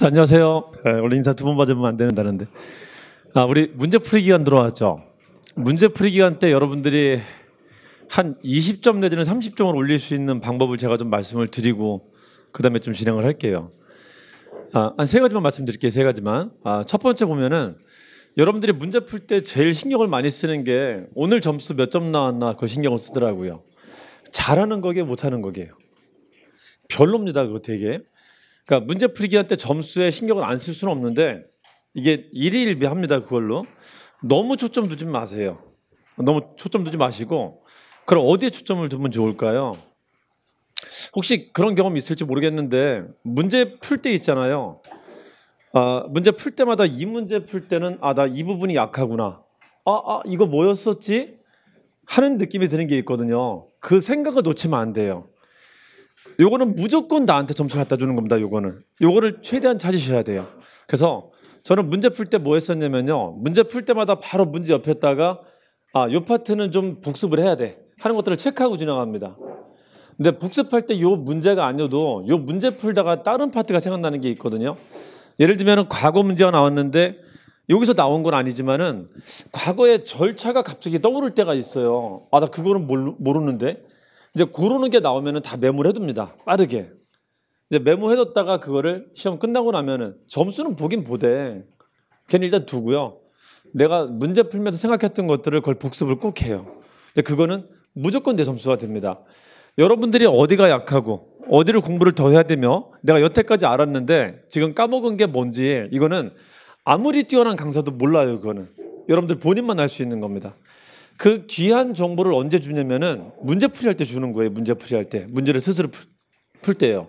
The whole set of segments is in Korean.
자, 안녕하세요. 네, 원래 인사 두 번 받으면 안된다는데 아, 우리 문제풀이 기간 들어왔죠. 문제풀이 기간 때 여러분들이 한 20점 내지는 30점을 올릴 수 있는 방법을 제가 좀 말씀을 드리고 그다음에 좀 진행을 할게요. 아, 한 세 가지만 말씀드릴게요. 세 가지만. 아, 첫 번째 보면은 여러분들이 문제 풀 때 제일 신경을 많이 쓰는 게 오늘 점수 몇 점 나왔나 그 신경을 쓰더라고요. 잘하는 거게 못하는 거게요. 별로입니다. 그거 되게. 그러니까 문제 풀이기한 때 점수에 신경을 안 쓸 수는 없는데 이게 일일비합니다 그걸로 너무 초점 두지 마세요. 너무 초점 두지 마시고 그럼 어디에 초점을 두면 좋을까요? 혹시 그런 경험 있을지 모르겠는데 문제 풀 때 있잖아요. 아, 문제 풀 때마다 이 문제 풀 때는 아 나 이 부분이 약하구나. 아, 아 이거 뭐였었지? 하는 느낌이 드는 게 있거든요. 그 생각을 놓치면 안 돼요. 요거는 무조건 나한테 점수를 갖다 주는 겁니다. 요거는 요거를 최대한 찾으셔야 돼요. 그래서 저는 문제 풀 때 뭐 했었냐면요. 문제 풀 때마다 바로 문제 옆에다가 아, 요 파트는 좀 복습을 해야 돼 하는 것들을 체크하고 지나갑니다. 근데 복습할 때 요 문제가 아니어도 요 문제 풀다가 다른 파트가 생각나는 게 있거든요. 예를 들면 과거 문제가 나왔는데 여기서 나온 건 아니지만은 과거의 절차가 갑자기 떠오를 때가 있어요. 아, 나 그거는 모르, 모르는데. 이제 고르는 게나오면다 메모를 해둡니다. 빠르게. 이제 메모해뒀다가 그거를 시험 끝나고 나면은 점수는 보긴 보되 걔는 일단 두고요. 내가 문제 풀면서 생각했던 것들을 그걸 복습을 꼭 해요. 근데 그거는 무조건 내 점수가 됩니다. 여러분들이 어디가 약하고 어디를 공부를 더 해야 되며 내가 여태까지 알았는데 지금 까먹은 게 뭔지 이거는 아무리 뛰어난 강사도 몰라요 그거는 여러분들 본인만 알 수 있는 겁니다. 그 귀한 정보를 언제 주냐면은 문제 풀이할 때 주는 거예요. 문제 풀이할 때 문제를 스스로 풀, 풀 때예요.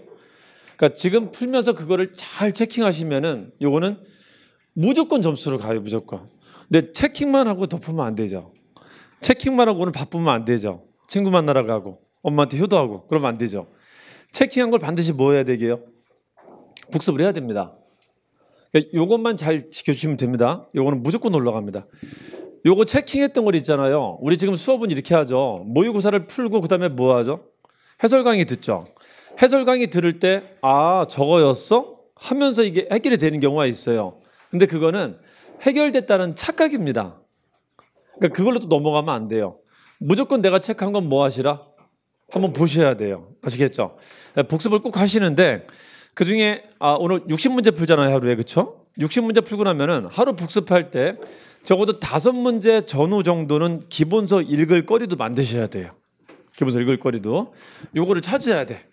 그러니까 지금 풀면서 그거를 잘 체킹하시면은 요거는 무조건 점수로 가요. 무조건. 근데 체킹만 하고 덮으면 안 되죠. 체킹만 하고 오늘 바쁘면 안 되죠. 친구 만나러 가고 엄마한테 효도하고 그러면 안 되죠. 체킹한 걸 반드시 뭐 해야 되게요? 복습을 해야 됩니다. 그러니까 요것만 잘 지켜주시면 됩니다. 요거는 무조건 올라갑니다. 요거 체킹했던 걸 있잖아요. 우리 지금 수업은 이렇게 하죠. 모의고사를 풀고 그다음에 뭐 하죠? 해설 강의 듣죠. 해설 강의 들을 때 아, 저거였어? 하면서 이게 해결이 되는 경우가 있어요. 근데 그거는 해결됐다는 착각입니다. 그러니까 그걸로 또 넘어가면 안 돼요. 무조건 내가 체크한 건 뭐 하시라? 한번 보셔야 돼요. 아시겠죠? 예, 복습을 꼭 하시는데 그 중에 아, 오늘 60문제 풀잖아요, 하루에. 그쵸? 60문제 풀고 나면은 하루 복습할 때 적어도 다섯 문제 전후 정도는 기본서 읽을 거리도 만드셔야 돼요. 기본서 읽을 거리도. 요거를 찾아야 돼.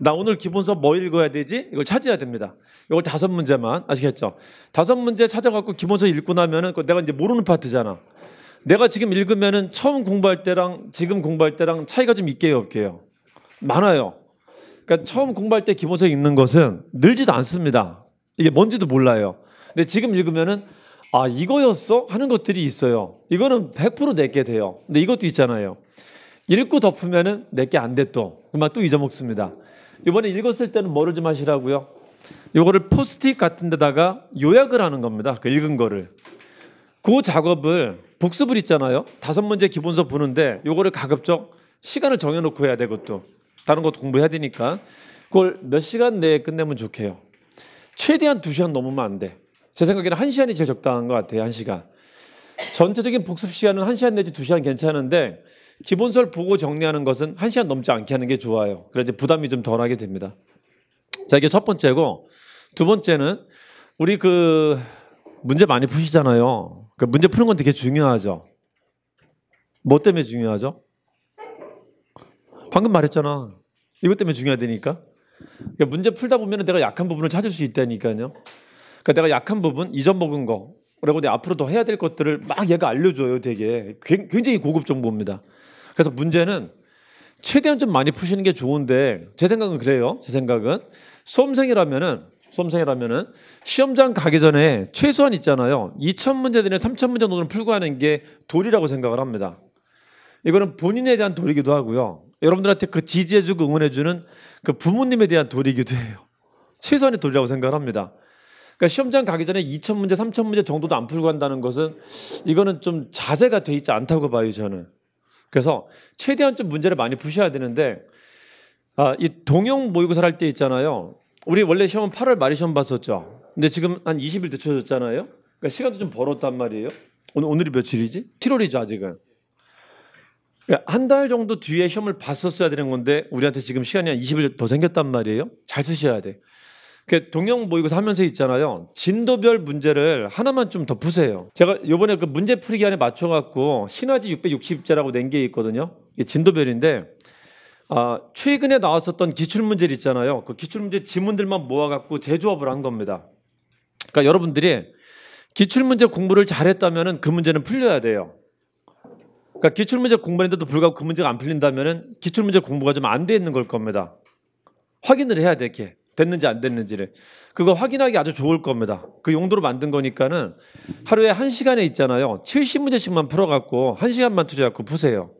나 오늘 기본서 뭐 읽어야 되지? 이걸 찾아야 됩니다. 이걸 다섯 문제만 아시겠죠? 다섯 문제 찾아갖고 기본서 읽고 나면은 내가 이제 모르는 파트잖아. 내가 지금 읽으면은 처음 공부할 때랑 지금 공부할 때랑 차이가 좀 있게요, 없게요? 많아요. 그러니까 처음 공부할 때 기본서 읽는 것은 늘지도 않습니다. 이게 뭔지도 몰라요. 근데 지금 읽으면은 아, 이거였어? 하는 것들이 있어요. 이거는 100% 내게 돼요. 근데 이것도 있잖아요. 읽고 덮으면 내게 안 돼 또. 그만 또 잊어먹습니다. 이번에 읽었을 때는 뭐를 좀 하시라고요? 이거를 포스트잇 같은 데다가 요약을 하는 겁니다. 그 읽은 거를. 그 작업을 복습을 있잖아요. 다섯 문제 기본서 보는데 이거를 가급적 시간을 정해놓고 해야 되고또 다른 것도 공부해야 되니까 그걸 몇 시간 내에 끝내면 좋게요. 최대한 두 시간 넘으면 안 돼. 제 생각에는 한 시간이 제일 적당한 것 같아요. 한 시간. 전체적인 복습 시간은 한 시간 내지 두 시간 괜찮은데 기본설 보고 정리하는 것은 한 시간 넘지 않게 하는 게 좋아요. 그래야지 부담이 좀 덜하게 됩니다. 자 이게 첫 번째고 두 번째는 우리 그 문제 많이 푸시잖아요. 그 문제 푸는 건 되게 중요하죠. 뭐 때문에 중요하죠? 방금 말했잖아. 이것 때문에 중요하다니까. 그러니까 문제 풀다 보면 내가 약한 부분을 찾을 수 있다니까요. 그러니까 내가 약한 부분 이전 먹은거 그리고 내 앞으로 더 해야 될 것들을 막 얘가 알려줘요 되게 굉장히 고급 정보입니다 그래서 문제는 최대한 좀 많이 푸시는 게 좋은데 제 생각은 그래요 제 생각은 수험생이라면은 수험생이라면은 시험장 가기 전에 최소한 있잖아요 2천 문제 들이나 3천 문제 정도는 풀고 하는 게 도리라고 생각을 합니다 이거는 본인에 대한 도리기도 하고요 여러분들한테 그 지지해주고 응원해주는 그 부모님에 대한 도리기도 해요 최소한의 도리라고 생각을 합니다 그러니까 시험장 가기 전에 2천 문제, 3천 문제 정도도 안 풀고 간다는 것은 이거는 좀 자세가 돼 있지 않다고 봐요 저는. 그래서 최대한 좀 문제를 많이 푸셔야 되는데 아, 이 동영 모의고사할 때 있잖아요. 우리 원래 시험은 8월 말에 시험 봤었죠. 근데 지금 한 20일 늦춰졌잖아요. 그러니까 시간도 좀 벌었단 말이에요. 오늘 오늘이 며칠이지? 7월이죠 아직은. 그러니까 한달 정도 뒤에 시험을 봤었어야 되는 건데 우리한테 지금 시간이 한 20일 더 생겼단 말이에요. 잘 쓰셔야 돼. 그 동영 모의고사 하면서 있잖아요. 진도별 문제를 하나만 좀 더 푸세요. 제가 요번에 그 문제 풀이 기안에 맞춰 갖고 신화지 660제라고 낸 게 있거든요. 이게 진도별인데 아, 최근에 나왔었던 기출 문제 있잖아요. 그 기출 문제 지문들만 모아 갖고 재조합을 한 겁니다. 그러니까 여러분들이 기출 문제 공부를 잘했다면그 문제는 풀려야 돼요. 그러니까 기출 문제 공부했는데도 불구하고 그 문제가 안풀린다면 기출 문제 공부가 좀 안 돼 있는 걸 겁니다. 확인을 해야 돼, 이렇게. 됐는지 안 됐는지를 그거 확인하기 아주 좋을 겁니다. 그 용도로 만든 거니까는 하루에 한 시간에 있잖아요. 70문제씩만 풀어갖고 한 시간만 투자해갖고 푸세요.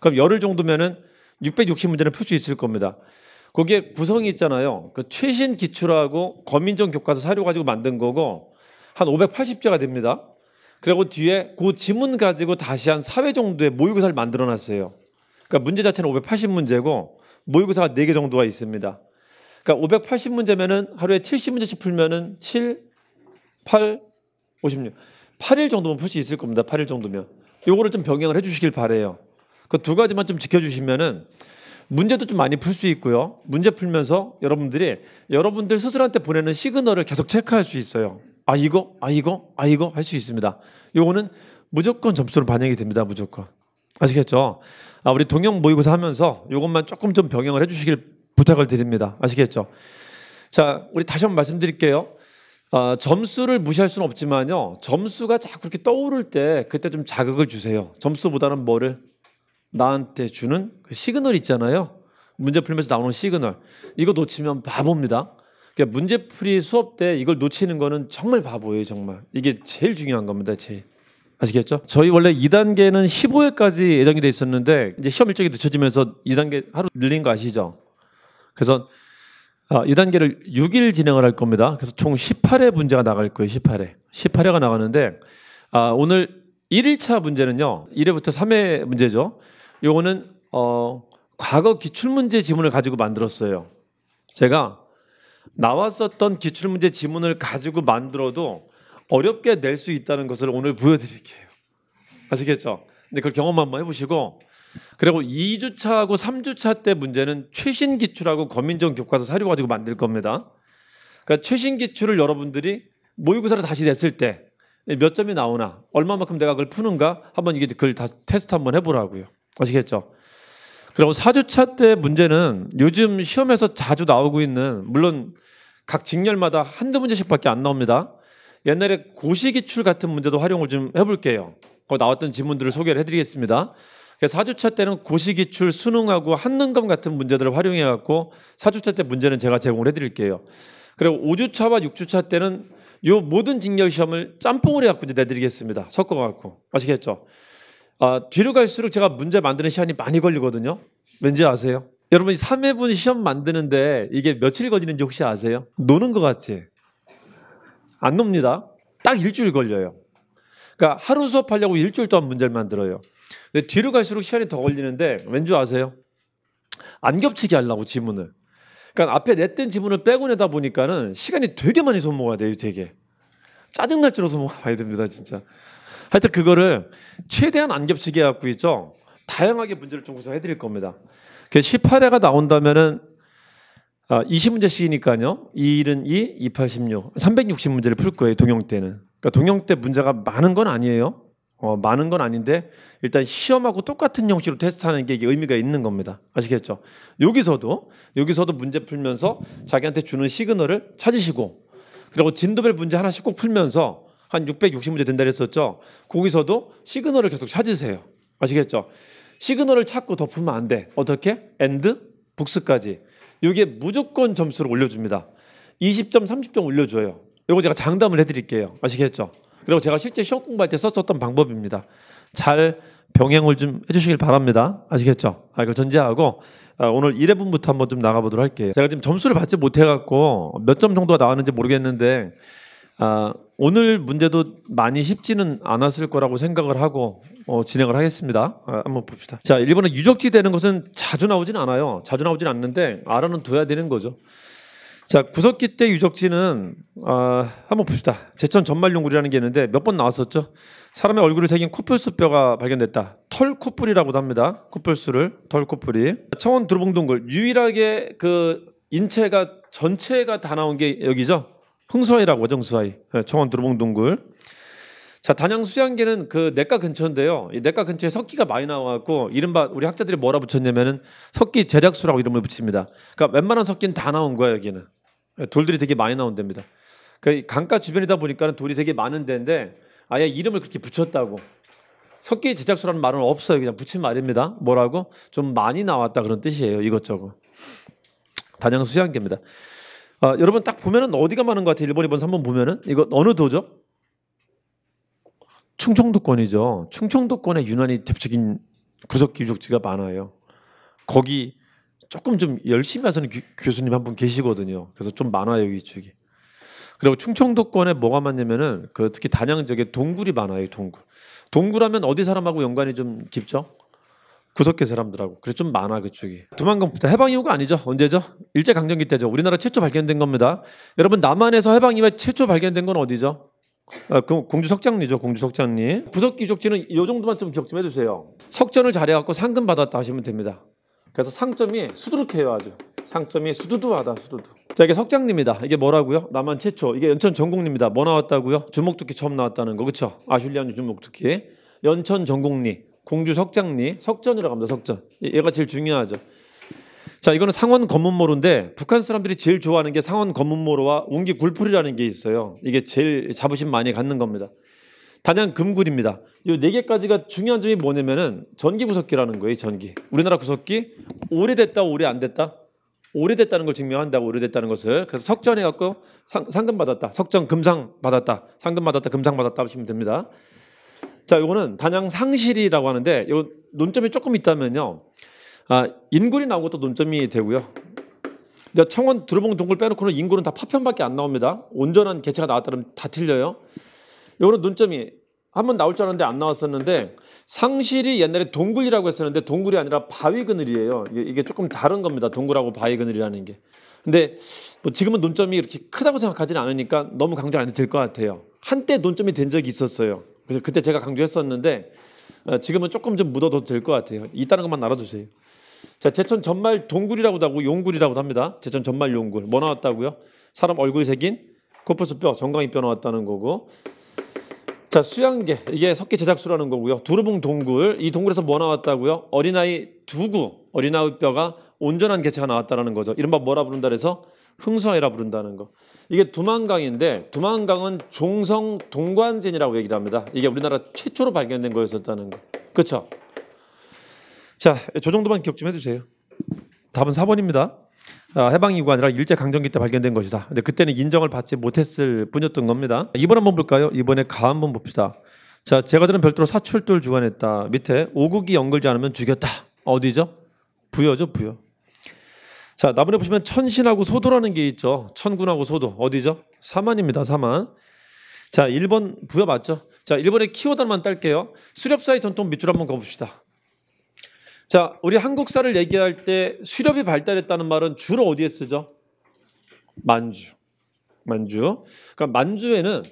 그럼 열흘 정도면은 6 6 0문제를풀 수 있을 겁니다. 거기에 구성이 있잖아요. 그 최신 기출하고 검인정 교과서 사료 가지고 만든 거고 한 580자가 됩니다. 그리고 뒤에 그 지문 가지고 다시 한 4회 정도의 모의고사를 만들어 놨어요. 그러니까 문제 자체는 580문제고 모의고사가 4개 정도가 있습니다. 그러니까 580문제면은 하루에 70문제씩 풀면은 7, 8, 56. 8일 정도면 풀 수 있을 겁니다. 8일 정도면. 요거를 좀 병행을 해 주시길 바래요. 그 두 가지만 좀 지켜 주시면은 문제도 좀 많이 풀 수 있고요. 문제 풀면서 여러분들이 여러분들 스스로한테 보내는 시그널을 계속 체크할 수 있어요. 아 이거, 아 이거, 아 이거 할 수 있습니다. 요거는 무조건 점수로 반영이 됩니다. 무조건. 아시겠죠? 아, 우리 동영 모의고사 하면서 이것만 조금 좀 병행을 해주시길 부탁을 드립니다. 아시겠죠? 자, 우리 다시 한번 말씀드릴게요. 어, 점수를 무시할 수는 없지만요. 점수가 자꾸 이렇게 떠오를 때 그때 좀 자극을 주세요. 점수보다는 뭐를 나한테 주는 그 시그널 있잖아요. 문제 풀면서 나오는 시그널. 이거 놓치면 바보입니다. 그러니까 문제풀이 수업 때 이걸 놓치는 거는 정말 바보예요, 정말. 이게 제일 중요한 겁니다, 제일. 아시겠죠? 저희 원래 2단계는 15회까지 예정이 돼 있었는데 이제 시험 일정이 늦춰지면서 2단계 하루 늘린 거 아시죠? 그래서 아, 이 단계를 6일 진행을 할 겁니다. 그래서 총 18회 문제가 나갈 거예요. 18회. 18회가 나가는데 아, 오늘 1일차 문제는요. 1회부터 3회 문제죠. 요거는 어, 과거 기출문제 지문을 가지고 만들었어요. 제가 나왔었던 기출문제 지문을 가지고 만들어도 어렵게 낼 수 있다는 것을 오늘 보여드릴게요. 아시겠죠? 근데 그걸 경험 한번 해보시고 그리고 2주차하고 3주차 때 문제는 최신 기출하고 검인정 교과서 사료 가지고 만들 겁니다. 그러니까 최신 기출을 여러분들이 모의고사를 다시 냈을 때 몇 점이 나오나 얼마만큼 내가 그걸 푸는가 한번 이게 그걸 다 테스트 한번 해보라고요. 아시겠죠? 그리고 4주차 때 문제는 요즘 시험에서 자주 나오고 있는 물론 각 직렬마다 한두 문제씩밖에 안 나옵니다. 옛날에 고시기출 같은 문제도 활용을 좀 해볼게요. 거 어, 나왔던 지문들을 소개를 해드리겠습니다. 그래서 4주차 때는 고시기출, 수능하고 한능검 같은 문제들을 활용해 갖고 4주차 때 문제는 제가 제공을 해 드릴게요. 그리고 5주차와 6주차 때는 요 모든 직렬 시험을 짬뽕을 해 갖고 이제 내 드리겠습니다. 섞어 갖고. 아시겠죠? 아, 뒤로 갈수록 제가 문제 만드는 시간이 많이 걸리거든요. 왠지 아세요? 여러분 3회분 시험 만드는데 이게 며칠 걸리는지 혹시 아세요? 노는 것 같지? 안 놉니다. 딱 일주일 걸려요. 그러니까 하루 수업하려고 일주일 동안 문제를 만들어요. 근데 뒤로 갈수록 시간이 더 걸리는데 왠지 아세요? 안 겹치게 하려고 지문을. 그러니까 앞에 냈던 지문을 빼고 내다 보니까는 시간이 되게 많이 손모아야 돼요, 되게. 짜증날 줄로 손모아야 됩니다, 진짜. 하여튼 그거를 최대한 안 겹치게 해갖고 있죠. 다양하게 문제를 좀 구성해 드릴 겁니다. 18회가 나온다면은 아, 20문제씩이니까요. 2일은 2, 2, 8, 6 360문제를 풀 거예요, 동영 때는. 그러니까 동영 때 문제가 많은 건 아니에요. 어, 많은 건 아닌데 일단 시험하고 똑같은 형식으로 테스트하는 게 의미가 있는 겁니다. 아시겠죠? 여기서도 여기서도 문제 풀면서 자기한테 주는 시그널을 찾으시고 그리고 진도별 문제 하나씩 꼭 풀면서 한 660문제 된다 그랬었죠. 거기서도 시그널을 계속 찾으세요. 아시겠죠? 시그널을 찾고 덮으면 안 돼. 어떻게? 엔드 북스까지. 이게 무조건 점수를 올려줍니다. 20점, 30점 올려줘요. 이거 제가 장담을 해드릴게요. 아시겠죠? 그리고 제가 실제 시험 공부할 때 썼었던 방법입니다. 잘 병행을 좀 해주시길 바랍니다. 아시겠죠? 아, 이거 전제하고 아, 오늘 1회분부터 한번 좀 나가보도록 할게요. 제가 지금 점수를 받지 못해갖고 몇 점 정도가 나왔는지 모르겠는데 아, 오늘 문제도 많이 쉽지는 않았을 거라고 생각을 하고 어, 진행을 하겠습니다. 아, 한번 봅시다. 자, 1번의 유적지 되는 것은 자주 나오진 않아요. 자주 나오진 않는데 알아는 둬야 되는 거죠. 자 구석기 때 유적지는 아 한번 봅시다. 제천 전말용굴이라는 게 있는데 몇 번 나왔었죠. 사람의 얼굴을 새긴 쿠플스 뼈가 발견됐다. 털 쿠플이라고도 합니다. 쿠플스를 털 쿠플이 청원 두루봉둥굴 유일하게 그 인체가 전체가 다 나온 게 여기죠. 흥수아이라고 하죠 정수아이 네, 청원 두루봉둥굴 자, 단양 수양계는 그 내과 근처인데요. 이 내과 근처에 석기가 많이 나와갖고 이른바 우리 학자들이 뭐라 붙였냐면은 석기 제작수라고 이름을 붙입니다. 그러니까 웬만한 석기는 다 나온 거야 여기는. 돌들이 되게 많이 나온답니다. 그 강가 주변이다 보니까는 돌이 되게 많은 데인데 아예 이름을 그렇게 붙였다고. 석기 제작수라는 말은 없어요. 그냥 붙인 말입니다. 뭐라고? 좀 많이 나왔다 그런 뜻이에요. 이것저것. 단양 수양계입니다. 아, 여러분 딱 보면은 어디가 많은 것 같아요. 1번, 2번, 3번 보면은 이거 어느 도죠? 충청도권이죠. 충청도권에 유난히 대표적인 구석기육지가 많아요. 거기 조금 좀 열심히 하시는 교수님 한 분 계시거든요. 그래서 좀 많아요 이쪽이. 그리고 충청도권에 뭐가 많냐면은 그 특히 단양 지역에 동굴이 많아요 동굴. 동굴하면 어디 사람하고 연관이 좀 깊죠? 구석기 사람들하고 그래 서좀 많아 그쪽이 두만강부터 해방 이후가 아니죠 언제죠 일제 강점기 때죠 우리나라 최초 발견된 겁니다 여러분 남한에서 해방 이후에 최초 발견된 건 어디죠 아, 그 공주석장리죠, 공주석장리. 부석기족지는 이 정도만 좀 기억 좀 해주세요. 석전을 잘해갖고 상금 받았다 하시면 됩니다. 그래서 상점이 수두룩해요, 아주. 상점이 수두두하다, 수두두. 자, 이게 석장리입니다. 이게 뭐라고요? 남한 최초. 이게 연천 전곡리입니다. 뭐 나왔다고요? 주먹토끼 처음 나왔다는 거, 그렇죠? 아슐리안 주먹토끼 연천 전곡리, 공주석장리, 석전이라고 합니다, 석전. 얘가 제일 중요하죠. 자, 이거는 상원 검문모로인데 북한 사람들이 제일 좋아하는 게 상원 검문모로와 웅기 굴풀이라는 게 있어요. 이게 제일 자부심 많이 갖는 겁니다. 단양 금굴입니다. 이 네 개까지가 중요한 점이 뭐냐면은 전기 구석기라는 거예요. 전기. 우리나라 구석기 오래됐다, 오래 안 됐다. 오래됐다는 걸 증명한다고 오래됐다는 것을 그래서 석전해 갖고 상금 받았다. 석전 금상 받았다. 상금 받았다. 금상 받았다 하시면 됩니다. 자, 이거는 단양 상실이라고 하는데 요 논점이 조금 있다면요. 아, 인군이 나온 것도 논점이 되고요. 근데 청원 두루봉 동굴 빼놓고는 인구은다 파편밖에 안 나옵니다. 온전한 개체가 나왔다면 다 틀려요. 이거는 논점이 한번 나올 줄 알았는데 안 나왔었는데 상실이 옛날에 동굴이라고 했었는데 동굴이 아니라 바위 그늘이에요. 이게, 조금 다른 겁니다. 동굴하고 바위 그늘이라는 게. 근데 뭐 지금은 논점이 이렇게 크다고 생각하지는 않으니까 너무 강조 안 해도 될 것 같아요. 한때 논점이 된 적이 있었어요. 그래서 그때 제가 강조했었는데 어, 지금은 조금 좀 묻어도 될 것 같아요. 있다는 것만 알아두세요. 자, 제천 전말 동굴이라고도 하고 용굴이라고도 합니다. 제천 전말 용굴. 뭐 나왔다고요? 사람 얼굴 색인 코프소 뼈, 정강이 뼈 나왔다는 거고. 자, 수양계. 이게 석기 제작수라는 거고요. 두루봉 동굴. 이 동굴에서 뭐 나왔다고요? 어린아이 두구. 어린아이 뼈가 온전한 개체가 나왔다는 거죠. 이른바 뭐라 부른다 그래서 흥수항이라 부른다는 거. 이게 두만강인데 두만강은 종성 동관진이라고 얘기를 합니다. 이게 우리나라 최초로 발견된 거였었다는 거. 그렇죠? 자, 저 정도만 기억 좀 해주세요. 답은 4번입니다. 아, 해방 이후가 아니라 일제 강점기 때 발견된 것이다. 근데 그때는 인정을 받지 못했을 뿐이었던 겁니다. 이번 한번 볼까요? 이번에 가 한번 봅시다. 자, 제가 들은 별도로 사출돌 주관했다. 밑에 오국이 연결지 않으면 죽였다. 어디죠? 부여죠, 부여. 자, 나번에 보시면 천신하고 소도라는 게 있죠. 천군하고 소도. 어디죠? 사만입니다, 사만. 자, 1번 부여 맞죠? 자, 1번에 키워드만 딸게요. 수렵사의 전통 밑줄 한번 가봅시다. 자, 우리 한국사를 얘기할 때 수렵이 발달했다는 말은 주로 어디에 쓰죠? 만주. 만주. 그러니까 만주에는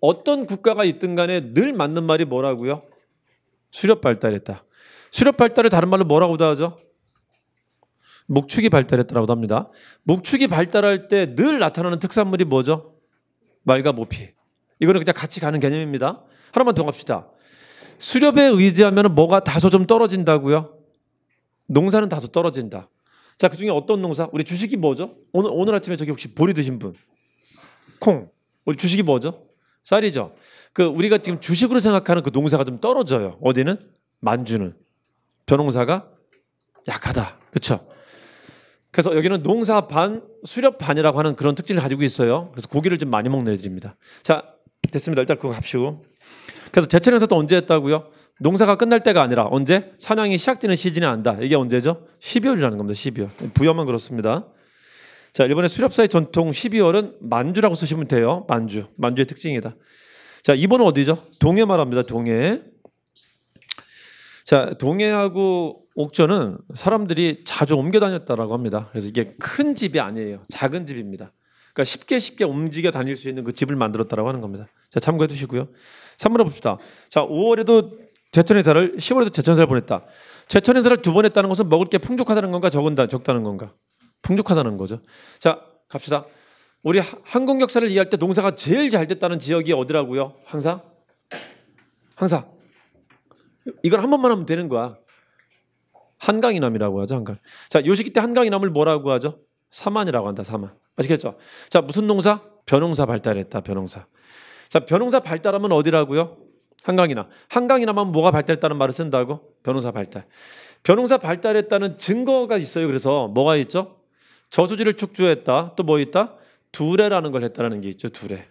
어떤 국가가 있든 간에 늘 맞는 말이 뭐라고요? 수렵 발달했다. 수렵 발달을 다른 말로 뭐라고도 하죠? 목축이 발달했다라고도 합니다. 목축이 발달할 때 늘 나타나는 특산물이 뭐죠? 말과 모피. 이거는 그냥 같이 가는 개념입니다. 하나만 더 갑시다. 수렵에 의지하면 뭐가 다소 좀 떨어진다고요? 농사는 다소 떨어진다. 자, 그 중에 어떤 농사? 우리 주식이 뭐죠? 오늘, 오늘 아침에 저기 혹시 보리 드신 분? 콩. 우리 주식이 뭐죠? 쌀이죠. 그 우리가 지금 주식으로 생각하는 그 농사가 좀 떨어져요. 어디는? 만주는. 벼농사가 약하다. 그쵸 그래서 여기는 농사 반, 수렵 반이라고 하는 그런 특징을 가지고 있어요. 그래서 고기를 좀 많이 먹는 애들입니다. 자, 됐습니다. 일단 그거 갑시고 그래서 제철 행사 또 언제 했다고요? 농사가 끝날 때가 아니라 언제? 사냥이 시작되는 시즌이 안다. 이게 언제죠? 12월이라는 겁니다. 12월. 부여만 그렇습니다. 자, 일본의 수렵사의 전통 12월은 만주라고 쓰시면 돼요. 만주. 만주의 특징이다. 자, 이번은 어디죠? 동해 말합니다. 동해. 자, 동해하고 옥천은 사람들이 자주 옮겨 다녔다라고 합니다. 그래서 이게 큰 집이 아니에요. 작은 집입니다. 그러니까 쉽게 쉽게 움직여 다닐 수 있는 그 집을 만들었다라고 하는 겁니다. 자, 참고해 두시고요. 3번 봅시다. 자, 5월에도 제천 행사를 10월에도 제천 행사를 보냈다. 제천 행사를 두 번 했다는 것은 먹을 게 풍족하다는 건가 적은다 적다는 건가? 풍족하다는 거죠. 자, 갑시다. 우리 항공 역사를 이해할 때 농사가 제일 잘 됐다는 지역이 어디라고요? 항상 항상 이걸 한 번만 하면 되는 거야. 한강이남이라고 하죠. 한강. 자, 요시기 때 한강이남을 뭐라고 하죠? 사만이라고 한다. 사만. 아시겠죠? 자, 무슨 농사? 벼농사 발달했다. 벼농사. 자, 변홍사 발달하면 어디라고요? 한강이나. 한강이나만 뭐가 발달했다는 말을 쓴다고? 변홍사 발달. 변홍사 발달했다는 증거가 있어요. 그래서 뭐가 있죠? 저수지를 축조했다. 또 뭐 있다? 두레라는 걸했다는게 있죠. 두레.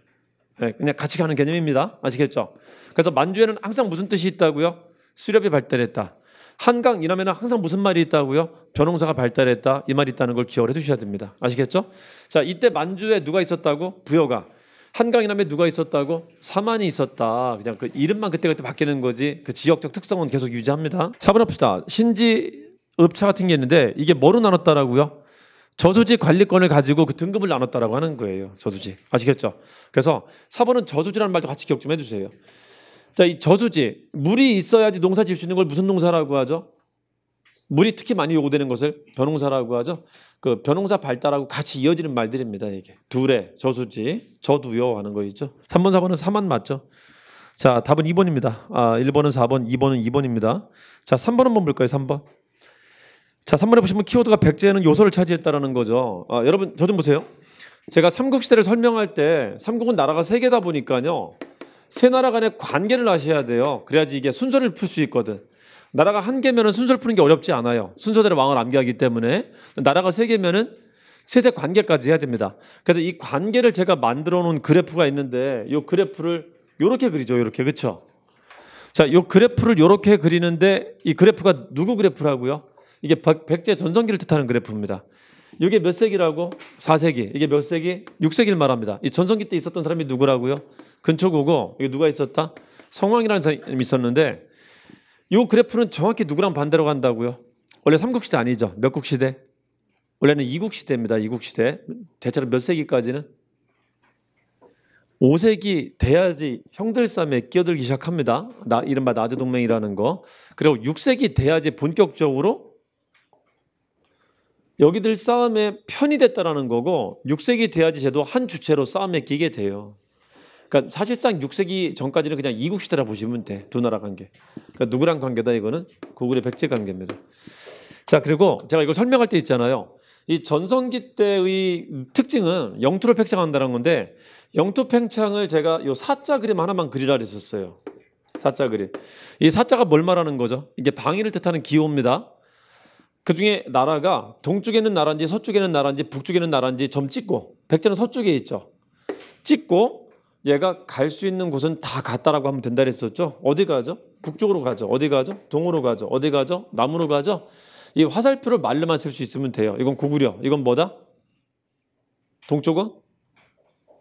네, 그냥 같이 가는 개념입니다. 아시겠죠? 그래서 만주에는 항상 무슨 뜻이 있다고요? 수렵이 발달했다. 한강 이남에는 항상 무슨 말이 있다고요? 변홍사가 발달했다. 이 말이 있다는 걸 기억을 해두셔야 됩니다. 아시겠죠? 자, 이때 만주에 누가 있었다고? 부여가. 한강이남에 누가 있었다고? 사만이 있었다. 그냥 그 이름만 그때그때 바뀌는 거지 그 지역적 특성은 계속 유지합니다. 4번 합시다. 신지 읍차 같은 게 있는데 이게 뭐로 나눴다라고요? 저수지 관리권을 가지고 그 등급을 나눴다라고 하는 거예요. 저수지. 아시겠죠? 그래서 4번은 저수지라는 말도 같이 기억 좀 해주세요. 자, 이 저수지. 물이 있어야지 농사 지을 수 있는 걸 무슨 농사라고 하죠? 물이 특히 많이 요구되는 것을 벼농사라고 하죠. 그 변홍사 발달하고 같이 이어지는 말들입니다. 이게 둘에 저수지 저두요 하는 거 있죠. 3번 4번은 4만 맞죠. 자 답은 2번입니다. 아 1번은 4번 2번은 2번입니다. 자 3번 한번 볼까요 3번. 자 3번에 보시면 키워드가 백제는 요소를 차지했다라는 거죠. 아, 여러분 저 좀 보세요. 제가 삼국 시대를 설명할 때 삼국은 나라가 세 개다 보니까요. 세 나라 간의 관계를 아셔야 돼요. 그래야지 이게 순서를 풀 수 있거든. 나라가 한 개면은 순서를 푸는 게 어렵지 않아요. 순서대로 왕을 암기하기 때문에 나라가 세 개면은 세 세 관계까지 해야 됩니다. 그래서 이 관계를 제가 만들어 놓은 그래프가 있는데 이 그래프를 이렇게 그리죠. 이렇게 그쵸 자, 이 그래프를 이렇게 그리는데 이 그래프가 누구 그래프라고요? 이게 백제 전성기를 뜻하는 그래프입니다. 이게 몇 세기라고? 4세기. 이게 몇 세기? 6세기를 말합니다. 이 전성기 때 있었던 사람이 누구라고요? 근초고고. 이게 누가 있었다? 성왕이라는 사람이 있었는데 요 그래프는 정확히 누구랑 반대로 간다고요? 원래 삼국시대 아니죠. 몇국시대? 원래는 이국시대입니다. 이국시대. 대체로 몇 세기까지는? 5세기 돼야지 형들 싸움에 끼어들기 시작합니다. 나, 이른바 나즈 동맹이라는 거. 그리고 6세기 돼야지 본격적으로 여기들 싸움에 편이 됐다라는 거고 6세기 돼야지 제도 한 주체로 싸움에 끼게 돼요. 그러니까 사실상 6세기 전까지는 그냥 이국 시대라 보시면 돼. 두 나라 관계. 그러니까 누구랑 관계다 이거는 고구려 백제 관계입니다. 자, 그리고 제가 이걸 설명할 때 있잖아요. 이 전성기 때의 특징은 영토를 팽창한다는 건데 영토 팽창을 제가 요 사자 그림 하나만 그리라 그랬었어요. 사자 그림. 이 사자가 뭘 말하는 거죠? 이게 방위를 뜻하는 기호입니다. 그 중에 나라가 동쪽에는 있 나라인지 서쪽에는 있 나라인지 북쪽에는 있 나라인지 점 찍고 백제는 서쪽에 있죠. 찍고 얘가 갈 수 있는 곳은 다 갔다라고 하면 된다 그랬었죠. 어디 가죠? 북쪽으로 가죠. 어디 가죠? 동으로 가죠. 어디 가죠? 남으로 가죠. 이 화살표를 말로만 쓸 수 있으면 돼요. 이건 구구려. 이건 뭐다? 동쪽은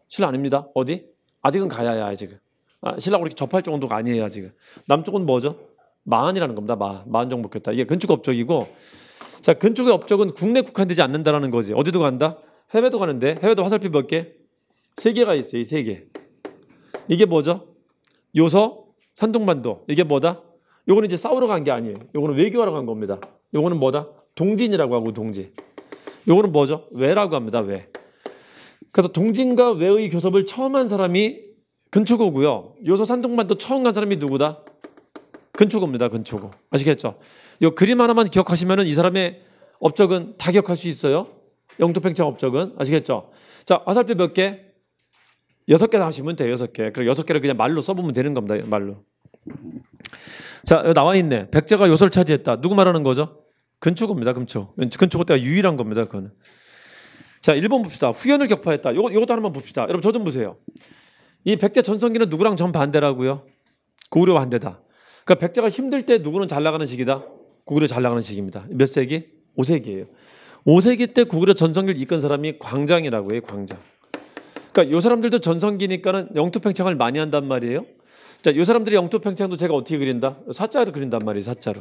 신라 아닙니다. 어디? 아직은 가야야 아직 아, 신라고 이렇게 접할 정도가 아니에요 아직은. 남쪽은 뭐죠? 마한이라는 겁니다. 마, 마한 정먹겠다 이게 근축 업적이고 자 근축의 업적은 국내 국한되지 않는다라는 거지. 어디도 간다? 해외도 가는데 해외도 화살표 몇 개? 세 개가 있어요. 이 세 개. 이게 뭐죠? 요서, 산둥반도 이게 뭐다? 요거는 이제 싸우러 간 게 아니에요. 요거는 외교하러 간 겁니다. 요거는 뭐다? 동진이라고 하고 동진. 요거는 뭐죠? 왜라고 합니다. 왜. 그래서 동진과 왜의 교섭을 처음 한 사람이 근초고고요. 요서 산둥반도 처음 간 사람이 누구다? 근초고입니다. 근초고. 아시겠죠? 요 그림 하나만 기억하시면은 이 사람의 업적은 다 기억할 수 있어요. 영토팽창 업적은 아시겠죠? 자, 화살표 몇 개? 여섯 개 하시면 돼요. 여섯 개. 그리 여섯 개를 그냥 말로 써보면 되는 겁니다. 말로. 자 나와 있네. 백제가 요소를 차지했다. 누구 말하는 거죠? 근초겁니다 근초. 근초고 때가 유일한 겁니다. 그거는. 자 1번 봅시다. 후연을 격파했다. 요 요것도 하나만 봅시다. 여러분 저 좀 보세요. 이 백제 전성기는 누구랑 전반대라고요 고구려 반대다. 그러니까 백제가 힘들 때 누구는 잘 나가는 시기다? 고구려 잘 나가는 시기입니다. 몇 세기? 5세기예요. 5세기 때 고구려 전성기를 이끈 사람이 광장이라고 해요. 광장. 그러니까 요 사람들도 전성기니까는 영토팽창을 많이 한단 말이에요. 자, 요 사람들이 영토팽창도 제가 어떻게 그린다? 사자로 그린단 말이에요, 사자로.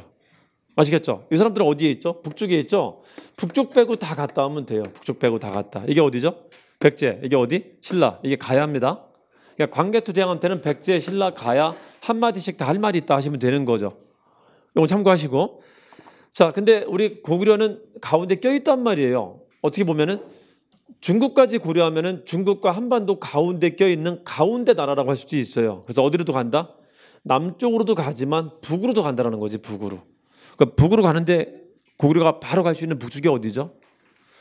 아시겠죠? 이 사람들은 어디에 있죠? 북쪽에 있죠? 북쪽 빼고 다 갔다 오면 돼요. 북쪽 빼고 다 갔다. 이게 어디죠? 백제. 이게 어디? 신라. 이게 가야입니다. 그러니까 광개토대왕한테는 백제, 신라, 가야 한마디씩 다 할 말이 있다 하시면 되는 거죠. 이거 참고하시고. 자, 근데 우리 고구려는 가운데 껴있단 말이에요. 어떻게 보면은 중국까지 고려하면 중국과 한반도 가운데 껴 있는 가운데 나라라고 할 수도 있어요. 그래서 어디로도 간다? 남쪽으로도 가지만 북으로도 간다라는 거지 북으로. 그러니까 북으로 가는데 고구려가 바로 갈 수 있는 북쪽이 어디죠?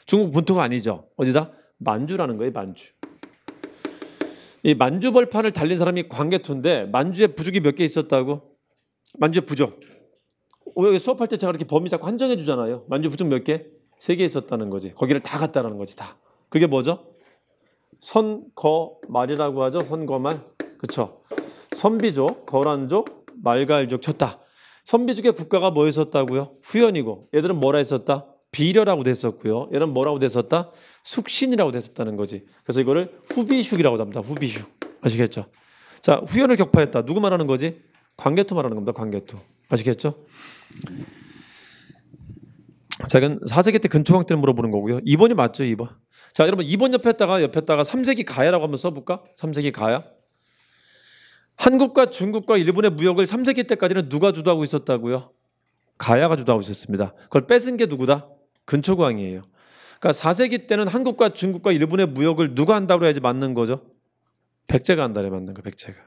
중국 본토가 아니죠. 어디다? 만주라는 거예요. 만주. 이 만주 벌판을 달린 사람이 광개토인데 만주에 부족이 몇 개 있었다고? 만주에 부족. 어, 여기 수업할 때 제가 이렇게 범위 자꾸 한정해 주잖아요. 만주 부족 몇 개? 세 개 있었다는 거지. 거기를 다 갔다라는 거지 다. 그게 뭐죠? 선거말이라고 하죠. 선거말. 그렇죠. 선비족, 거란족, 말갈족 쳤다. 선비족의 국가가 뭐 있었다고요? 후연이고 얘들은 뭐라 했었다? 비려라고 됐었고요. 얘는 뭐라고 됐었다? 숙신이라고 됐었다는 거지. 그래서 이거를 후비슉이라고 합니다. 후비슉. 아시겠죠? 자, 후연을 격파했다. 누구 말하는 거지? 광개토 말하는 겁니다. 광개토. 아시겠죠? 자, 이건 4세기 때 근초왕 때를 물어보는 거고요. 2번이 맞죠, 2번. 자, 여러분 2번 옆에다가 옆에다가 3세기 가야라고 한번 써볼까? 3세기 가야. 한국과 중국과 일본의 무역을 3세기 때까지는 누가 주도하고 있었다고요? 가야가 주도하고 있었습니다. 그걸 뺏은 게 누구다? 근초광이에요. 그러니까 4세기 때는 한국과 중국과 일본의 무역을 누가 한다고 해야지 맞는 거죠? 백제가 한다래 맞는 거 백제가.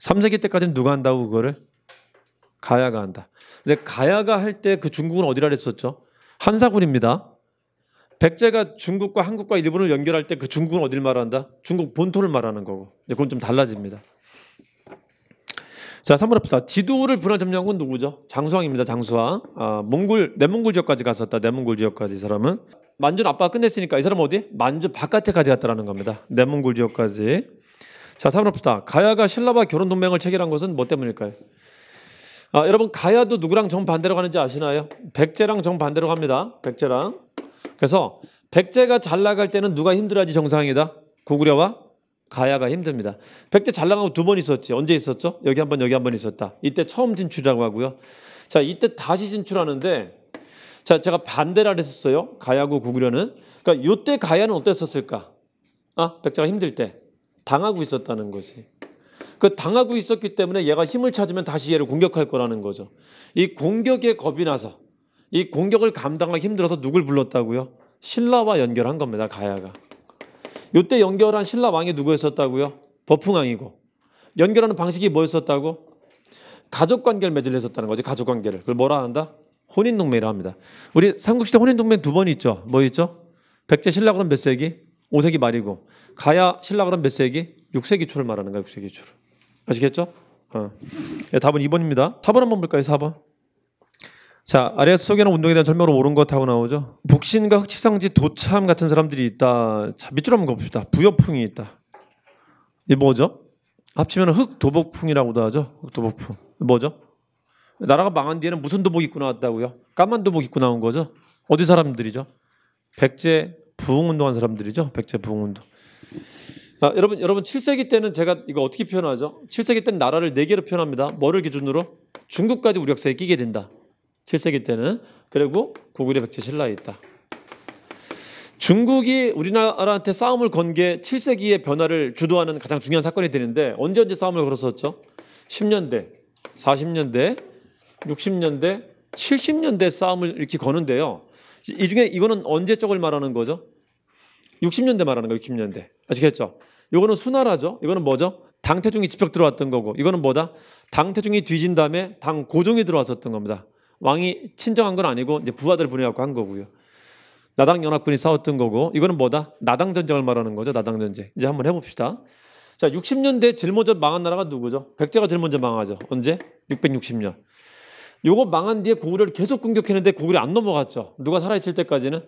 3세기 때까지는 누가 한다고 그거를? 가야가 한다. 근데 가야가 할 때 그 중국은 어디라 그랬었죠? 한사군입니다. 백제가 중국과 한국과 일본을 연결할 때 그 중국은 어딜 말한다? 중국 본토를 말하는 거고. 이제 그건 좀 달라집니다. 자, 3번 합시다. 지도를 분할 점령한 건 누구죠? 장수왕입니다. 장수왕. 아, 몽골, 내몽골 지역까지 갔었다. 내몽골 지역까지 이 사람은. 만주는 아빠가 끝냈으니까 이 사람 은 어디? 만주 바깥에까지 갔다라는 겁니다. 내몽골 지역까지. 자, 3번 합시다. 가야가 신라와 결혼 동맹을 체결한 것은 뭐 때문일까요? 아, 여러분 가야도 누구랑 정반대로 가는지 아시나요? 백제랑 정반대로 갑니다. 백제랑. 그래서 백제가 잘 나갈 때는 누가 힘들어하지 정상이다. 고구려와 가야가 힘듭니다. 백제 잘 나가고 두 번 있었지. 언제 있었죠? 여기 한 번, 여기 한번 있었다. 이때 처음 진출이라고 하고요. 자, 이때 다시 진출하는데 자, 제가 반대를 했었어요. 가야고 구구려는 그러니까 요때 가야는 어땠었을까? 아, 백제가 힘들 때 당하고 있었다는 것이. 그 당하고 있었기 때문에 얘가 힘을 찾으면 다시 얘를 공격할 거라는 거죠. 이 공격에 겁이 나서 이 공격을 감당하기 힘들어서 누굴 불렀다고요? 신라와 연결한 겁니다. 가야가. 요때 연결한 신라 왕이 누구였었다고요? 버풍왕이고. 연결하는 방식이 뭐였었다고? 가족 관계를 맺으려 했었다는 거지. 가족 관계를. 그걸 뭐라 한다? 혼인 동맹이라 합니다. 우리 삼국시대 혼인 동맹 두 번 있죠. 뭐 있죠? 백제 신라 그럼 몇 세기? 5세기 말이고 가야 신라 그럼 몇 세기? 6세기 초를 말하는 거요 6세기 초를. 아시겠죠? 어. 네, 답은 2번입니다. 답을 한번 볼까요? 4번. 자, 아래속에는 에서 운동에 대한 설명으로 옳은 것하고 나오죠. 북신과 흑치상지 도참 같은 사람들이 있다. 자, 밑줄 한번 봅시다. 부여풍이 있다. 이 뭐죠? 합치면 흑도복풍이라고도 하죠. 흑도복풍. 뭐죠? 나라가 망한 뒤에는 무슨 도복 입고 나왔다고요? 까만 도복 입고 나온 거죠. 어디 사람들이죠? 백제 부흥운동한 사람들이죠. 백제 부흥운동. 아, 여러분 여러분 7세기 때는 제가 이거 어떻게 표현하죠? 7세기 때는 나라를 네 개로 표현합니다. 뭐를 기준으로? 중국까지 우리 역사에 끼게 된다. 7세기 때는 그리고 고구려 백제 신라에 있다. 중국이 우리나라한테 싸움을 건 게 7세기의 변화를 주도하는 가장 중요한 사건이 되는데 언제 언제 싸움을 걸었었죠? 10년대, 40년대, 60년대, 70년대 싸움을 이렇게 거는데요. 이 중에 이거는 언제 쪽을 말하는 거죠? 60년대 말하는 거예요. 60년대. 아시겠죠? 이거는 수나라죠. 이거는 뭐죠? 당태종이 집벽 들어왔던 거고 이거는 뭐다? 당태종이 뒤진 다음에 당 고종이 들어왔었던 겁니다. 왕이 친정한 건 아니고 이제 부하들 보내갖고 한 거고요. 나당 연합군이 싸웠던 거고 이거는 뭐다? 나당 전쟁을 말하는 거죠. 나당 전쟁. 이제 한번 해봅시다. 자, 60년대 제일 먼저 망한 나라가 누구죠? 백제가 제일 먼저 망하죠. 언제? 660년. 요거 망한 뒤에 고구려를 계속 공격했는데 고구려 안 넘어갔죠. 누가 살아있을 때까지는?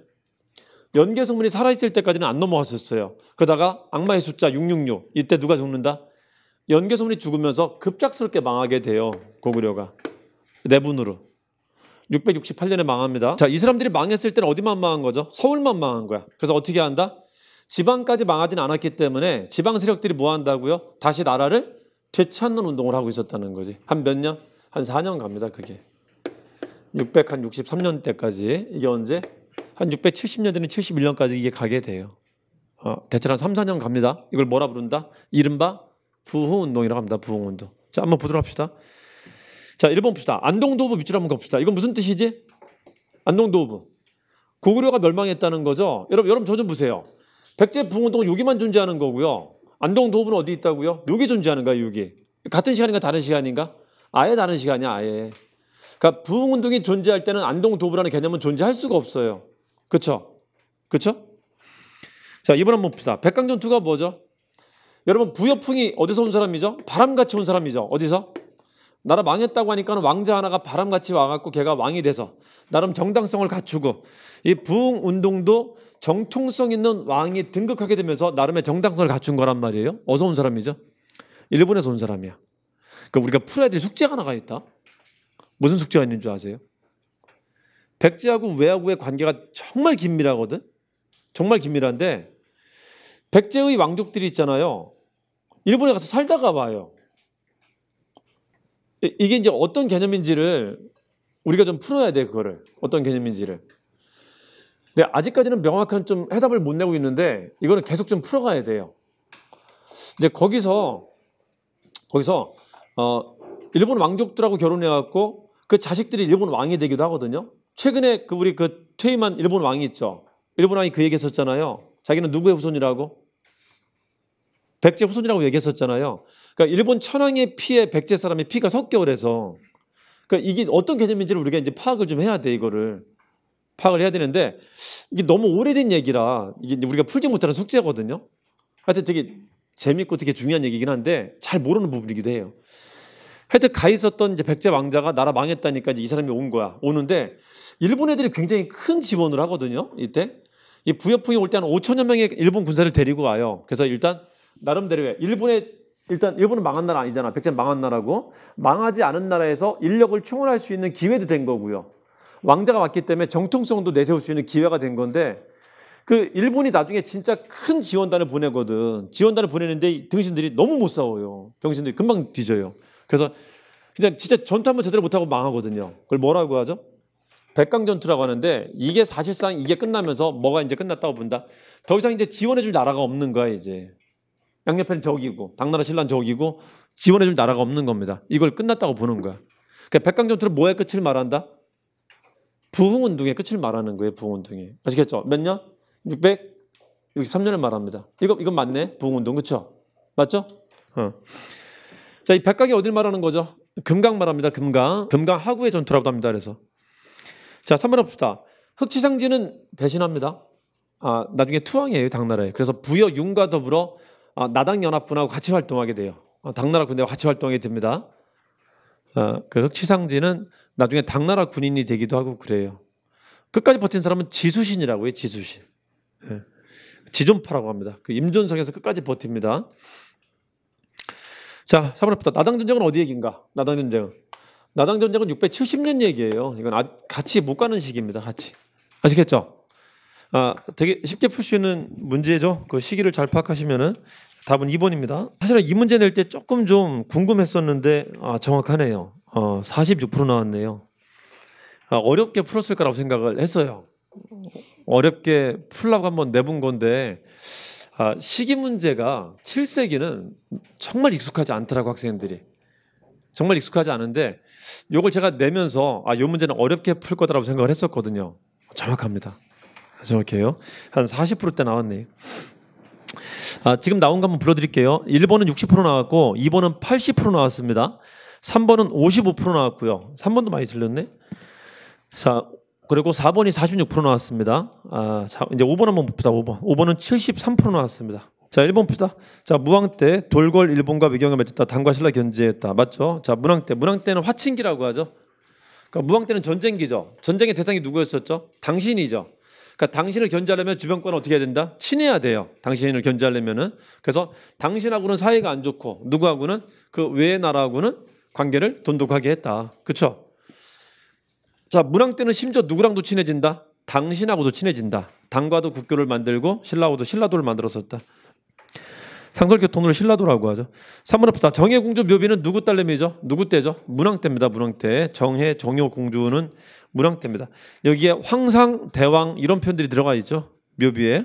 연개소문이 살아있을 때까지는 안 넘어갔었어요. 그러다가 악마의 숫자 666 이때 누가 죽는다? 연개소문이 죽으면서 급작스럽게 망하게 돼요. 고구려가 내분으로. 네 668년에 망합니다. 자, 이사람들이 망했을 때는 어디만 망한 거죠? 서울만 망한 거야. 그래서 어떻게 한다? 지방까지 망하진 않았기 때문에 지방 세력들이 뭐 한다고요? 다시 나라를 되찾는 운동을 하고 있었다는 거지. 한 몇 년? 한 4년 갑니다, 그게. 663년 때까지. 이게 언제? 한6 7 0년되는 71년까지 이게 가게 돼요. 어, 대체로 한 3, 4년 갑니다. 이걸 뭐라 부른다? 이른바 부흥운동이라고 합니다. 부흥운동. 자, 한번 보도록 합시다. 자, 1번 봅시다. 안동도부 밑줄 한번 봅시다. 이건 무슨 뜻이지? 안동도부. 고구려가 멸망했다는 거죠. 여러분, 여러분 저 좀 보세요. 백제 부흥운동은 여기만 존재하는 거고요. 안동도부는 어디 있다고요? 여기 존재하는 거야, 여기. 같은 시간인가 다른 시간인가? 아예 다른 시간이야, 아예. 그러니까 부흥운동이 존재할 때는 안동도부라는 개념은 존재할 수가 없어요. 그렇죠? 그렇죠? 자, 이번 한번 봅시다. 백강전투가 뭐죠? 여러분, 부여풍이 어디서 온 사람이죠? 바람같이 온 사람이죠? 어디서? 나라 망했다고 하니까 왕자 하나가 바람같이 와갖고 걔가 왕이 돼서 나름 정당성을 갖추고 이 부흥 운동도 정통성 있는 왕이 등극하게 되면서 나름의 정당성을 갖춘 거란 말이에요. 어서 온 사람이죠? 일본에서 온 사람이야. 그러니까 우리가 풀어야 될 숙제가 하나가 있다. 무슨 숙제가 있는 줄 아세요? 백제하고 외하고의 관계가 정말 긴밀하거든. 정말 긴밀한데 백제의 왕족들이 있잖아요. 일본에 가서 살다가 와요. 이게 이제 어떤 개념인지를 우리가 좀 풀어야 돼 그거를 어떤 개념인지를. 근데 아직까지는 명확한 좀 해답을 못 내고 있는데 이거는 계속 좀 풀어가야 돼요. 이제 거기서 거기서 어 일본 왕족들하고 결혼해갖고 그 자식들이 일본 왕이 되기도 하거든요. 최근에 그 우리 그 퇴임한 일본 왕이 있죠. 일본 왕이 그 얘기했었잖아요. 자기는 누구의 후손이라고? 백제 후손이라고 얘기했었잖아요. 그러니까 일본 천황의 피에 백제 사람의 피가 섞여 그래서 그러니까 이게 어떤 개념인지를 우리가 이제 파악을 좀 해야 돼 이거를 파악을 해야 되는데 이게 너무 오래된 얘기라 이게 우리가 풀지 못하는 숙제거든요. 하여튼 되게 재밌고 되게 중요한 얘기긴 한데 잘 모르는 부분이기도 해요. 하여튼 가 있었던 이제 백제 왕자가 나라 망했다니까 이제 이 사람이 온 거야. 오는데 일본 애들이 굉장히 큰 지원을 하거든요. 이때 이 부여풍이 올 때 한 5천여 명의 일본 군사를 데리고 와요. 그래서 일단 나름대로 일본의 일단 일본은 망한 나라 아니잖아. 백제는 망한 나라고. 망하지 않은 나라에서 인력을 충원할 수 있는 기회도 된 거고요. 왕자가 왔기 때문에 정통성도 내세울 수 있는 기회가 된 건데 그 일본이 나중에 진짜 큰 지원단을 보내거든. 지원단을 보내는데 등신들이 너무 못 싸워요. 병신들이 금방 뒤져요. 그래서 그냥 진짜 전투 한번 제대로 못하고 망하거든요. 그걸 뭐라고 하죠? 백강전투라고 하는데 이게 사실상 이게 끝나면서 뭐가 이제 끝났다고 본다. 더 이상 이제 지원해줄 나라가 없는 거야 이제. 양옆에는 적이고 당나라 신라는 적이고 지원해줄 나라가 없는 겁니다. 이걸 끝났다고 보는 거야. 그러니까 백강전투는 뭐의 끝을 말한다? 부흥운동의 끝을 말하는 거예요. 부흥운동의. 아시겠죠? 몇 년? 663년을 0 0 말합니다. 이거, 이건 맞네. 부흥운동. 그쵸? 맞죠? 어. 자, 이 백강이 어딜 말하는 거죠? 금강 말합니다. 금강. 금강 하구의 전투라고 합니다. 그래서. 자, 3번 봅시다 흑치상지는 배신합니다. 아, 나중에 투항이에요. 당나라에. 그래서 부여 윤과 더불어 어, 나당 연합군하고 같이 활동하게 돼요. 어, 당나라 군대와 같이 활동하게 됩니다. 어, 그 흑치상지는 나중에 당나라 군인이 되기도 하고 그래요. 끝까지 버틴 사람은 지수신이라고 해요. 지수신. 예. 지존파라고 합니다. 그 임존성에서 끝까지 버팁니다. 자, 3번부터 나당 전쟁은 어디 얘기인가? 나당 전쟁은 나당 전쟁은 670년 얘기예요. 이건 아, 같이 못 가는 시기입니다. 같이 아시겠죠? 아, 되게 쉽게 풀 수 있는 문제죠. 그 시기를 잘 파악하시면은 답은 2번입니다. 사실은 이 문제 낼 때 조금 좀 궁금했었는데 아, 정확하네요. 어, 46% 나왔네요. 아, 어렵게 풀었을 거라고 생각을 했어요. 어렵게 풀라고 한번 내본 건데 아, 시기 문제가 7세기는 정말 익숙하지 않더라고 학생들이. 정말 익숙하지 않은데 요걸 제가 내면서 아, 요 문제는 어렵게 풀 거다라고 생각을 했었거든요. 정확합니다. 정확해요. 한 40%대 나왔네. 아, 지금 나온 거 한번 불러드릴게요. 1번은 60% 나왔고, 2번은 80% 나왔습니다. 3번은 55% 나왔고요. 3번도 많이 들렸네. 자, 그리고 4번이 46% 나왔습니다. 아, 자, 이제 5번 한번 봅시다. 5번. 5번은 73% 나왔습니다. 자, 1번 봅시다. 자, 무왕 때 돌궐 일본과 외경을 맺었다. 당과 신라 견제했다. 맞죠? 자, 문왕 때. 문왕 때는 화친기라고 하죠. 그러니까 무왕 때는 전쟁기죠. 전쟁의 대상이 누구였었죠? 당신이죠. 그러니까 당신을 견제하려면 주변권 어떻게 해야 된다? 친해야 돼요. 당신을 견제하려면은. 그래서 당신하고는 사이가 안 좋고 누구하고는 그 외의 나라하고는 관계를 돈독하게 했다. 그렇죠? 자, 문왕 때는 심지어 누구랑도 친해진다. 당신하고도 친해진다. 당과도 국교를 만들고 신라하고도 신라도를 만들었었다. 상설교통을 신라도라고 하죠. 3번 합시 정혜 공주 묘비는 누구 딸내미죠? 누구 때죠? 문왕 때입니다. 문왕 때. 정혜, 정효 공주는 문왕 때입니다. 여기에 황상, 대왕 이런 표현들이 들어가 있죠. 묘비에.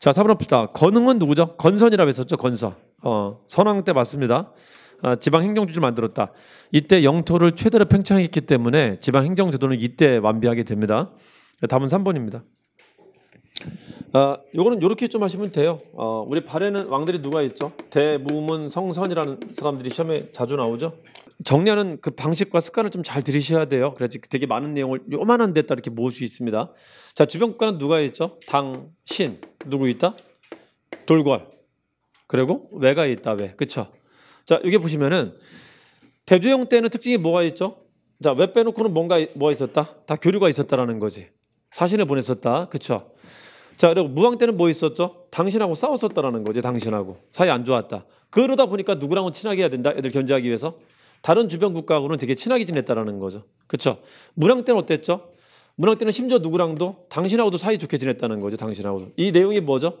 자, 3번 합시 건흥은 누구죠? 건선이라고 했었죠. 건선. 어, 선왕 때 맞습니다. 아, 지방 행정주를 만들었다. 이때 영토를 최대로 팽창했기 때문에 지방 행정제도는 이때 완비하게 됩니다. 답은 3번입니다. 아, 요거는 이렇게 좀 하시면 돼요. 어, 우리 발에는 왕들이 누가 있죠? 대무문 성선이라는 사람들이 시험에 자주 나오죠. 정리하는 그 방식과 습관을 좀 잘 들이셔야 돼요. 그래야지 되게 많은 내용을 요만한 데다 이렇게 모을 수 있습니다. 자, 주변 국가는 누가 있죠? 당, 신, 누구 있다? 돌궐. 그리고 외가 있다, 외. 그쵸? 자, 여기 보시면은 대조영 때는 특징이 뭐가 있죠? 자, 외 빼놓고는 뭔가 뭐가 있었다? 다 교류가 있었다라는 거지. 사신을 보냈었다. 그쵸? 자, 그리고 무왕 때는 뭐 있었죠? 당신하고 싸웠었다라는 거지, 당신하고. 사이 안 좋았다. 그러다 보니까 누구랑은 친하게 해야 된다. 애들 견제하기 위해서. 다른 주변 국가하고는 되게 친하게 지냈다라는 거죠. 그렇죠? 무랑 때는 어땠죠? 무랑 때는 심지어 누구랑도 당신하고도 사이 좋게 지냈다는 거죠. 당신하고도. 이 내용이 뭐죠?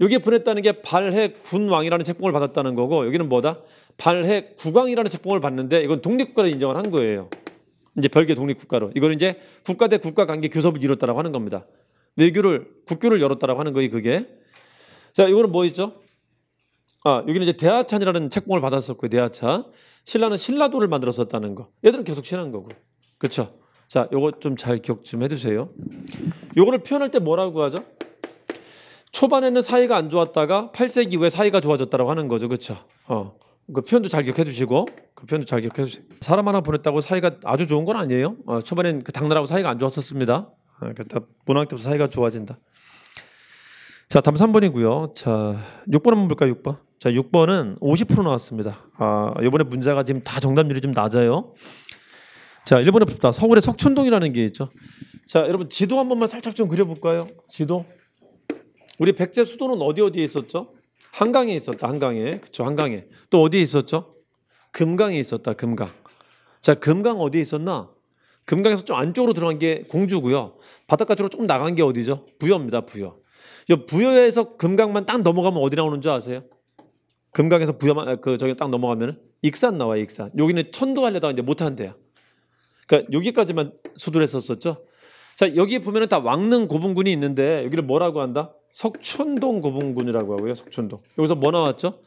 여기에 보냈다는 게 발해 군왕이라는 책봉을 받았다는 거고 여기는 뭐다? 발해 국왕이라는 책봉을 받는데 이건 독립국가를 인정을 한 거예요. 이제 별개 독립국가로. 이거는 이제 국가 대 국가 관계 교섭을 이뤘다라고 하는 겁니다. 내교를 국교를 열었다라고 하는 거예요. 그게 자 이거는 뭐였죠? 아 여기는 이제 대하찬이라는 책봉을 받았었고요. 대하차 신라는 신라도를 만들었었다는 거. 얘들은 계속 신한 거고 그렇죠? 자 요거 좀 잘 기억 좀 해두세요. 요거를 표현할 때 뭐라고 하죠? 초반에는 사이가 안 좋았다가 8세기 후에 사이가 좋아졌다라고 하는 거죠. 그렇죠? 어. 그 표현도 잘 기억해 주시고 그 표현도 잘 기억해 주세요. 사람 하나 보냈다고 사이가 아주 좋은 건 아니에요. 어, 초반엔 그 당나라하고 사이가 안 좋았었습니다. 그러니까 문학 때부터 사이가 좋아진다. 자, 다음 3번이고요. 자, 6번 한번 볼까요? 6번. 자, 6번은 50% 나왔습니다. 아, 이번에 문제가 지금 다 정답률이 좀 낮아요. 자, 1번에 봅시다. 서울의 석촌동이라는 게 있죠. 자, 여러분 지도 한 번만 살짝 좀 그려볼까요? 지도. 우리 백제 수도는 어디 어디에 있었죠? 한강에 있었다. 한강에. 그쵸, 한강에. 또 어디에 있었죠? 금강에 있었다. 금강. 자, 금강 어디에 있었나? 금강에서 좀 안쪽으로 들어간 게 공주고요. 바닷가 쪽으로 좀 나간 게 어디죠? 부여입니다. 부여. 이 부여에서 금강만 딱 넘어가면 어디 나오는 줄 아세요? 금강에서 부여만 아, 그 저기 딱넘어가면 익산 나와요. 익산. 여기는 천도 하려다가 이제 못 한대요. 그러니까 여기까지만 수두했었었죠. 자 여기 보면은 다 왕릉 고분군이 있는데 여기를 뭐라고 한다? 석촌동 고분군이라고 하고요. 석촌동. 여기서 뭐 나왔죠?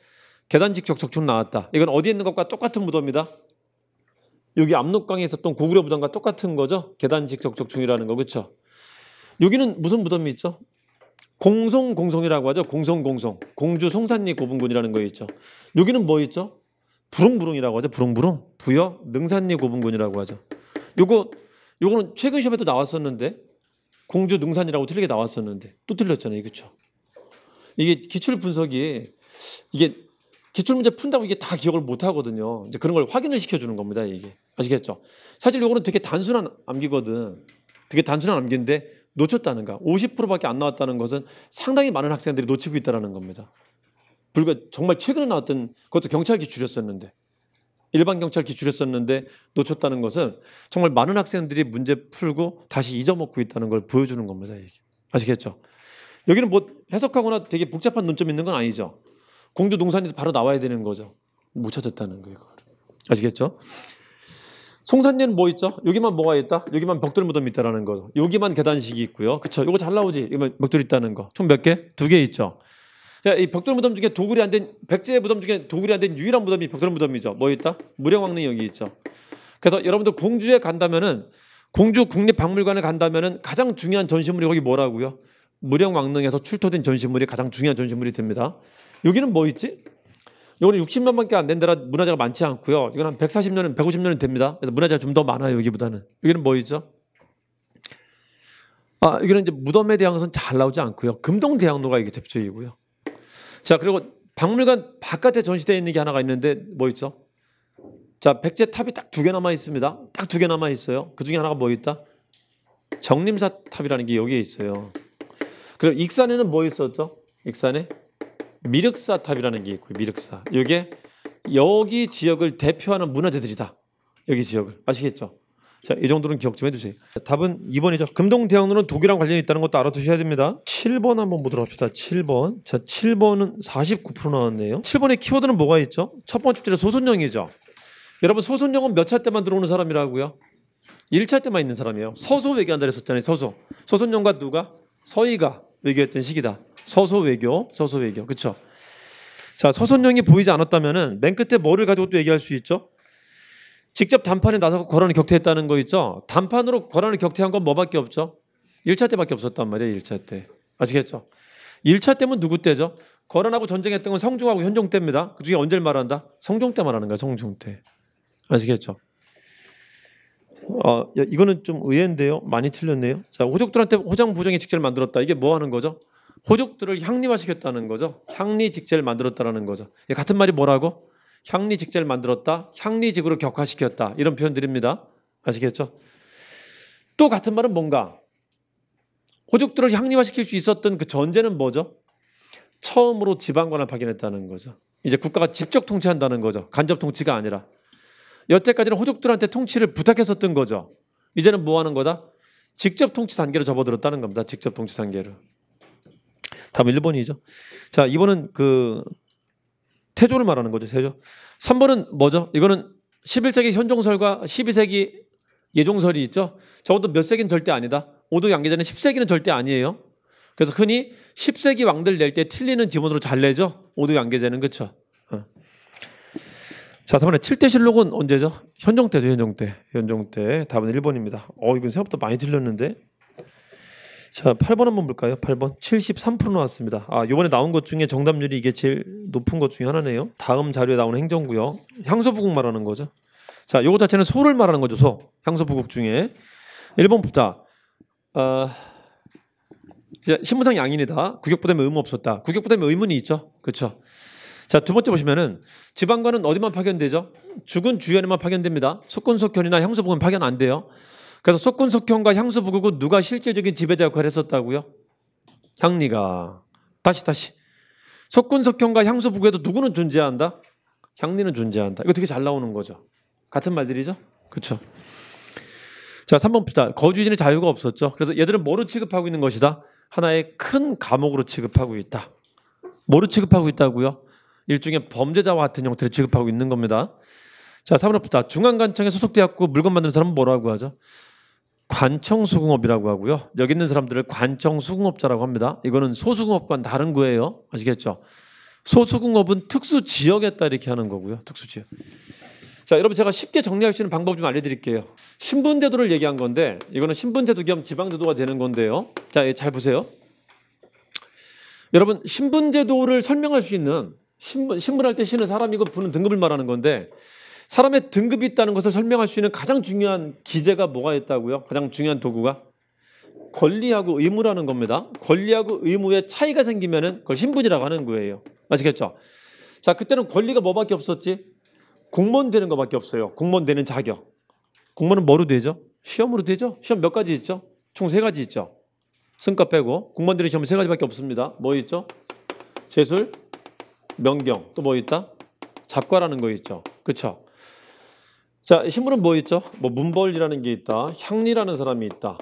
계단직적 석촌 나왔다. 이건 어디에 있는 것과 똑같은 무덤이다. 여기 압록강에 있었던 고구려 무덤과 똑같은 거죠. 계단직 적적충이라는 거 그렇죠. 여기는 무슨 무덤이 있죠? 공송공송이라고 하죠. 공송공송. 공주 송산리 고분군이라는 거 있죠. 여기는 뭐 있죠? 부릉부릉이라고 하죠. 부릉부릉. 부여 능산리 고분군이라고 하죠. 요거 요거는 최근 시험에도 나왔었는데 공주 능산이라고 틀리게 나왔었는데 또 틀렸잖아요. 그렇죠? 이게 기출 분석이 이게 기출 문제 푼다고 이게 다 기억을 못 하거든요. 이제 그런 걸 확인을 시켜주는 겁니다. 이게 아시겠죠? 사실 요거는 되게 단순한 암기거든. 되게 단순한 암기인데 놓쳤다는 거. 50%밖에 안 나왔다는 것은 상당히 많은 학생들이 놓치고 있다라는 겁니다. 불과 정말 최근에 나왔던 그것도 경찰 기출이었었는데 일반 경찰 기출이었었는데 놓쳤다는 것은 정말 많은 학생들이 문제 풀고 다시 잊어먹고 있다는 걸 보여주는 겁니다. 이게 아시겠죠? 여기는 뭐 해석하거나 되게 복잡한 논점이 있는 건 아니죠. 공주 농산에서 바로 나와야 되는 거죠. 못 찾았다는 거예요. 그걸. 아시겠죠? 송산리는 뭐 있죠? 여기만 뭐가 있다? 여기만 벽돌 무덤이 있다라는 거죠. 여기만 계단식이 있고요. 그쵸? 이거 잘 나오지? 이거 벽돌 있다는 거. 총 몇 개? 두 개 있죠. 이 벽돌 무덤 중에 도굴이 안 된 백제의 무덤 중에 도굴이 안 된 유일한 무덤이 벽돌 무덤이죠. 뭐 있다? 무령왕릉 여기 있죠. 그래서 여러분들 공주에 간다면은 공주 국립박물관에 간다면은 가장 중요한 전시물이 거기 뭐라고요? 무령왕릉에서 출토된 전시물이 가장 중요한 전시물이 됩니다. 여기는 뭐 있지? 이거는 60년밖에 안된 데라 문화재가 많지 않고요. 이건 한 140년은 150년은 됩니다. 그래서 문화재가 좀 더 많아요 여기보다는. 여기는 뭐 있죠? 아, 여기는 이제 무덤에 대한 것은 잘 나오지 않고요. 금동대학로가 이게 대표적이고요. 자, 그리고 박물관 바깥에 전시되어 있는 게 하나가 있는데 뭐 있죠? 자, 백제탑이 딱 두 개 남아 있습니다. 딱 두 개 남아 있어요. 그 중에 하나가 뭐 있다? 정림사 탑이라는 게 여기에 있어요. 그리고 익산에는 뭐 있었죠? 익산에 미륵사탑이라는 게 있고요. 미륵사. 이게 여기 지역을 대표하는 문화재들이다. 여기 지역을. 아시겠죠? 자, 이 정도는 기억 좀 해주세요. 답은 2번이죠. 금동대학로는 독일랑 관련이 있다는 것도 알아두셔야 됩니다. 7번 한번 보도록 합시다. 7번. 자, 7번은 49% 나왔네요. 7번의 키워드는 뭐가 있죠? 첫 번째 주제 소손령이죠. 여러분, 소손령은 몇 차 때만 들어오는 사람이라고요? 1차 때만 있는 사람이에요. 서소 외교한다 그랬었잖아요. 서소. 소손령과 누가? 서희가 외교했던 시기다. 서서 외교, 서서 외교, 그렇죠? 자, 서손령이 보이지 않았다면은 맨 끝에 뭐를 가지고 또 얘기할 수 있죠? 직접 단판에 나서고 거란을 격퇴했다는 거 있죠? 단판으로 거란을 격퇴한 건 뭐밖에 없죠? 1차 때밖에 없었단 말이에요, 1차 때. 아시겠죠? 1차 때면 누구 때죠? 거란하고 전쟁했던 건 성종하고 현종 때입니다. 그 중에 언제를 말한다? 성종 때 말하는 거야, 성종 때. 아시겠죠? 어, 이거는 좀 의외인데요. 많이 틀렸네요. 자, 호족들한테 호장 부정의 직제를 만들었다. 이게 뭐 하는 거죠? 호족들을 향리화시켰다는 거죠. 향리직제를 만들었다는 거죠. 같은 말이 뭐라고? 향리직제를 만들었다. 향리직으로 격화시켰다. 이런 표현들입니다. 아시겠죠? 또 같은 말은 뭔가? 호족들을 향리화시킬 수 있었던 그 전제는 뭐죠? 처음으로 지방관을 파견했다는 거죠. 이제 국가가 직접 통치한다는 거죠. 간접 통치가 아니라. 여태까지는 호족들한테 통치를 부탁했었던 거죠. 이제는 뭐 하는 거다? 직접 통치 단계로 접어들었다는 겁니다. 직접 통치 단계로. 다음은 1번이죠. 자, 2번은 그 태조를 말하는 거죠. 태조. 3번은 뭐죠? 이거는 11세기 현종설과 12세기 예종설이 있죠. 적어도 몇 세기는 절대 아니다. 오도 양계자는 10세기는 절대 아니에요. 그래서 흔히 10세기 왕들 낼 때 틀리는 지문으로 잘 내죠. 오도양계제는그쵸 어. 자, 3번에 7대 실록은 언제죠? 현종 때죠, 현종 때. 현종 때. 답은 1번입니다. 어, 이건 생각보다 많이 틀렸는데. 자, 8번 한번 볼까요? 8번. 73% 나왔습니다. 아, 요번에 나온 것 중에 정답률이 이게 제일 높은 것 중에 하나네요. 다음 자료에 나오는 행정구역. 향소부국 말하는 거죠. 자, 요거 자체는 소를 말하는 거죠, 소. 향소부국 중에. 1번 봅다 어, 신분상 양인이다. 국격부담에 의무 없었다. 국격부담에 의문이 있죠. 그쵸 자, 두 번째 보시면은 지방관은 어디만 파견되죠? 죽은 주연에만 파견됩니다. 속건속견이나 향소부은 파견 안 돼요. 그래서 속군속형과 향수부국은 누가 실질적인 지배자 역할을 했었다고요? 향리가. 다시 다시. 속군속형과 향수부국에도 누구는 존재한다? 향리는 존재한다. 이거 되게 잘 나오는 거죠. 같은 말들이죠? 그렇죠. 자, 3번 봅시다. 거주인의 자유가 없었죠. 그래서 얘들은 뭐로 취급하고 있는 것이다? 하나의 큰 감옥으로 취급하고 있다. 뭐로 취급하고 있다고요? 일종의 범죄자와 같은 형태로 취급하고 있는 겁니다. 자, 3번 봅시다. 중앙관청에 소속되었고 물건 만드는 사람은 뭐라고 하죠? 관청수공업이라고 하고요. 여기 있는 사람들을 관청수공업자라고 합니다. 이거는 소수공업과는 다른 거예요. 아시겠죠? 소수공업은 특수 지역에 따라 이렇게 하는 거고요. 특수 지역. 자, 여러분 제가 쉽게 정리할 수 있는 방법 좀 알려드릴게요. 신분제도를 얘기한 건데 이거는 신분제도 겸 지방제도가 되는 건데요. 자, 예, 잘 보세요. 여러분 신분제도를 설명할 수 있는 신분 신분할 때 신은 사람이고 부는 등급을 말하는 건데 사람의 등급이 있다는 것을 설명할 수 있는 가장 중요한 기재가 뭐가 있다고요? 가장 중요한 도구가 권리하고 의무라는 겁니다. 권리하고 의무의 차이가 생기면 그걸 신분이라고 하는 거예요. 아시겠죠? 자, 그때는 권리가 뭐밖에 없었지? 공무원 되는 거밖에 없어요. 공무원 되는 자격. 공무원은 뭐로 되죠? 시험으로 되죠? 시험 몇 가지 있죠? 총 세 가지 있죠. 성과 빼고 공무원들이 시험 세 가지밖에 없습니다. 뭐 있죠? 재술, 명경 또 뭐 있다? 작과라는거 있죠. 그렇죠? 자, 신문은 뭐 있죠? 뭐 문벌이라는 게 있다. 향리라는 사람이 있다.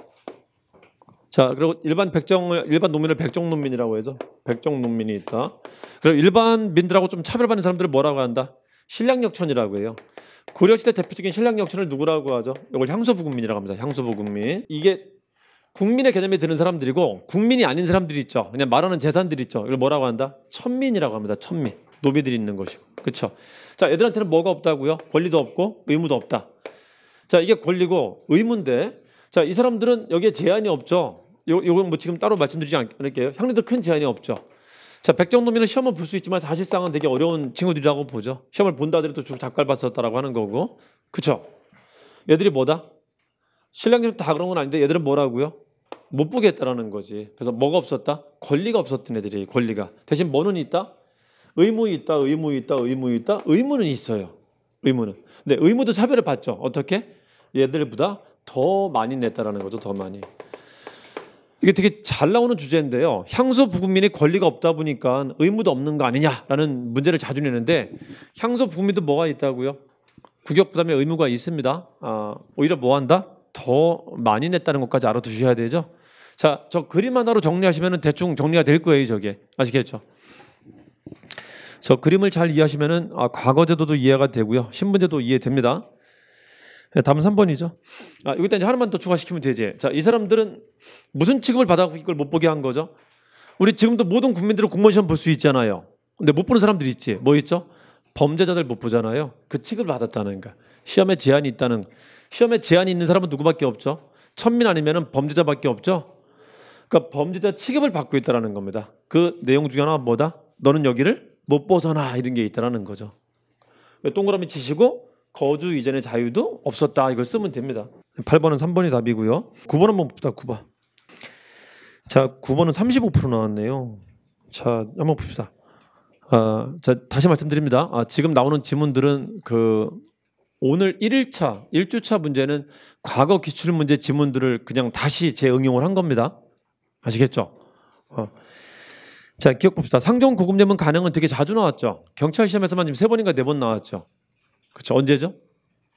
자, 그리고 일반 백정 일반 농민을 백정 농민이라고 해죠. 백정 농민이 있다. 그리고 일반 민들하고 좀 차별받는 사람들을 뭐라고 한다? 신량역천이라고 해요. 고려시대 대표적인 신량역천을 누구라고 하죠? 이걸 향소부국민이라고 합니다. 향소부국민. 이게 국민의 개념이 드는 사람들이고 국민이 아닌 사람들이 있죠. 그냥 말하는 재산들이 있죠. 이걸 뭐라고 한다? 천민이라고 합니다. 천민. 노비들이 있는 것이고. 그렇죠? 자, 애들한테는 뭐가 없다고요? 권리도 없고 의무도 없다. 자, 이게 권리고 의무인데 자, 이 사람들은 여기에 제한이 없죠. 요, 요건 뭐 지금 따로 말씀드리지 않을게요. 형님들 큰 제한이 없죠. 자, 백정놈이는 시험을 볼 수 있지만 사실상은 되게 어려운 친구들이라고 보죠. 시험을 본다 하더라도 주로 작갈봤었다라고 하는 거고. 그쵸? 얘들이 뭐다? 신랑님 다 그런 건 아닌데 얘들은 뭐라고요? 못 보겠다라는 거지. 그래서 뭐가 없었다? 권리가 없었던 애들이 권리가. 대신 뭐는 있다? 의무 있다, 의무 있다, 의무 있다. 의무는 있어요. 의무는. 근데 의무도 차별을 받죠. 어떻게? 얘들보다 더 많이 냈다라는 거죠. 더 많이. 이게 되게 잘 나오는 주제인데요. 향수 부국민의 권리가 없다 보니까 의무도 없는 거 아니냐라는 문제를 자주 내는데 향수 부국민도 뭐가 있다고요? 국역 부담의 의무가 있습니다. 아, 오히려 뭐 한다? 더 많이 냈다는 것까지 알아두셔야 되죠. 자, 저 그림 하나로 정리하시면 대충 정리가 될 거예요, 저게. 아시겠죠? 그래서 그림을 잘 이해하시면은 아, 과거제도도 이해가 되고요. 신분제도 이해됩니다. 네, 다음 3번이죠. 아, 여기다 이제 하나만 더 추가시키면 되지. 자, 이 사람들은 무슨 취급을 받아갖고 이걸 못 보게 한 거죠? 우리 지금도 모든 국민들은 공무원 시험 볼 수 있잖아요. 근데 못 보는 사람들이 있지. 뭐 있죠? 범죄자들 못 보잖아요. 그 취급을 받았다는 거. 시험에 제한이 있다는 거. 시험에 제한이 있는 사람은 누구밖에 없죠? 천민 아니면 범죄자밖에 없죠? 그러니까 범죄자 취급을 받고 있다는 겁니다. 그 내용 중에 하나가 뭐다? 너는 여기를 못 벗어나 이런 게 있다라는 거죠. 동그라미 치시고 거주 이전의 자유도 없었다 이걸 쓰면 됩니다. 8번은 3번이 답이고요. 9번 한번 봅시다. 9번. 자, 9번은 35% 나왔네요. 자, 한번 봅시다. 아, 자, 다시 말씀드립니다. 아, 지금 나오는 지문들은 그 오늘 1일차, 1주차 문제는 과거 기출문제 지문들을 그냥 다시 재응용을 한 겁니다. 아시겠죠? 어. 자, 기억 봅시다. 상종 구급내면 가능은 되게 자주 나왔죠. 경찰 시험에서만 지금 세 번인가 네 번 나왔죠. 그렇죠. 언제죠?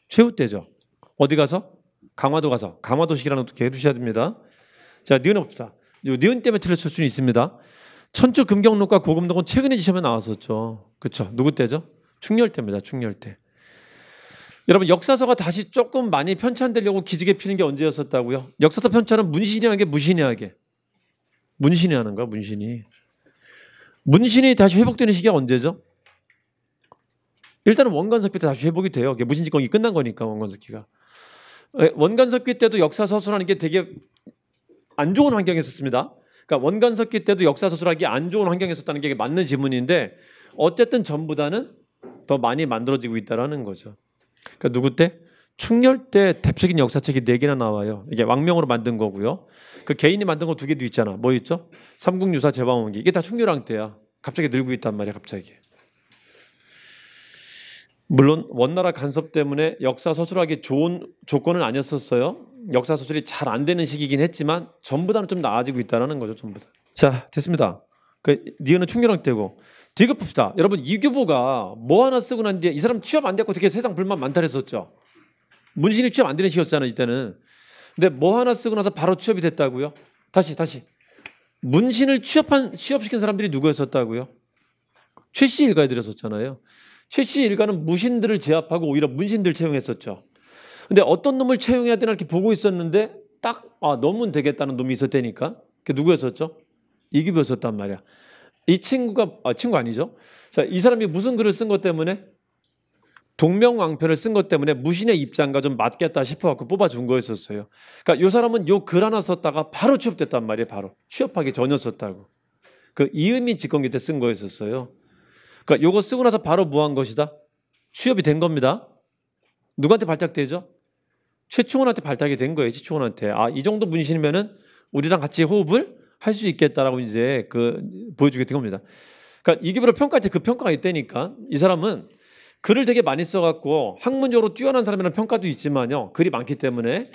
최후 때죠. 어디 가서? 강화도 가서. 강화도식이라는 것도 기억해 주셔야 됩니다. 자, 니은 에 봅시다. 니은 때문에 틀렸을 수는 있습니다. 천주 금경록과 고금록은 최근에 지시하면 나왔었죠. 그렇죠. 누구 때죠? 충렬 때입니다. 충렬 때. 여러분 역사서가 다시 조금 많이 편찬되려고 기지개 피는 게 언제였었다고요? 역사서 편찬은 문신이하게 무신이하게 문신이 하는 거야 문신이 문신이 다시 회복되는 시기가 언제죠? 일단은 원간석기 때 다시 회복이 돼요. 무신직공이 끝난 거니까 원간석기가. 예, 원간석기 때도 역사서술하는 게 되게 안 좋은 환경에 있었습니다. 그러니까 원간석기 때도 역사서술하기 안 좋은 환경에 있었다는 게 맞는 지문인데 어쨌든 전보다는 더 많이 만들어지고 있다라는 거죠. 그러니까 누구 때? 충렬때 대표적인 역사책이 네 개나 나와요. 이게 왕명으로 만든 거고요. 그 개인이 만든 거 두 개도 있잖아. 뭐 있죠? 삼국유사 제방원기 이게 다 충렬왕 때야. 갑자기 늘고 있단 말이야. 갑자기. 물론 원나라 간섭 때문에 역사 서술하기 좋은 조건은 아니었었어요. 역사 서술이 잘 안 되는 시기긴 했지만 전부다는좀 나아지고 있다라는 거죠. 전부다자 됐습니다. 그 니은은 충렬왕 때고 뒤급봅시다 여러분 이규보가 뭐 하나 쓰고 난 뒤에 이 사람 취업 안 됐고 되게 세상 불만 많다 그랬었죠. 문신이 취업 안 되는 시였잖아요, 이때는. 근데 뭐 하나 쓰고 나서 바로 취업이 됐다고요? 다시, 다시. 문신을 취업한, 취업시킨 사람들이 누구였었다고요? 최씨 일가에들이었잖아요 최씨 일가는 무신들을 제압하고 오히려 문신들 채용했었죠. 근데 어떤 놈을 채용해야 되나 이렇게 보고 있었는데 딱, 아, 넘으면 되겠다는 놈이 있었다니까. 그 누구였었죠? 이기부였었단 말이야. 이 친구가, 아, 친구 아니죠? 자, 이 사람이 무슨 글을 쓴 것 때문에? 동명왕편을 쓴 것 때문에 무신의 입장과 좀 맞겠다 싶어갖고 뽑아준 거였었어요. 그러니까 요 사람은 요 글 하나 썼다가 바로 취업됐단 말이에요. 바로 취업하기 전에 썼다고. 그 이은민 직권기때 쓴 거였었어요. 그러니까 요거 쓰고 나서 바로 무한 뭐 것이다? 취업이 된 겁니다. 누구한테 발탁되죠? 최충원한테 발탁이 된 거예요. 최충원한테. 아, 이 정도 문신이면은 우리랑 같이 호흡을 할 수 있겠다라고 이제 그 보여주게 된 겁니다. 그러니까 이기부를 평가할 때 그 평가가 있다니까 이 사람은 글을 되게 많이 써갖고 학문적으로 뛰어난 사람이라는 평가도 있지만요. 글이 많기 때문에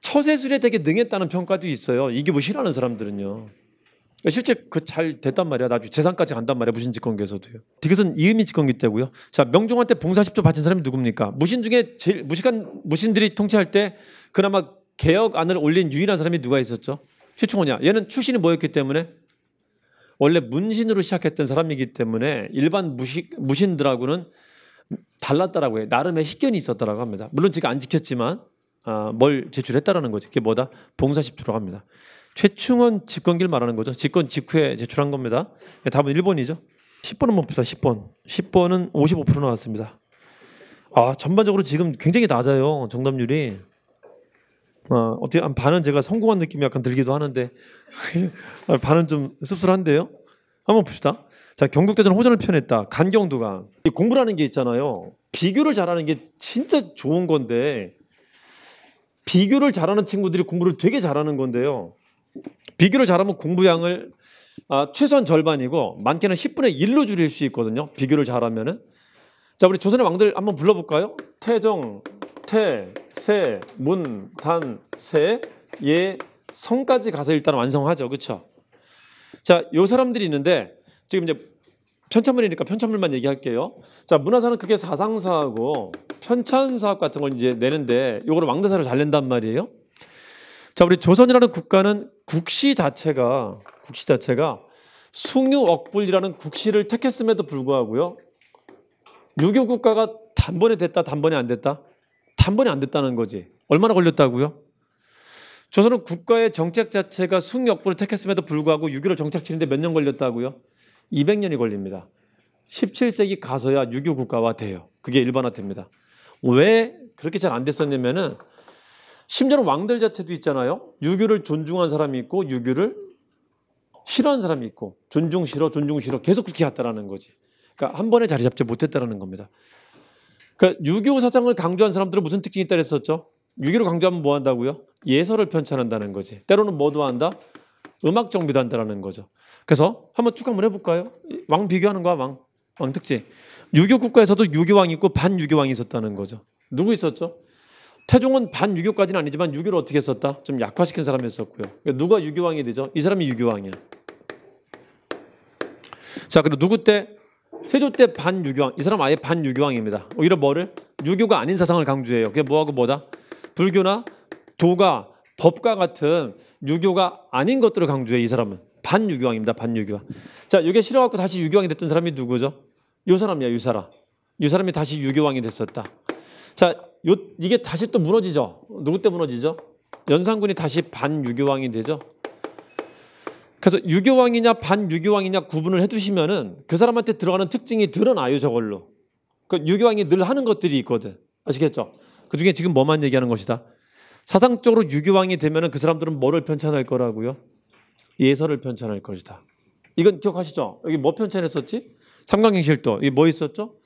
처세술에 되게 능했다는 평가도 있어요. 이게 무 뭐 싫어하는 사람들은요. 그러니까 실제 그 잘 됐단 말이야. 나중에 재산까지 간단 말이야. 무신 직권계에서도요. 이것은 이음이 직권기 때고요. 자, 명종한테 봉사 10조 바친 사람이 누굽니까? 무신 중에 제일 무식한 무신들이 통치할 때 그나마 개혁 안을 올린 유일한 사람이 누가 있었죠? 최충호냐 얘는 출신이 뭐였기 때문에 원래 문신으로 시작했던 사람이기 때문에 일반 무식, 무신들하고는 달랐다라고 해요. 나름의 식견이 있었다라고 합니다. 물론 지금 안 지켰지만 아, 뭘 제출했다라는 거죠. 그게 뭐다? 봉사십주라고 합니다. 최충원 집권기를 말하는 거죠. 집권 직후에 제출한 겁니다. 예, 답은 1번이죠. 10번 한번 봅시다. 10번. 10번은 55% 나왔습니다. 아, 전반적으로 지금 굉장히 낮아요. 정답률이. 어, 어떻게 한 아, 반은 제가 성공한 느낌이 약간 들기도 하는데 아, 반은 좀 씁쓸한데요. 한번 봅시다. 자경국대전 호전을 표현했다. 간경두가 공부라는 게 있잖아요. 비교를 잘하는 게 진짜 좋은 건데 비교를 잘하는 친구들이 공부를 되게 잘하는 건데요. 비교를 잘하면 공부량을 아, 최소한 절반이고 많게는 10분의 1로 줄일 수 있거든요. 비교를 잘하면은 자 우리 조선의 왕들 한번 불러볼까요? 태종 태, 세, 문, 단, 세, 예, 성까지 가서 일단 완성하죠, 그렇죠? 자, 요 사람들이 있는데 지금 이제 편찬물이니까 편찬물만 얘기할게요. 자, 문화사는 그게 사상사하고 편찬사업 같은 걸 이제 내는데 요거를 왕대사로 잘 낸단 말이에요. 자, 우리 조선이라는 국가는 국시 자체가 국시 자체가 숭유억불이라는 국시를 택했음에도 불구하고요. 유교 국가가 단번에 됐다, 단번에 안 됐다. 단번에 안 됐다는 거지. 얼마나 걸렸다고요? 조선은 국가의 정책 자체가 숭유억불을 택했음에도 불구하고 유교를 정착 치는데 몇 년 걸렸다고요? 200년이 걸립니다. 17세기 가서야 유교 국가화 돼요. 그게 일반화됩니다. 왜 그렇게 잘 안 됐었냐면은 심지어는 왕들 자체도 있잖아요. 유교를 존중한 사람이 있고 유교를 싫어하는 사람이 있고 존중 싫어 존중 싫어 계속 그렇게 왔다라는 거지. 그러니까 한 번에 자리 잡지 못했다라는 겁니다. 그러니까 유교 사상을 강조한 사람들은 무슨 특징이 있다 그랬었죠? 유교를 강조하면 뭐 한다고요? 예서를 편찬한다는 거지. 때로는 뭐도 한다? 음악 정비단다라는 거죠. 그래서 한번 쭉 한번 해볼까요? 왕 비교하는 거야 왕 왕특제. 유교 국가에서도 유교왕이 있고 반유교왕이 있었다는 거죠. 누구 있었죠? 태종은 반유교까지는 아니지만 유교를 어떻게 했었다? 좀 약화시킨 사람이 있었고요. 그러니까 누가 유교왕이 되죠? 이 사람이 유교왕이야. 자 그리고 누구 때? 세조 때 반유교왕. 이 사람 아예 반유교왕입니다. 오히려 뭐를? 유교가 아닌 사상을 강조해요. 그게 뭐하고 뭐다? 불교나 도가 법과 같은 유교가 아닌 것들을 강조해 이 사람은 반유교왕입니다. 반유교왕. 자, 이게 싫어갖고 다시 유교왕이 됐던 사람이 누구죠? 요 사람이야, 요 사람. 요 사람이 다시 유교왕이 됐었다. 자, 요, 이게 다시 또 무너지죠. 누구 때 무너지죠? 연산군이 다시 반유교왕이 되죠. 그래서 유교왕이냐 반유교왕이냐 구분을 해두시면은 그 사람한테 들어가는 특징이 드러나요, 저걸로. 그 유교왕이 늘 하는 것들이 있거든. 아시겠죠? 그 중에 지금 뭐만 얘기하는 것이다. 사상적으로 유교왕이 되면 그 사람들은 뭐를 편찬할 거라고요? 예서를 편찬할 것이다. 이건 기억하시죠? 여기 뭐 편찬했었지? 삼강행실도 이게 뭐 있었죠?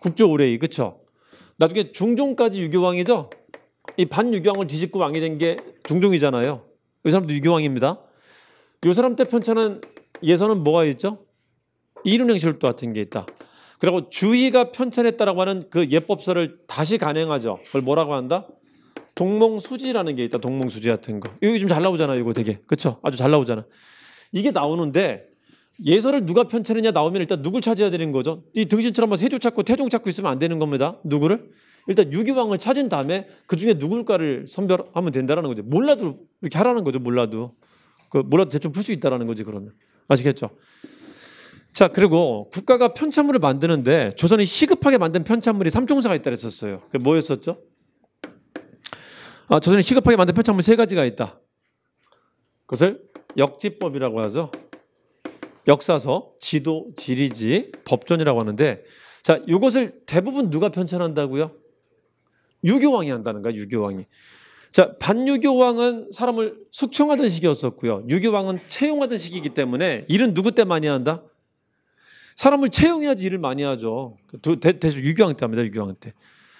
국조오레이. 그쵸? 나중에 중종까지 유교왕이죠? 이 반유교왕을 뒤집고 왕이 된 게 중종이잖아요. 이 사람도 유교왕입니다. 이 사람 때 편찬한 예서는 뭐가 있죠? 이륜행실도 같은 게 있다. 그리고 주의가 편찬했다라고 하는 그 예법서를 다시 간행하죠. 그걸 뭐라고 한다? 동몽수지라는 게 있다. 동몽수지 같은 거. 여기 좀잘 나오잖아요. 이거 되게. 그렇죠? 아주 잘 나오잖아. 이게 나오는데 예서를 누가 편찬느냐 나오면 일단 누굴 찾아야 되는 거죠? 이 등신처럼 세조 찾고 태종 찾고 있으면 안 되는 겁니다. 누구를? 일단 유기왕을 찾은 다음에 그 중에 누굴까를 선별하면 된다라는 거죠. 몰라도 이렇게 하라는 거죠. 몰라도. 그 몰라도 대충 풀 수 있다라는 거지 그러면. 아시겠죠? 자, 그리고 국가가 편찬물을 만드는데 조선이 시급하게 만든 편찬물이 삼총사가 있다 그랬었어요. 그게 뭐였었죠? 아, 조선이 시급하게 만든 표창문 세 가지가 있다. 그것을 역지법이라고 하죠. 역사서, 지도, 지리지, 법전이라고 하는데 자, 이것을 대부분 누가 편찬한다고요? 유교왕이 한다는 거야, 유교왕이. 자, 반유교왕은 사람을 숙청하던 시기였었고요. 유교왕은 채용하던 시기이기 때문에 일은 누구 때 많이 한다? 사람을 채용해야지 일을 많이 하죠. 그 대, 대 유교왕 때 합니다, 유교왕 때.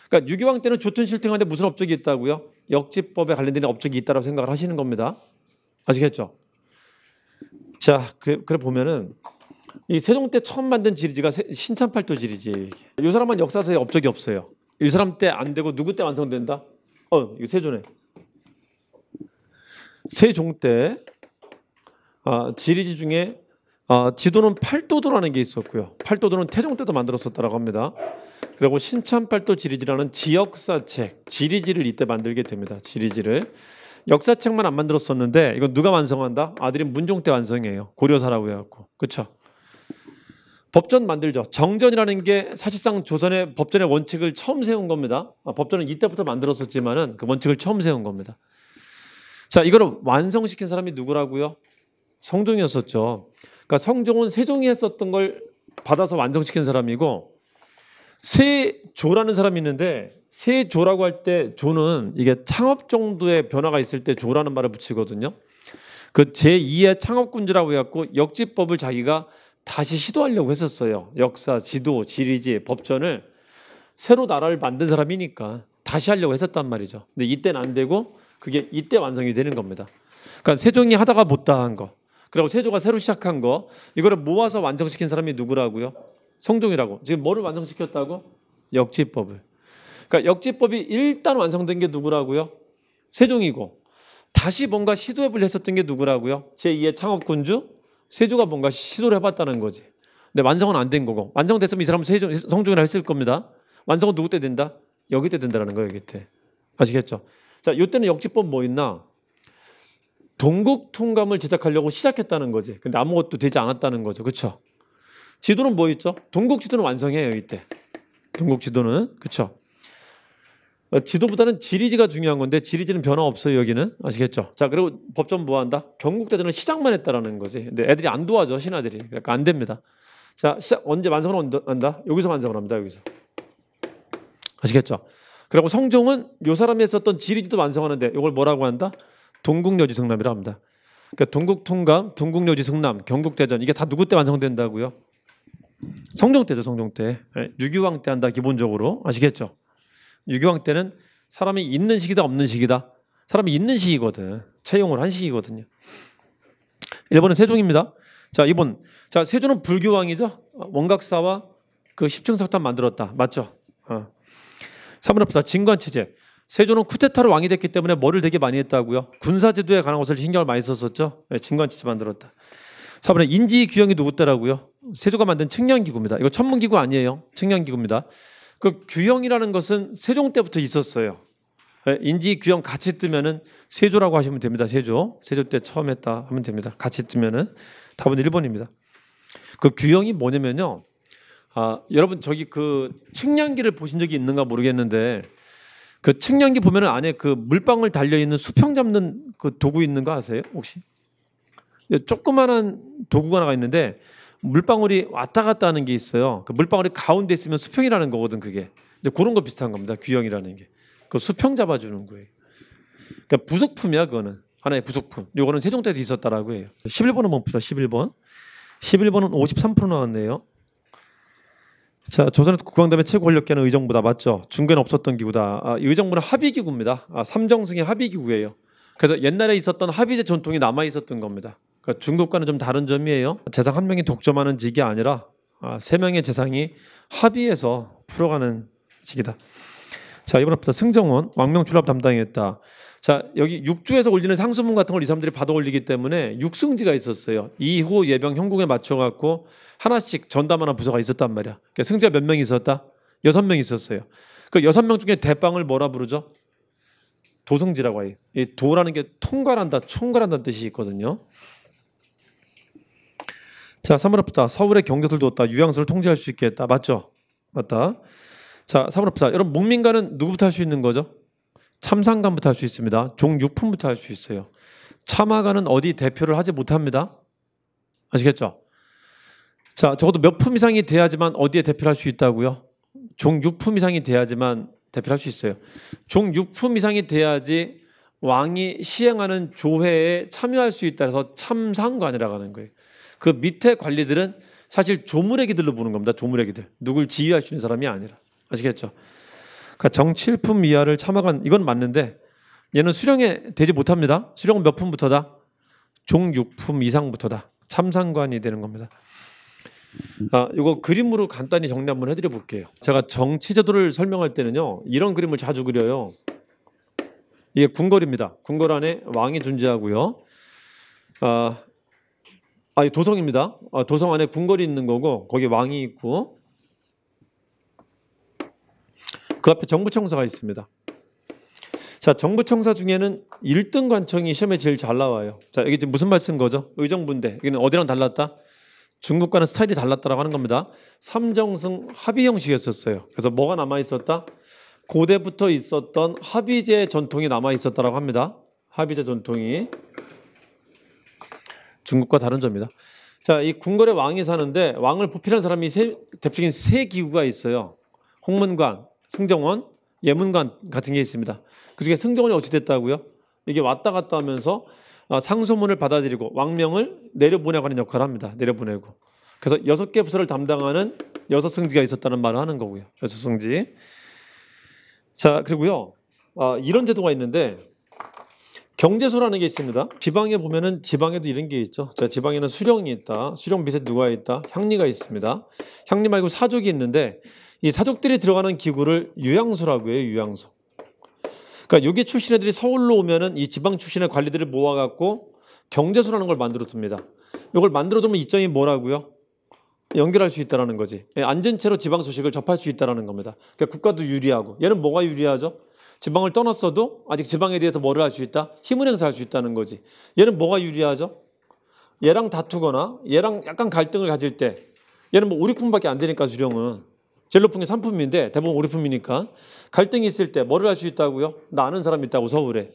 그러니까 유교왕 때는 좋든 싫든 간데 무슨 업적이 있다고요? 역지법에 관련된 업적이 있다고 생각을 하시는 겁니다. 아시겠죠? 자, 그래, 그래 보면은 이 세종 때 처음 만든 지리지가 신천팔도 지리지. 이사람만 역사서에 업적이 없어요. 이 사람 때 안 되고 누구 때 완성된다? 어, 이거 세조네. 세종 때 아, 지리지 중에 어, 지도는 팔도도라는 게 있었고요. 팔도도는 태종 때도 만들었었다고 합니다. 그리고 신천팔도 지리지라는 지역사책, 지리지를 이때 만들게 됩니다. 지리지를. 역사책만 안 만들었었는데 이건 누가 완성한다? 아들이 문종 때 완성해요. 고려사라고 해갖고. 그렇죠? 법전 만들죠. 정전이라는 게 사실상 조선의 법전의 원칙을 처음 세운 겁니다. 아, 법전은 이때부터 만들었었지만은 그 원칙을 처음 세운 겁니다. 자, 이거를 완성시킨 사람이 누구라고요? 성종이었었죠. 그러니까 성종은 세종이 했었던 걸 받아서 완성시킨 사람이고 세조라는 사람이 있는데 세조라고 할 때 조는 이게 창업 정도의 변화가 있을 때 조라는 말을 붙이거든요. 그 제2의 창업군주라고 해갖고 역지법을 자기가 다시 시도하려고 했었어요. 역사, 지도, 지리지, 법전을 새로 나라를 만든 사람이니까 다시 하려고 했었단 말이죠. 근데 이때는 안 되고 그게 이때 완성이 되는 겁니다. 그러니까 세종이 하다가 못다한 거. 그리고 세조가 새로 시작한 거 이거를 모아서 완성시킨 사람이 누구라고요? 성종이라고. 지금 뭐를 완성시켰다고? 역지법을. 그러니까 역지법이 일단 완성된 게 누구라고요? 세종이고 다시 뭔가 시도해볼 했었던 게 누구라고요? 제2의 창업군주 세조가 뭔가 시도를 해봤다는 거지. 근데 완성은 안 된 거고 완성됐으면 이 사람은 세종, 성종이라 했을 겁니다. 완성은 누구 때 된다? 여기 때 된다라는 거예요. 여기 때. 아시겠죠? 자, 이때는 역지법 뭐 있나? 동국 통감을 제작하려고 시작했다는 거지. 근데 아무것도 되지 않았다는 거죠. 그쵸 지도는 뭐 있죠? 동국 지도는 완성해요, 이때. 동국 지도는. 그쵸 어, 지도보다는 지리지가 중요한 건데 지리지는 변화 없어요 여기는 아시겠죠? 자 그리고 법전 뭐 한다? 경국대전을 시작만 했다라는 거지. 근데 애들이 안 도와줘 신하들이. 그러니까 안 됩니다. 자 시작 언제 완성을 한다? 여기서 완성을 합니다 여기서. 아시겠죠? 그리고 성종은 요 사람이 했었던 지리지도 완성하는데 이걸 뭐라고 한다? 동국여지 성남이라 합니다. 그러니까 동국 통감, 동국여지 성남, 경국대전 이게 다 누구 때 완성된다고요? 성종 때죠, 성종 때. 예, 유교왕때 한다 기본적으로 아시겠죠? 유교왕 때는 사람이 있는 시기다 없는 시기다. 사람이 있는 시기거든. 채용을 한 시기거든요. 1번은 세종입니다. 자, 2번. 자, 세종은 불교왕이죠. 원각사와 그 10층 석탄 만들었다. 맞죠? 어. 3번 앞다 진관체제. 세조는 쿠데타로 왕이 됐기 때문에 뭐를 되게 많이 했다고요? 군사제도에 관한 것을 신경을 많이 썼었죠. 네, 진관지체 만들었다. 4번에 인지규형이 누구 때라고요? 세조가 만든 측량기구입니다. 이거 천문기구 아니에요. 측량기구입니다. 그 규형이라는 것은 세종 때부터 있었어요. 네, 인지 규형 같이 뜨면은 세조라고 하시면 됩니다. 세조. 세조 때 처음 했다 하면 됩니다. 같이 뜨면은 답은 1번입니다. 그 규형이 뭐냐면요. 아, 여러분 저기 그 측량기를 보신 적이 있는가 모르겠는데 그 측량기 보면은 안에 그 물방울 달려 있는 수평 잡는 그 도구 있는 거 아세요? 혹시? 예, 조그만한 도구가 하나가 있는데 물방울이 왔다 갔다 하는 게 있어요. 그 물방울이 가운데 있으면 수평이라는 거거든 그게. 이제 그런 거 비슷한 겁니다. 규형이라는 게. 그 수평 잡아주는 거예요. 그러니까 부속품이야 그거는 하나의 부속품. 요거는 세종 때도 있었다라고 해요. 11번은 뭡니까? 11번. 11번은 53% 나왔네요. 자, 조선의 국왕담의 최고 권력기는 의정부다 맞죠? 중견 없었던 기구다. 아, 의정부는 합의기구입니다. 아, 삼정승의 합의기구예요. 그래서 옛날에 있었던 합의제 전통이 남아 있었던 겁니다. 그러니까 중국과는 좀 다른 점이에요. 재상 한 명이 독점하는 직이 아니라 아, 세 명의 재상이 합의해서 풀어가는 직이다. 자 이번부터 승정원 왕명출합 담당이었다. 자, 여기 육주에서 올리는 상수문 같은 걸 이 사람들이 받아 올리기 때문에 육승지가 있었어요. 이호 예병 형국에 맞춰 갖고 하나씩 전담 하나 부서가 있었단 말이야. 그러니까 승자 몇 명 있었다? 여섯 명 있었어요. 그 여섯 명 중에 대빵을 뭐라 부르죠? 도승지라고 해요. 이 도라는 게 통과한다, 총괄한다는 뜻이 있거든요. 자, 3번부터 서울의 경제를 뒀다. 유양소를 통제할 수 있게 했다. 맞죠? 맞다. 자, 3번부터 여러분 문민가는 누구부터 할 수 있는 거죠? 참상관부터 할 수 있습니다. 종육품부터 할 수 있어요. 참화관은 어디 대표를 하지 못합니다. 아시겠죠? 자, 적어도 몇 품 이상이 돼야지만 어디에 대표를 할 수 있다고요? 종 6품 이상이 돼야지만 대표를 할 수 있어요. 종 6품 이상이 돼야지 왕이 시행하는 조회에 참여할 수 있다라서 참상관이라고 하는 거예요. 그 밑에 관리들은 사실 조무래기들로 보는 겁니다. 조무래기들. 누굴 지휘할 수 있는 사람이 아니라. 아시겠죠? 그러니까 정칠품 이하를 참아간 이건 맞는데 얘는 수령에 되지 못합니다. 수령은 몇 품부터다? 종육품 이상부터다. 참상관이 되는 겁니다. 아, 이거 그림으로 간단히 정리 한번 해드려 볼게요. 제가 정치제도를 설명할 때는요, 이런 그림을 자주 그려요. 이게 궁궐입니다. 궁궐 안에 왕이 존재하고요. 아, 아 도성입니다. 아, 도성 안에 궁궐이 있는 거고, 거기 왕이 있고, 그 앞에 정부청사가 있습니다. 자, 정부청사 중에는 1등 관청이 시험에 제일 잘 나와요. 자, 이게 지금 무슨 말씀 거죠? 의정부인데. 이기는 어디랑 달랐다? 중국과는 스타일이 달랐다라고 하는 겁니다. 삼정승 합의 형식이었었어요. 그래서 뭐가 남아 있었다? 고대부터 있었던 합의제 전통이 남아 있었다라고 합니다. 합의제 전통이 중국과 다른 점입니다. 자, 이 궁궐에 왕이 사는데 왕을 부필한 사람이 세, 대표적인 세 기구가 있어요. 홍문관, 승정원, 예문관 같은 게 있습니다. 그중에 승정원이 어찌 됐다고요? 이게 왔다 갔다 하면서 아, 상소문을 받아들이고 왕명을 내려보내고 하는 역할을 합니다. 내려보내고. 그래서 여섯 개 부서를 담당하는 여섯 승지가 있었다는 말을 하는 거고요. 여섯 승지. 자 그리고요. 아, 이런 제도가 있는데 경제소라는 게 있습니다. 지방에 보면은 지방에도 이런 게 있죠. 자, 지방에는 수령이 있다. 수령 밑에 누가 있다? 향리가 있습니다. 향리 말고 사족이 있는데 이 사족들이 들어가는 기구를 유양소라고 해요. 유양소. 그러니까 여기 출신 애들이 서울로 오면은 이 지방 출신의 관리들을 모아갖고 경제소라는 걸 만들어 둡니다. 이걸 만들어 두면 이점이 뭐라고요? 연결할 수 있다라는 거지. 예, 앉은 채로 지방 소식을 접할 수 있다라는 겁니다. 그러니까 국가도 유리하고 얘는 뭐가 유리하죠? 지방을 떠났어도 아직 지방에 대해서 뭐를 할 수 있다? 힘을 행사할 수 있다는 거지. 얘는 뭐가 유리하죠? 얘랑 다투거나 얘랑 약간 갈등을 가질 때 얘는 뭐 5, 6분밖에 안 되니까 수령은 제일 높은 게 3품인데 대부분 오리품이니까 갈등이 있을 때 뭐를 할 수 있다고요? 나 아는 사람 있다고 서울에.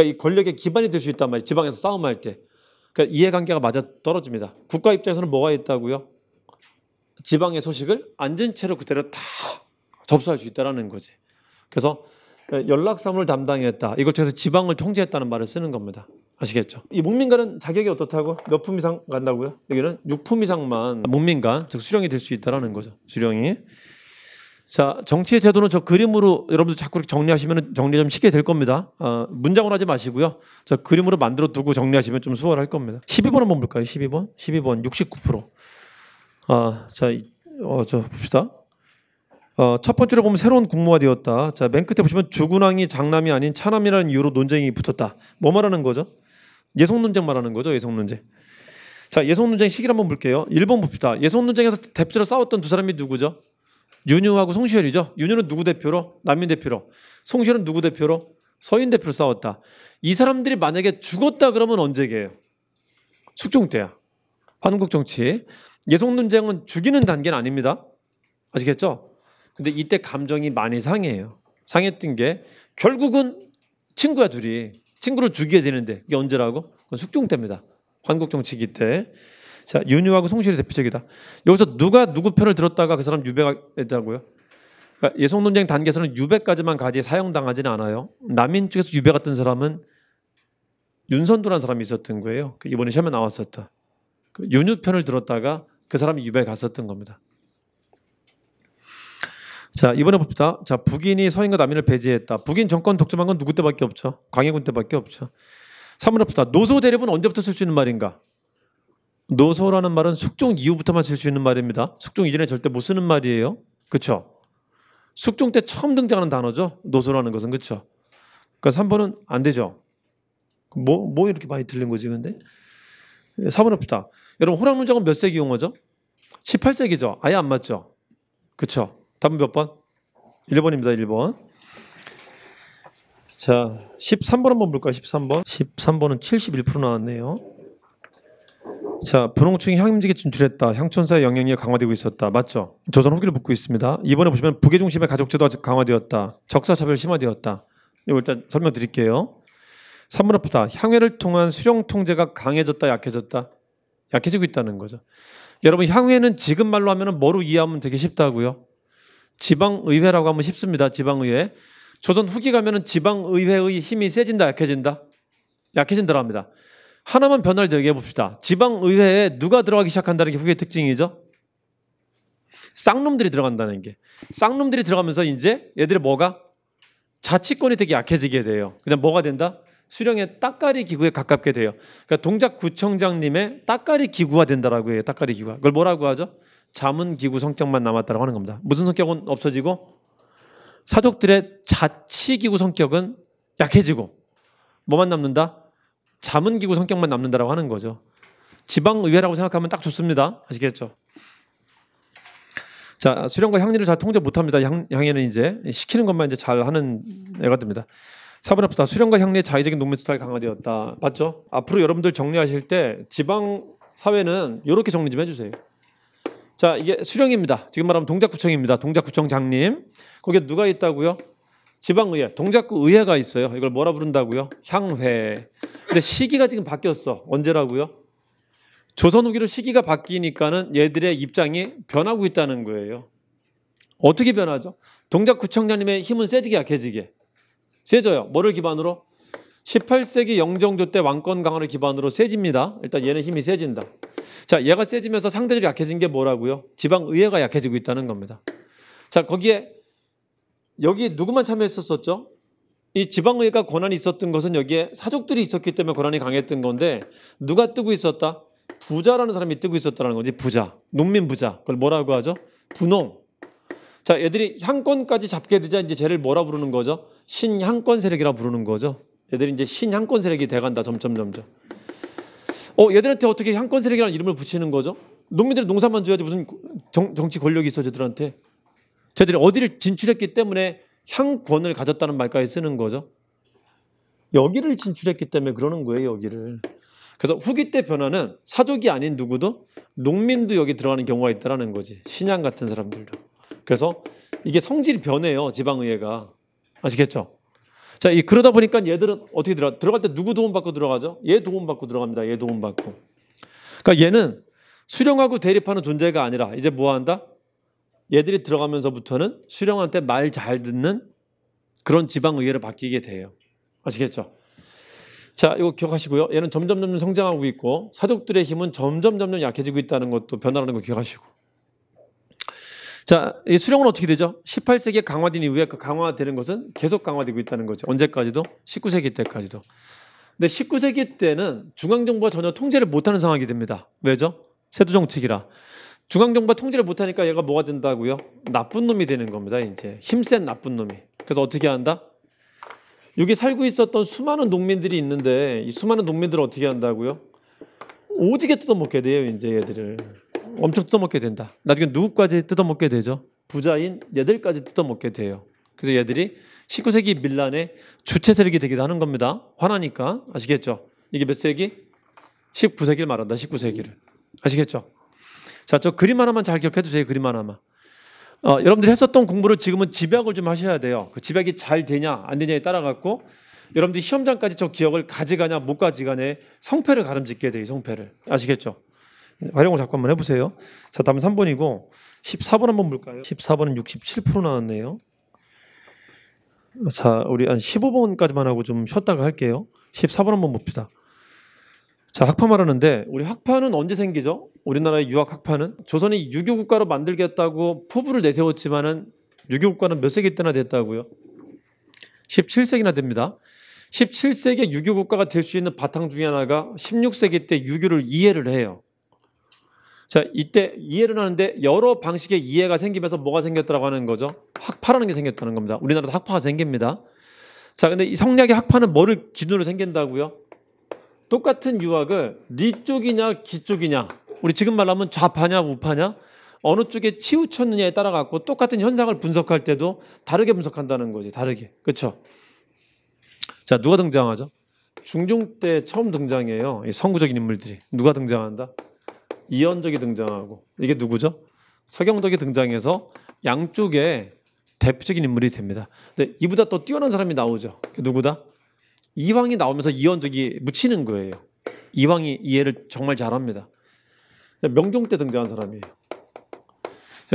그러니까 이 권력의 기반이 될 수 있단 말이에요. 지방에서 싸움할 때. 그러니까 이해관계가 맞아 떨어집니다. 국가 입장에서는 뭐가 있다고요? 지방의 소식을 앉은 채로 그대로 다 접수할 수 있다라는 거지. 그래서 연락사무를 담당했다. 이걸 통해서 지방을 통제했다는 말을 쓰는 겁니다. 아시겠죠? 이문민가는 자격이 어떻다고? 몇 품 이상 간다고요? 여기는 6품 이상만 문민가즉 수령이 될 수 있다라는 거죠. 수령이. 자, 정치의 제도는 저 그림으로 여러분들 자꾸 이렇게 정리하시면 정리 좀 쉽게 될 겁니다. 어, 문장으로 하지 마시고요. 저 그림으로 만들어 두고 정리하시면 좀 수월할 겁니다. 12번 한번 볼까요? 12번? 12번 69%. 아, 자, 어, 저 봅시다. 어, 첫 번째로 보면 새로운 국무가 되었다. 자, 맨 끝에 보시면 주군왕이 장남이 아닌 차남이라는 이유로 논쟁이 붙었다. 뭐 말하는 거죠? 예속 논쟁 말하는 거죠. 예속 논쟁. 자, 예속 논쟁 시기를 한번 볼게요. 1번 봅시다. 예속 논쟁에서 대표로 싸웠던 두 사람이 누구죠? 윤유하고 송시열이죠. 윤유는 누구 대표로? 남민 대표로. 송시열은 누구 대표로? 서인 대표로 싸웠다. 이 사람들이 만약에 죽었다 그러면 언제게요? 숙종 때야. 한국 정치. 예속 논쟁은 죽이는 단계는 아닙니다. 아시겠죠? 근데 이때 감정이 많이 상해요. 상했던 게 결국은 친구야 둘이 친구를 죽여야 되는데 그게 언제라고? 숙종 때입니다. 환국 정치기 때. 자, 윤유하고 송실이 대표적이다. 여기서 누가 누구 편을 들었다가 그 사람 유배가 됐다고요? 그러니까 예송 논쟁 단계에서는 유배까지만 가지 사형당하지는 않아요. 남인 쪽에서 유배 갔던 사람은 윤선도란 사람이 있었던 거예요. 그 이번에 시험에 나왔었다. 그 윤유 편을 들었다가 그 사람이 유배 갔었던 겁니다. 자 이번에 봅시다. 자 북인이 서인과 남인을 배제했다. 북인 정권 독점한 건 누구 때밖에 없죠. 광해군 때밖에 없죠. 3번 봅시다. 노소 대립은 언제부터 쓸 수 있는 말인가? 노소라는 말은 숙종 이후부터만 쓸 수 있는 말입니다. 숙종 이전에 절대 못 쓰는 말이에요. 그렇죠? 숙종 때 처음 등장하는 단어죠. 노소라는 것은 그렇죠. 그러니까 3번은 안 되죠. 뭐뭐 뭐 이렇게 많이 들린 거지 근데? 4번 봅시다. 여러분 호랑문자가몇 세기 용어죠? 18세기죠. 아예 안 맞죠. 그렇죠? 답은 몇 번? 1번입니다. 1번. 자, 13번 한번 볼까요? 13번. 13번은 71% 나왔네요. 자, 분홍층이 향임지게 진출했다. 향촌사의 영향력이 강화되고 있었다. 맞죠? 조선 후기를 묻고 있습니다. 이번에 보시면 북의 중심의 가족제도가 강화되었다. 적사차별 심화되었다. 이거 일단 설명드릴게요. 3번 아프다. 향해를 통한 수령 통제가 강해졌다, 약해졌다. 약해지고 있다는 거죠. 여러분 향해는 지금 말로 하면 뭐로 이해하면 되게 쉽다고요? 지방의회라고 하면 쉽습니다. 지방의회. 조선 후기 가면은 지방의회의 힘이 세진다, 약해진다? 약해진다고 합니다. 하나만 변화를 얘기해 봅시다. 지방의회에 누가 들어가기 시작한다는 게 후기의 특징이죠? 쌍놈들이 들어간다는 게. 쌍놈들이 들어가면서 이제 얘들이 뭐가? 자치권이 되게 약해지게 돼요. 그냥 뭐가 된다? 수령의 따까리 기구에 가깝게 돼요. 그러니까 동작구청장님의 따까리 기구가 된다라고 해요. 따까리 기구가. 그걸 뭐라고 하죠? 자문 기구 성격만 남았다고 하는 겁니다. 무슨 성격은 없어지고 사족들의 자치 기구 성격은 약해지고 뭐만 남는다? 자문 기구 성격만 남는다라고 하는 거죠. 지방 의회라고 생각하면 딱 좋습니다. 아시겠죠? 자, 수령과 향리를 잘 통제 못 합니다. 향, 향에는 이제 시키는 것만 이제 잘 하는 애가 됩니다. 사번 앞서 수령과 향리의 자의적인 농민 스타일 강화되었다. 맞죠? 앞으로 여러분들 정리하실 때 지방 사회는 이렇게 정리 좀 해주세요. 자, 이게 수령입니다. 지금 말하면 동작구청입니다. 동작구청 장님. 거기에 누가 있다고요? 지방의회, 동작구의회가 있어요. 이걸 뭐라 부른다고요? 향회. 근데 시기가 지금 바뀌었어. 언제라고요? 조선 후기로 시기가 바뀌니까는 얘들의 입장이 변하고 있다는 거예요. 어떻게 변하죠? 동작구청장님의 힘은 세지게 약해지게. 세져요. 뭐를 기반으로? 18세기 영정조 때 왕권 강화를 기반으로 세집니다. 일단 얘는 힘이 세진다. 자, 얘가 세지면서 상대적으로 약해진 게 뭐라고요? 지방의회가 약해지고 있다는 겁니다. 자, 거기에 여기 누구만 참여했었죠이 지방의회가 권한이 있었던 것은 여기에 사족들이 있었기 때문에 권한이 강했던 건데 누가 뜨고 있었다? 부자라는 사람이 뜨고 있었다는 거지 부자, 농민 부자. 그걸 뭐라고 하죠? 분홍. 자, 얘들이 향권까지 잡게 되자 이제 쟤를 뭐라 부르는 거죠? 신향권 세력이라 부르는 거죠. 얘들이 이제 신향권 세력이 돼간다 점점 점점. 어, 얘들한테 어떻게 향권 세력이라는 이름을 붙이는 거죠? 농민들은 농사만 줘야지 무슨 정, 정치 권력이 있어 저들한테. 저들이 어디를 진출했기 때문에 향권을 가졌다는 말까지 쓰는 거죠. 여기를 진출했기 때문에 그러는 거예요, 여기를. 그래서 후기 때 변화는 사족이 아닌 누구도 농민도 여기 들어가는 경우가 있다라는 거지. 신양 같은 사람들도. 그래서 이게 성질이 변해요, 지방의회가. 아시겠죠? 자, 이 그러다 보니까 얘들은 어떻게 들어 가 들어갈 때 누구 도움 받고 들어가죠? 얘 도움 받고 들어갑니다. 얘 도움 받고. 그러니까 얘는 수령하고 대립하는 존재가 아니라 이제 뭐 한다? 얘들이 들어가면서부터는 수령한테 말 잘 듣는 그런 지방 의회로 바뀌게 돼요. 아시겠죠? 자, 이거 기억하시고요. 얘는 점점 점점 성장하고 있고 사족들의 힘은 점점 점점 약해지고 있다는 것도 변화라는 거 기억하시고. 자, 이 수령은 어떻게 되죠? 18세기에 강화된 이후에 그 강화되는 것은 계속 강화되고 있다는 거죠. 언제까지도? 19세기 때까지도. 근데 19세기 때는 중앙정부가 전혀 통제를 못하는 상황이 됩니다. 왜죠? 세도 정책이라. 중앙정부가 통제를 못하니까 얘가 뭐가 된다고요? 나쁜 놈이 되는 겁니다. 이제 힘센 나쁜 놈이. 그래서 어떻게 한다? 여기 살고 있었던 수많은 농민들이 있는데 이 수많은 농민들을 어떻게 한다고요? 오지게 뜯어먹게 돼요. 이제 얘들을. 엄청 뜯어먹게 된다. 나중에 누구까지 뜯어먹게 되죠? 부자인 얘들까지 뜯어먹게 돼요. 그래서 얘들이 19세기 밀란의 주체 세력이 되기도 하는 겁니다. 화나니까 아시겠죠? 이게 몇 세기? 19세기를 말한다. 19세기를 아시겠죠? 자, 저 그림 하나만 잘 기억해 주세요. 그림 하나만. 어, 여러분들이 했었던 공부를 지금은 집약을 좀 하셔야 돼요. 그 집약이 잘 되냐 안 되냐에 따라 갖고 여러분들이 시험장까지 저 기억을 가져가냐 못 가져가냐에 성패를 가름짓게 돼요. 성패를 아시겠죠? 활용을 자꾸 한번 해보세요. 자, 다음 3번이고 14번 한번 볼까요? 14번은 67% 나왔네요. 자, 우리 한 15번까지만 하고 좀 쉬었다가 할게요. 14번 한번 봅시다. 자, 학파 말하는데 우리 학파는 언제 생기죠? 우리나라의 유학 학파는 조선이 유교 국가로 만들겠다고 포부를 내세웠지만은 유교 국가는 몇 세기 때나 됐다고요? 17세기나 됩니다. 17세기 유교 국가가 될 수 있는 바탕 중에 하나가 16세기 때 유교를 이해를 해요. 자, 이때 이해를 하는데 여러 방식의 이해가 생기면서 뭐가 생겼다고 하는 거죠? 학파라는 게 생겼다는 겁니다. 우리나라도 학파가 생깁니다. 자, 근데 이 성리학의 학파는 뭐를 기준으로 생긴다고요? 똑같은 유학을 리 쪽이냐 기 쪽이냐 우리 지금 말하면 좌파냐 우파냐 어느 쪽에 치우쳤느냐에 따라 갖고 똑같은 현상을 분석할 때도 다르게 분석한다는 거지 다르게 그쵸자 누가 등장하죠? 중종 때 처음 등장해요. 이 선구적인 인물들이 누가 등장한다? 이현적이 등장하고 이게 누구죠? 서경덕이 등장해서 양쪽에 대표적인 인물이 됩니다. 근데 이보다 더 뛰어난 사람이 나오죠. 그 누구다? 이왕이 나오면서 이현적이 묻히는 거예요. 이왕이 이해를 정말 잘합니다. 명종 때 등장한 사람이에요.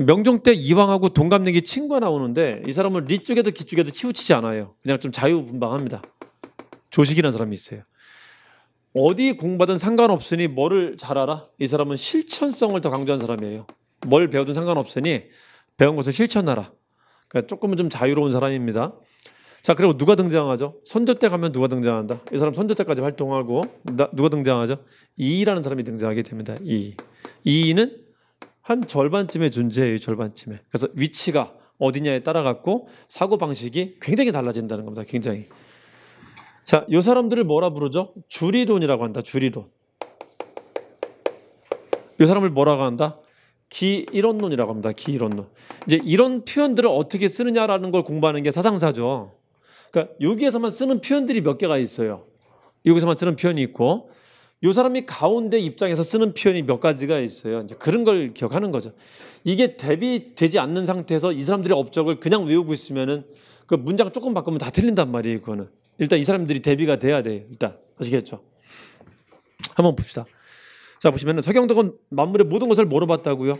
명종 때 이왕하고 동갑내기 친구가 나오는데 이 사람은 리쪽에도 기쪽에도 치우치지 않아요. 그냥 좀 자유분방합니다. 조식이라는 사람이 있어요. 어디 공부하든 상관없으니 뭐를 잘 알아? 이 사람은 실천성을 더 강조한 사람이에요. 뭘 배우든 상관없으니 배운 것을 실천하라. 그러니까 조금은 좀 자유로운 사람입니다. 자, 그리고 누가 등장하죠? 선조 때 가면 누가 등장한다? 이 사람 선조 때까지 활동하고 나, 누가 등장하죠? 이라는 사람이 등장하게 됩니다. 이. 이는 한 절반쯤의 존재예요, 절반쯤에. 그래서 위치가 어디냐에 따라 갖고 사고 방식이 굉장히 달라진다는 겁니다. 굉장히. 자, 요 사람들을 뭐라 부르죠? 주리론이라고 한다. 주리론. 요 사람을 뭐라고 한다? 기이론론이라고 합니다. 기이론론. 이제 이런 표현들을 어떻게 쓰느냐라는 걸 공부하는 게 사상사죠. 그러니까 여기에서만 쓰는 표현들이 몇 개가 있어요. 여기서만 쓰는 표현이 있고 요 사람이 가운데 입장에서 쓰는 표현이 몇 가지가 있어요. 이제 그런 걸 기억하는 거죠. 이게 대비되지 않는 상태에서 이 사람들의 업적을 그냥 외우고 있으면은 그 문장 조금 바꾸면 다 틀린단 말이에요. 그거는. 일단 이 사람들이 대비가 돼야 돼. 일단 아시겠죠? 한번 봅시다. 자 보시면은 서경덕은 만물의 모든 것을 물어봤다고요.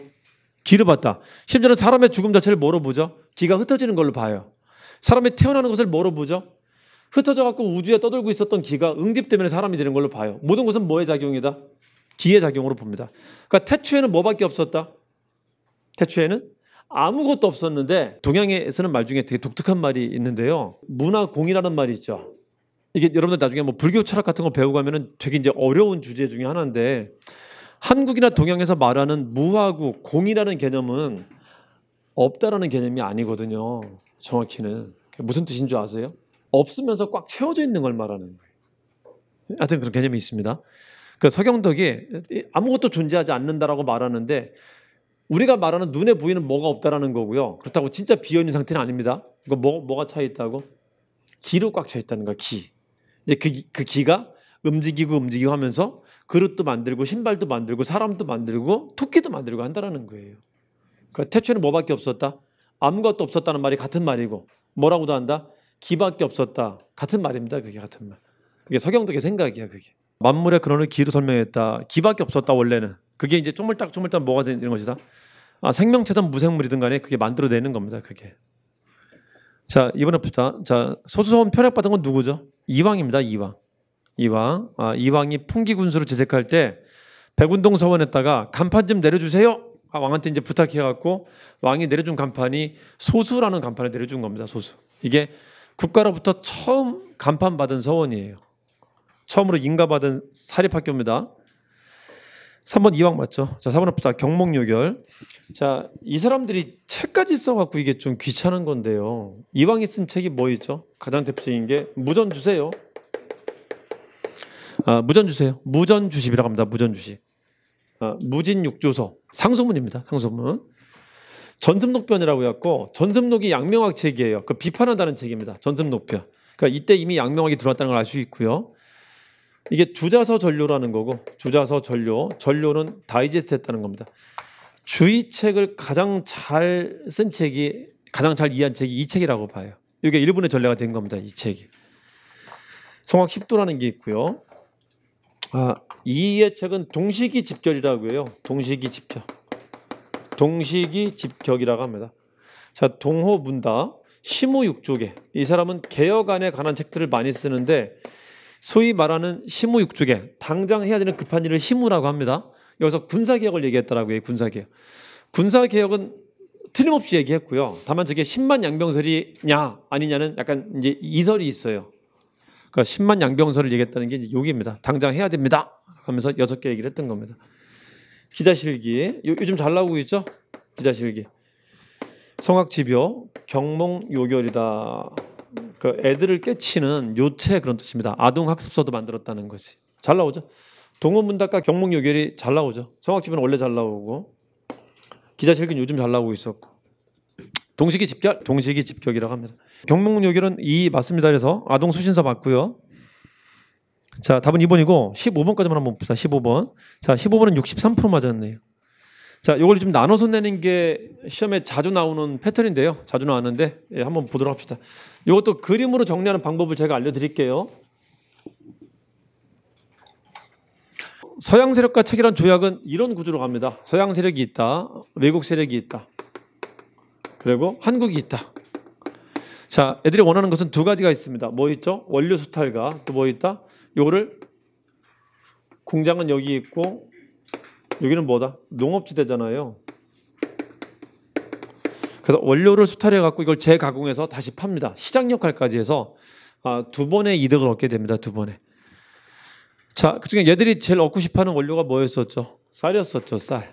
기르봤다. 심지어는 사람의 죽음 자체를 물어보죠. 기가 흩어지는 걸로 봐요. 사람이 태어나는 것을 물어보죠. 흩어져 갖고 우주에 떠돌고 있었던 기가 응집 때문에 사람이 되는 걸로 봐요. 모든 것은 뭐의 작용이다? 기의 작용으로 봅니다. 그러니까 태초에는 뭐밖에 없었다? 태초에는 아무것도 없었는데 동양에서는 말 중에 되게 독특한 말이 있는데요. 문화공이라는 말이 있죠. 이게 여러분들 나중에 뭐 불교 철학 같은 거 배우고 하면은 되게 이제 어려운 주제 중에 하나인데 한국이나 동양에서 말하는 무하고 공이라는 개념은 없다라는 개념이 아니거든요. 정확히는 무슨 뜻인 줄 아세요? 없으면서 꽉 채워져 있는 걸 말하는 거예요. 하여튼 그런 개념이 있습니다. 그 그러니까 서경덕이 아무것도 존재하지 않는다라고 말하는데 우리가 말하는 눈에 보이는 뭐가 없다라는 거고요. 그렇다고 진짜 비어있는 상태는 아닙니다. 이거 뭐, 뭐가 차 있다고? 기로 꽉 차 있다는 거야, 기. 이제 그, 그 기가 움직이고 움직이고 하면서 그릇도 만들고 신발도 만들고 사람도 만들고 토끼도 만들고 한다라는 거예요. 그러니까 태초에는 뭐밖에 없었다? 아무것도 없었다는 말이 같은 말이고 뭐라고도 한다? 기밖에 없었다. 같은 말입니다. 그게 같은 말. 그게 서경덕의 생각이야, 그게. 만물의 근원을 기로 설명했다. 기밖에 없었다, 원래는. 그게 이제 쪼물딱 쪼물딱 뭐가 되는 것이다. 아, 생명체든 무생물이든 간에 그게 만들어내는 겁니다. 그게. 자, 이번에 봅시다. 자, 소수소원 편약받은건 누구죠? 이왕입니다. 이왕. 이왕. 아, 이왕이 풍기군수로재색할때 백운동 서원에다가 간판 좀 내려주세요. 아, 왕한테 이제 부탁해갖고 왕이 내려준 간판이 소수라는 간판을 내려준 겁니다. 소수. 이게 국가로부터 처음 간판 받은 서원이에요. 처음으로 인가받은 사립학교입니다. 3번 이왕 맞죠? 자, 4번 합시다. 경목요결. 자, 이 사람들이 책까지 써갖고 이게 좀 귀찮은 건데요. 이왕이 쓴 책이 뭐 있죠? 가장 대표적인 게 무전 주세요. 아, 무전 주세요. 무전 주십이라고 합니다. 무전 주십. 아, 무진 육조서. 상소문입니다. 상소문. 전습록변이라고 해갖고 전습록이 양명학 책이에요. 그 비판한다는 책입니다. 전습록변. 그러니까 이때 이미 양명학이 들어왔다는 걸 알 수 있고요. 이게 주자서 전료라는 거고 주자서 전료, 전료는 다이제스트 했다는 겁니다. 주의 책을 가장 잘 쓴 책이 가장 잘 이해한 책이 이 책이라고 봐요. 이게 일본의 전례가 된 겁니다. 이 책이. 성악 10도라는 게 있고요. 아, 이의 책은 동식이 집결이라고 해요. 동식이 집결. 동식이 집격이라고 합니다. 자, 동호 문다. 심우육조개이 사람은 개혁안에 관한 책들을 많이 쓰는데 소위 말하는 심우 육축에 당장 해야 되는 급한 일을 심우라고 합니다. 여기서 군사개혁을 얘기했다라고 해요. 군사개혁. 군사개혁은 틀림없이 얘기했고요. 다만 저게 10만 양병설이냐 아니냐는 약간 이제 이설이 있어요. 그러니까 10만 양병설을 얘기했다는 게 이제 여기입니다. 당장 해야 됩니다. 하면서 여섯 개 얘기를 했던 겁니다. 기자실기 요, 즘잘 나오고 있죠? 기자실기 성악지벼 경몽요결이다. 그 애들을 깨치는 요체 그런 뜻입니다. 아동 학습서도 만들었다는 것이. 잘 나오죠? 동원문답과 경목요결이 잘 나오죠. 성악집은 원래 잘 나오고 기자실근 요즘 잘 나오고 있었고 동식이 집결 동식이 집격이라고 합니다. 경목요결은 이 맞습니다. 그래서 아동 수신서 맞고요. 자 답은 2번이고 15번까지만 한번 봅시다. 15번 자 15번은 63% 맞았네요. 자, 요걸 좀 나눠서 내는 게 시험에 자주 나오는 패턴인데요. 자주 나왔는데 예, 한번 보도록 합시다. 이것도 그림으로 정리하는 방법을 제가 알려드릴게요. 서양 세력과 체결한 조약은 이런 구조로 갑니다. 서양 세력이 있다. 외국 세력이 있다. 그리고 한국이 있다. 자, 애들이 원하는 것은 두 가지가 있습니다. 뭐 있죠? 원료 수탈과 또 뭐 있다? 요거를 공장은 여기 있고 여기는 뭐다? 농업지대잖아요. 그래서 원료를 수탈해 갖고 이걸 재가공해서 다시 팝니다. 시장 역할까지 해서 아, 두 번의 이득을 얻게 됩니다. 두번에 자, 그중에 얘들이 제일 얻고 싶어하는 원료가 뭐였었죠? 쌀이었었죠, 쌀.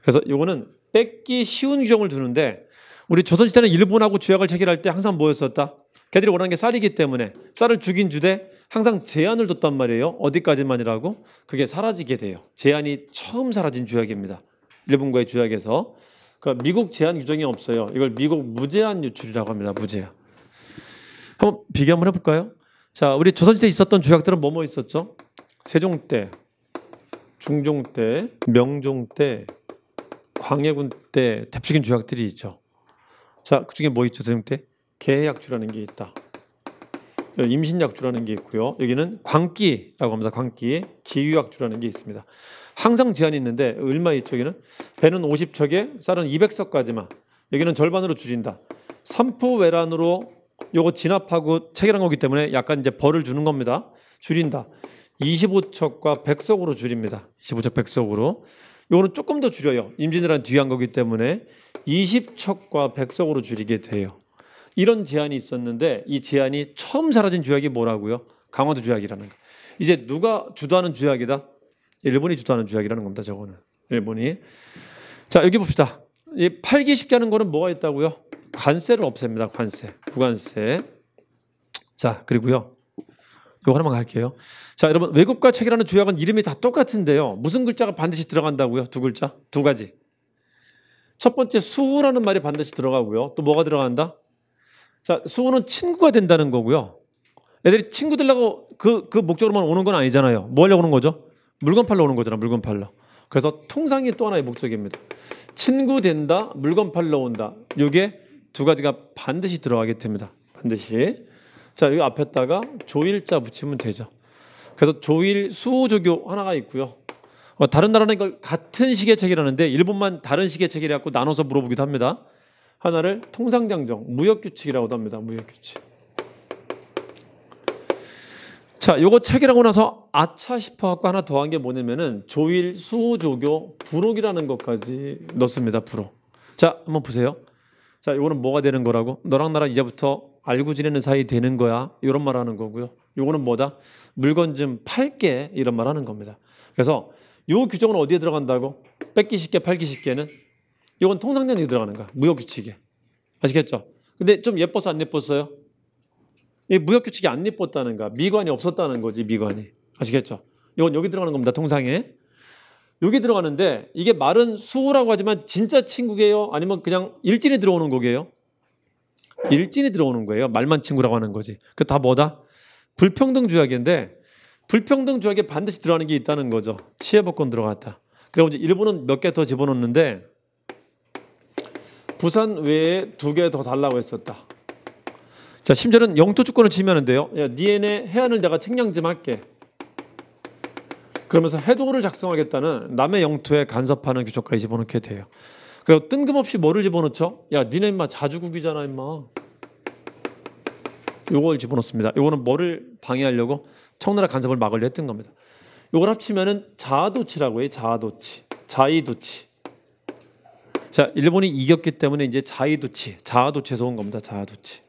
그래서 이거는 뺏기 쉬운 규정을 두는데 우리 조선시대는 일본하고 조약을 체결할 때 항상 뭐였었다? 걔들이 원하는 게 쌀이기 때문에 쌀을 죽인 주되 항상 제한을 뒀단 말이에요. 어디까지만이라고? 그게 사라지게 돼요. 제한이 처음 사라진 조약입니다. 일본과의 조약에서. 그러니까 미국 제한 규정이 없어요. 이걸 미국 무제한 유출이라고 합니다. 무제한. 한번 비교 한번 해볼까요? 자, 우리 조선시대에 있었던 조약들은 뭐뭐 있었죠? 세종 때, 중종 때, 명종 때, 광해군 때 대표적인 조약들이 있죠. 자, 그중에 뭐 있죠? 세종 때? 계약주라는 게 있다. 어, 임신약주라는 게 있고요. 여기는 광기라고 합니다. 광기, 기유약주라는 게 있습니다. 항상 제한이 있는데 얼마 이쪽에는 배는 50척에 쌀은 200석까지만 여기는 절반으로 줄인다. 삼포 외란으로 요거 진압하고 체결한 거기 때문에 약간 이제 벌을 주는 겁니다. 줄인다. 25척과 100석으로 줄입니다. 25척 100석으로. 요거는 조금 더 줄여요. 임진왜란 뒤한 거기 때문에 20척과 100석으로 줄이게 돼요. 이런 제안이 있었는데 이 제안이 처음 사라진 조약이 뭐라고요? 강화도 조약이라는 거. 이제 누가 주도하는 조약이다? 일본이 주도하는 조약이라는 겁니다. 저거는 일본이. 자 여기 봅시다. 이 팔기 쉽게 하는 거는 뭐가 있다고요? 관세를 없앱니다. 관세, 부관세. 자 그리고요. 요거 하나만 갈게요. 자, 여러분 외국과 책이라는 조약은 이름이 다 똑같은데요. 무슨 글자가 반드시 들어간다고요? 두 글자? 두 가지. 첫 번째 수라는 말이 반드시 들어가고요. 또 뭐가 들어간다? 자, 수호는 친구가 된다는 거고요. 애들이 친구 들려고 그, 그 목적으로만 오는 건 아니잖아요. 뭐 하려고 오는 거죠? 물건 팔러 오는 거잖아, 물건 팔러. 그래서 통상이 또 하나의 목적입니다. 친구 된다, 물건 팔러 온다. 요게 두 가지가 반드시 들어가게 됩니다. 반드시. 자, 여기 앞에다가 조일자 붙이면 되죠. 그래서 조일 수호조교 하나가 있고요. 어, 다른 나라는 이걸 같은 시계책이라는데 일본만 다른 시계책이라고 나눠서 물어보기도 합니다. 하나를 통상장정, 무역규칙이라고도 합니다. 무역규칙. 자, 요거 체결하고 나서 아차 싶어갖고 하나 더한 게 뭐냐면은 조일, 수호조교, 부록이라는 것까지 넣습니다. 부록. 자, 한번 보세요. 자, 요거는 뭐가 되는 거라고? 너랑 나랑 이제부터 알고 지내는 사이 되는 거야. 이런 말 하는 거고요. 요거는 뭐다? 물건 좀 팔게. 이런 말 하는 겁니다. 그래서 요 규정은 어디에 들어간다고? 뺏기 쉽게 팔기 쉽게는 이건 통상연이 들어가는 거야. 무역규칙에. 아시겠죠? 근데 좀 예뻐서 안 예뻤어요? 이 무역규칙이 안 예뻤다는 거야. 미관이 없었다는 거지, 미관이. 아시겠죠? 이건 여기 들어가는 겁니다, 통상에. 여기 들어가는데 이게 말은 수호라고 하지만 진짜 친구예요? 아니면 그냥 일진이 들어오는 거이요 일진이 들어오는 거예요. 말만 친구라고 하는 거지. 그 다 뭐다? 불평등 조약인데 불평등 조약에 반드시 들어가는 게 있다는 거죠. 치해복권 들어갔다. 그리고 이제 일본은 몇 개 더 집어넣는데 부산 외에 두 개 더 달라고 했었다. 자, 심지어는 영토 주권을 지면는데요. 야, 예, 니네 해안을 내가 측량 좀 할게. 그러면서 해도를 작성하겠다는 남의 영토에 간섭하는 규정까지 집어넣게 돼요. 그리고 뜬금없이 뭐를 집어넣죠? 야, 니네 인마 자주국이잖아, 인마. 요걸 집어넣습니다. 요거는 뭐를 방해하려고 청나라 간섭을 막으려 했던 겁니다. 요걸 합치면은 자아도치라고 해요. 자아도치, 자이도치. 자, 일본이 이겼기 때문에 이제 자이도치, 자아도치에서 온 겁니다. 자아도치.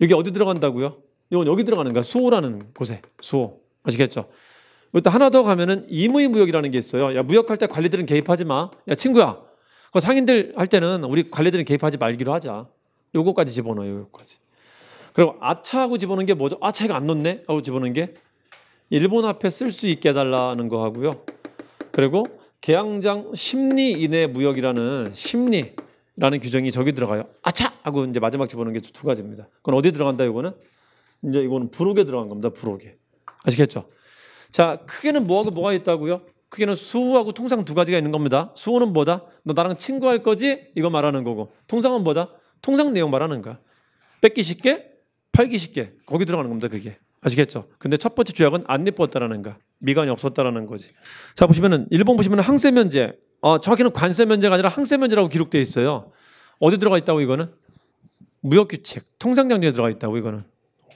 여기 어디 들어간다고요? 이건 여기 들어가는 거야. 수호라는 곳에. 수호. 아시겠죠? 또 하나 더 가면은 임의 무역이라는 게 있어요. 야, 무역할 때 관리들은 개입하지 마. 야, 친구야. 그 상인들 할 때는 우리 관리들은 개입하지 말기로 하자. 요거까지 집어넣어요. 요거까지. 그리고 아차하고 집어넣는게 뭐죠? 아, 차가안 넣네? 하고 집어넣은 게 일본 앞에 쓸 수 있게 해달라는 거 하고요. 그리고 계양장 심리 이내 무역이라는 심리라는 규정이 저기 들어가요. 아차 하고 이제 마지막 집어넣은 게두 가지입니다. 그건 어디 들어간다 이거는 이제 이거는 부록에 들어간 겁니다. 부록에 아시겠죠? 자 크게는 뭐하고 뭐가 있다고요? 크게는 수호하고 통상 두 가지가 있는 겁니다. 수호는 뭐다? 너 나랑 친구할 거지? 이거 말하는 거고 통상은 뭐다? 통상 내용 말하는 거야. 뺏기 쉽게 팔기 쉽게 거기 들어가는 겁니다. 그게 아시겠죠? 근데 첫 번째 조약은안 예뻤다라는 거. 미관이 없었다라는 거지. 자 보시면은 일본 보시면은 항세 면제. 어, 정확히는 관세 면제가 아니라 항세 면제라고 기록돼 있어요. 어디 들어가 있다고 이거는? 무역 규칙, 통상 장정에 들어가 있다고 이거는.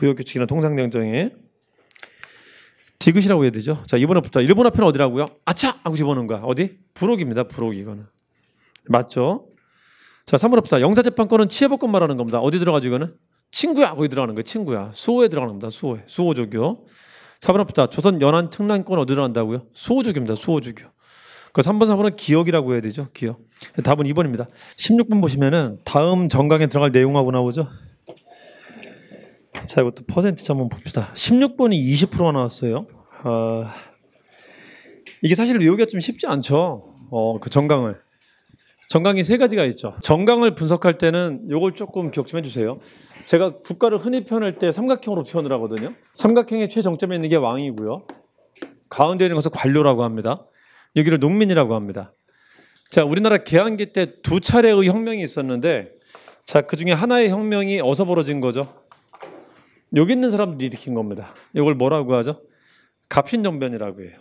무역 규칙이나 통상 장정에 디귿이라고 해야 되죠. 자, 이번 에부터 일본 앞에는 어디라고요? 아차 하고 집어넣은 거야. 어디? 부록입니다. 부록 이거는. 맞죠? 자, 3번 앞부터 영사 재판권은 치해법권 말하는 겁니다. 어디 들어가죠 이거는? 친구야. 거기 들어가는 거예 친구야. 수호에 들어가는 겁니다. 수호에. 수호 족 조교. 4번합시다. 조선 연안 청란권 어디로 한다고요? 수호주교입니다. 수호주교. 그 3번, 4번은 기억이라고 해야 되죠. 기억. 답은 2번입니다. 16번 보시면은 다음 정강에 들어갈 내용하고 나오죠. 자, 이것도 퍼센트 한번 봅시다. 16번이 20%가 나왔어요. 어, 이게 사실 외우기가 좀 쉽지 않죠. 어, 그 정강을. 정강이 세 가지가 있죠. 정강을 분석할 때는 이걸 조금 기억 좀 해주세요. 제가 국가를 흔히 표현할 때 삼각형으로 표현을 하거든요. 삼각형의 최정점에 있는 게 왕이고요. 가운데 있는 것을 관료라고 합니다. 여기를 농민이라고 합니다. 자, 우리나라 개항기 때 두 차례의 혁명이 있었는데, 자, 그 중에 하나의 혁명이 어서 벌어진 거죠. 여기 있는 사람들이 일으킨 겁니다. 이걸 뭐라고 하죠? 갑신정변이라고 해요.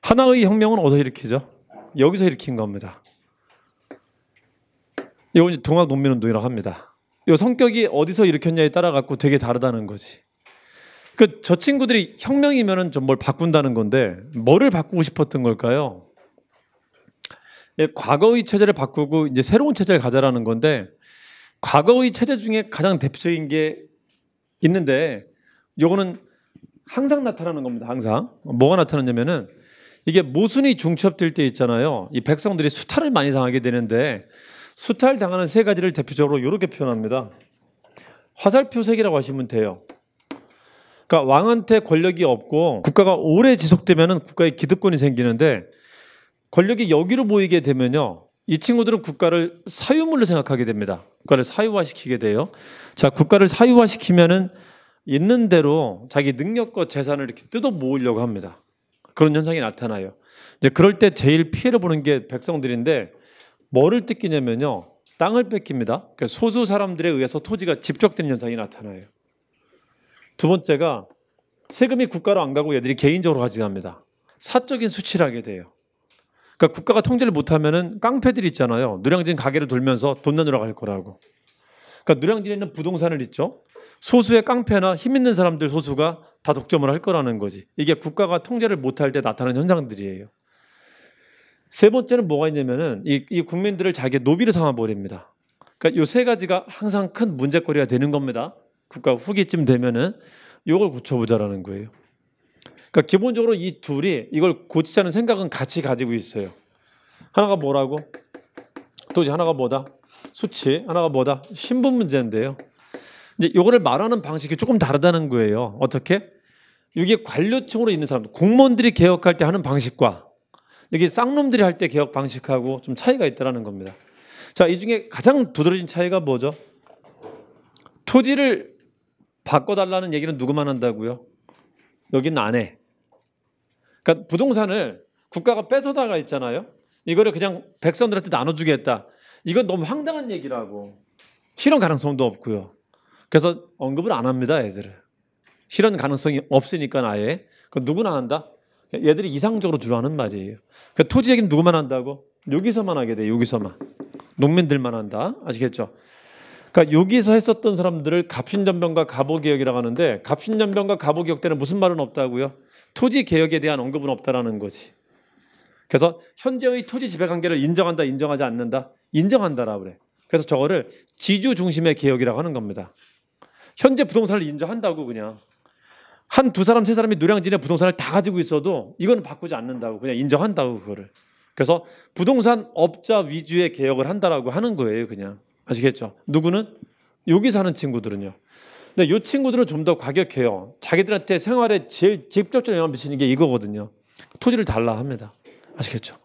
하나의 혁명은 어디서 일으키죠? 여기서 일으킨 겁니다. 이건 이제 동학 농민운동이라고 합니다. 이 성격이 어디서 일으켰냐에 따라 갖고 되게 다르다는 거지. 그 저 친구들이 혁명이면은 좀 뭘 바꾼다는 건데 뭐를 바꾸고 싶었던 걸까요? 예, 과거의 체제를 바꾸고 이제 새로운 체제를 가자라는 건데 과거의 체제 중에 가장 대표적인 게 있는데 요거는 항상 나타나는 겁니다. 항상 뭐가 나타나냐면은 이게 모순이 중첩될 때 있잖아요. 이 백성들이 수탈을 많이 당하게 되는데 수탈당하는 세 가지를 대표적으로 이렇게 표현합니다. 화살표 색이라고 하시면 돼요. 그러니까 왕한테 권력이 없고 국가가 오래 지속되면 국가의 기득권이 생기는데 권력이 여기로 모이게 되면요. 이 친구들은 국가를 사유물로 생각하게 됩니다. 국가를 사유화시키게 돼요. 자, 국가를 사유화시키면은 있는 대로 자기 능력과 재산을 이렇게 뜯어 모으려고 합니다. 그런 현상이 나타나요. 이제 그럴 때 제일 피해를 보는 게 백성들인데 뭐를 뜯기냐면요. 땅을 뺏깁니다. 그까 그러니까 소수 사람들에 의해서 토지가 집적되는 현상이 나타나요. 두 번째가 세금이 국가로 안 가고 얘들이 개인적으로 가져갑니다. 사적인 수치를 하게 돼요. 그러니까 국가가 통제를 못하면은 깡패들이 있잖아요. 누량진 가게를 돌면서 돈 내느라 갈 거라고. 그러니까 누량진에는 있 부동산을 있죠. 소수의 깡패나 힘 있는 사람들 소수가 다 독점을 할 거라는 거지. 이게 국가가 통제를 못할 때 나타나는 현상들이에요. 세 번째는 뭐가 있냐면은 이, 이 국민들을 자기의 노비로 삼아버립니다. 그러니까 요 세 가지가 항상 큰 문제거리가 되는 겁니다. 국가 후기쯤 되면은 요걸 고쳐보자라는 거예요. 그러니까 기본적으로 이 둘이 이걸 고치자는 생각은 같이 가지고 있어요. 하나가 뭐라고? 도시 하나가 뭐다? 수치. 하나가 뭐다? 신분 문제인데요. 이제 요거를 말하는 방식이 조금 다르다는 거예요. 어떻게? 이게 관료층으로 있는 사람, 공무원들이 개혁할 때 하는 방식과 이게 쌍놈들이 할 때 개혁 방식하고 좀 차이가 있다라는 겁니다. 자, 이 중에 가장 두드러진 차이가 뭐죠? 토지를 바꿔달라는 얘기는 누구만 한다고요? 여기는 안 해. 그러니까 부동산을 국가가 뺏어다가 있잖아요. 이거를 그냥 백성들한테 나눠주겠다. 이건 너무 황당한 얘기라고. 실현 가능성도 없고요. 그래서 언급을 안 합니다, 애들을. 실현 가능성이 없으니까 아예. 그 누구나 한다. 얘들이 이상적으로 주로 하는 말이에요. 그 토지 얘기는 누구만 한다고? 여기서만 하게 돼. 여기서만. 농민들만 한다. 아시겠죠? 그러니까 여기서 했었던 사람들을 갑신전병과 갑오개혁이라고 하는데 갑신전병과 갑오개혁 때는 무슨 말은 없다고요? 토지 개혁에 대한 언급은 없다라는 거지. 그래서 현재의 토지 지배 관계를 인정한다, 인정하지 않는다, 인정한다라 그래. 그래서 저거를 지주 중심의 개혁이라고 하는 겁니다. 현재 부동산을 인정한다고 그냥 한두 사람 세 사람이 노량진에 부동산을 다 가지고 있어도 이건 바꾸지 않는다고 그냥 인정한다고 그거를. 그래서 부동산 업자 위주의 개혁을 한다라고 하는 거예요, 그냥. 아시겠죠? 누구는 여기 사는 친구들은요. 근데 이 친구들은 좀 더 과격해요. 자기들한테 생활에 제일 직접적인 영향을 미치는 게 이거거든요. 토지를 달라 합니다. 아시겠죠?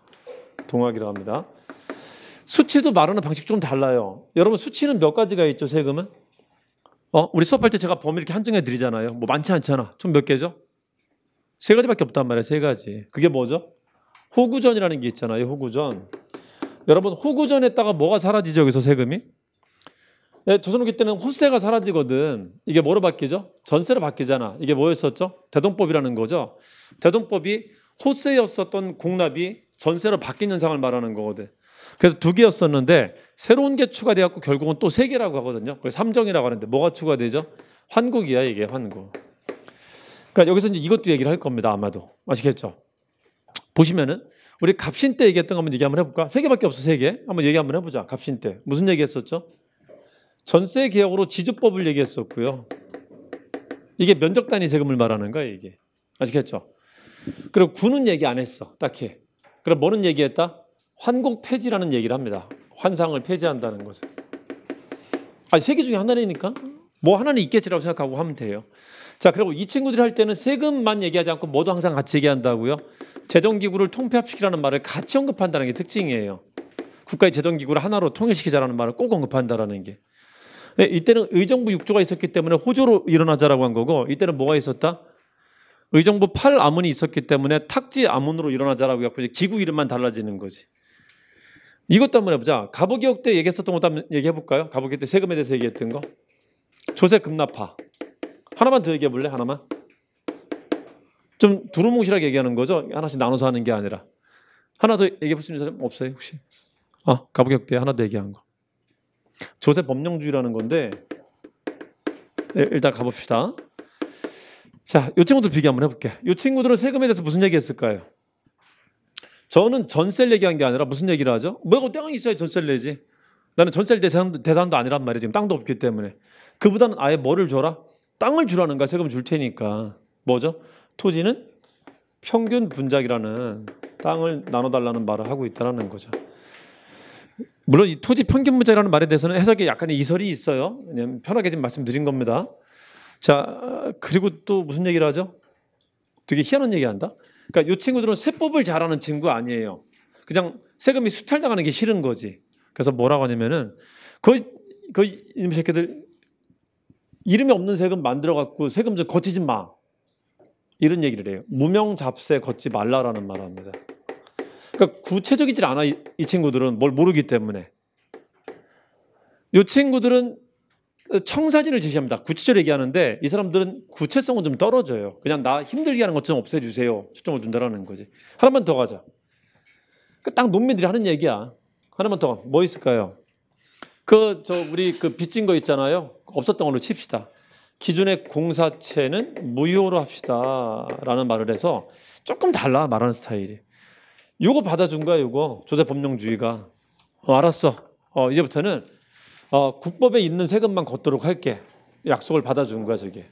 동학이라고 합니다. 수치도 말하는 방식 좀 달라요. 여러분 수치는 몇 가지가 있죠, 세금은? 어, 우리 수업할 때 제가 범위 이렇게 한정해 드리잖아요. 뭐 많지 않잖아. 총몇 개죠? 세 가지밖에 없단 말이에요. 세 가지. 그게 뭐죠? 호구전이라는 게 있잖아요. 호구전. 여러분 호구전에다가 뭐가 사라지죠? 여기서 세금이? 예, 조선후기 때는 호세가 사라지거든. 이게 뭐로 바뀌죠? 전세로 바뀌잖아. 이게 뭐였었죠? 대동법이라는 거죠. 대동법이 호세였었던 공납이 전세로 바뀐 현상을 말하는 거거든. 그래서 두 개였었는데 새로운 게추가되었고 결국은 또 세 개라고 하거든요. 그래서 삼정이라고 하는데 뭐가 추가되죠? 환국이야 이게 환국. 그러니까 여기서 이제 이것도 얘기를 할 겁니다. 아마도 아시겠죠? 보시면은 우리 갑신 때 얘기했던 거 한번 얘기 한번 해볼까? 세 개밖에 없어 세 개. 한번 얘기 한번 해보자. 갑신 때 무슨 얘기했었죠? 전세 개혁으로 지주법을 얘기했었고요. 이게 면적 단위 세금을 말하는 거야 이게 아시겠죠? 그리고 군은 얘기 안 했어 딱히. 그럼 뭐는 얘기했다? 환공 폐지라는 얘기를 합니다. 환상을 폐지한다는 것은. 아세계 중에 하나라니까. 뭐 하나는 있겠지라고 생각하고 하면 돼요. 자, 그리고 이 친구들이 할 때는 세금만 얘기하지 않고 뭐도 항상 같이 얘기한다고요. 재정기구를 통폐합시키라는 말을 같이 언급한다는 게 특징이에요. 국가의 재정기구를 하나로 통일시키자라는 말을 꼭 언급한다라는 게. 네, 이때는 의정부 6조가 있었기 때문에 호조로 일어나자라고 한 거고 이때는 뭐가 있었다? 의정부 8 아문이 있었기 때문에 탁지 아문으로 일어나자라고 했고 기구 이름만 달라지는 거지. 이것도 한번 해보자. 가보기역 때 얘기했었던 것도 한번 얘기해볼까요? 가보기역 때 세금에 대해서 얘기했던 거. 조세 급납화. 하나만 더 얘기해볼래? 하나만? 좀 두루뭉실하게 얘기하는 거죠? 하나씩 나눠서 하는 게 아니라. 하나 더 얘기해볼 수 있는 사람 없어요, 혹시? 아, 가보기역 때 하나 더 얘기한 거. 조세 법령주의라는 건데, 네, 일단 가봅시다. 자, 요 친구들 비교 한번 해볼게. 요 친구들은 세금에 대해서 무슨 얘기 했을까요? 저는 전세를 얘기한 게 아니라 무슨 얘기를 하죠? 뭐가 땅이 있어야 전세를 내지. 나는 전세 대상도, 대상도 아니란 말이에 지금 땅도 없기 때문에. 그보다는 아예 뭐를 줘라? 땅을 주라는 가 세금 줄 테니까. 뭐죠? 토지는 평균 분작이라는 땅을 나눠달라는 말을 하고 있다는 거죠. 물론 이 토지 평균 분작이라는 말에 대해서는 해석에 약간의 이설이 있어요. 그냥 편하게 지금 말씀드린 겁니다. 자, 그리고 또 무슨 얘기를 하죠? 되게 희한한 얘기 한다? 그러니까 이 친구들은 세법을 잘하는 친구 아니에요. 그냥 세금이 수탈당하는 게 싫은 거지. 그래서 뭐라고 하냐면은 그, 그 이놈 새끼들 이름이 없는 세금 만들어 갖고 세금 좀 거치지 마. 이런 얘기를 해요. 무명 잡세 걷지 말라라는 말을 합니다. 그러니까 구체적이질 않아 이, 이 친구들은 뭘 모르기 때문에. 이 친구들은 그 청사진을 제시합니다. 구체적으로 얘기하는데 이 사람들은 구체성은 좀 떨어져요. 그냥 나 힘들게 하는 것 좀 없애주세요. 초점을 준다라는 거지. 하나만 더 가자. 그 딱 농민들이 하는 얘기야. 하나만 더. 가. 뭐 있을까요? 그, 저, 우리 그 빚진 거 있잖아요. 없었던 걸로 칩시다. 기존의 공사체는 무효로 합시다. 라는 말을 해서 조금 달라. 말하는 스타일이. 요거 받아준 거야, 요거. 조세 법령주의가. 어, 알았어. 어, 이제부터는 어, 국법에 있는 세금만 걷도록 할게. 약속을 받아준 거야 저게.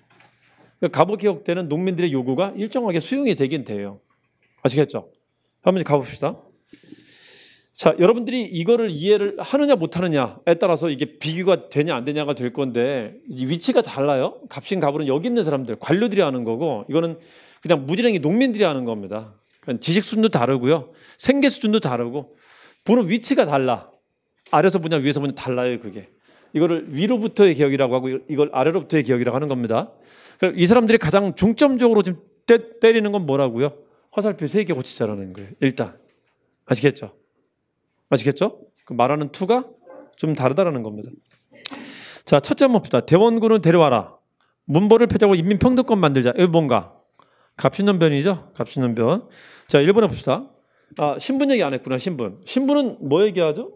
그러니까 갑오개혁 때는 농민들의 요구가 일정하게 수용이 되긴 돼요. 아시겠죠? 한 번 가봅시다. 자, 여러분들이 이거를 이해를 하느냐 못하느냐에 따라서 이게 비교가 되냐 안 되냐가 될 건데 위치가 달라요. 갑신 갑으로 여기 있는 사람들, 관료들이 하는 거고 이거는 그냥 무지랭이 농민들이 하는 겁니다. 지식 수준도 다르고요, 생계 수준도 다르고 보는 위치가 달라. 아래서 보냐 위에서 보냐 달라요 그게. 이거를 위로부터의 기억이라고 하고 이걸 아래로부터의 기억이라고 하는 겁니다. 그럼 이 사람들이 가장 중점적으로 지금 때, 리는건 뭐라고요? 화살표 세 개 고치자라는 거예요. 일단 아시겠죠? 아시겠죠? 그 말하는 투가 좀 다르다라는 겁니다. 자 첫째 한 번 봅시다. 대원군을 데려와라. 문벌을 폐자고 인민평등권 만들자. 이게 뭔가? 갑신년변이죠. 갑신년변. 자, 1번에 봅시다. 아, 신분 얘기 안 했구나, 신분. 신분은 뭐 얘기하죠?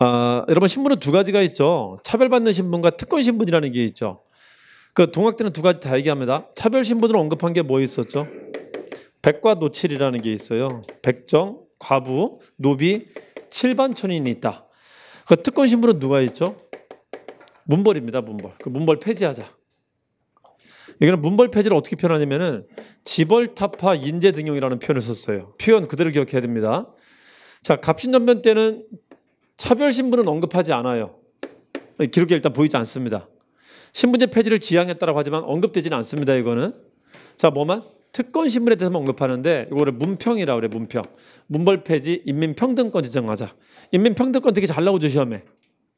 아, 여러분 신분은 두 가지가 있죠. 차별받는 신분과 특권 신분이라는 게 있죠. 그 동학 때는 두 가지 다 얘기합니다. 차별 신분으로 언급한 게 뭐 있었죠? 백과 노칠이라는 게 있어요. 백정, 과부, 노비, 칠반촌인이 있다. 그 특권 신분은 누가 있죠? 문벌입니다. 문벌. 그 문벌 폐지하자. 여기는 문벌 폐지를 어떻게 표현하냐면은 지벌타파 인재등용이라는 표현을 썼어요. 표현 그대로 기억해야 됩니다. 자, 갑신전변 때는 차별 신분은 언급하지 않아요. 기록에 일단 보이지 않습니다. 신분제 폐지를 지향했다고 하지만 언급되지는 않습니다. 이거는 자 뭐만 특권 신분에 대해서만 언급하는데 이거를 문평이라고 그래 문평 문벌 폐지 인민평등권 지정하자 인민평등권 되게 잘 나오죠 시험에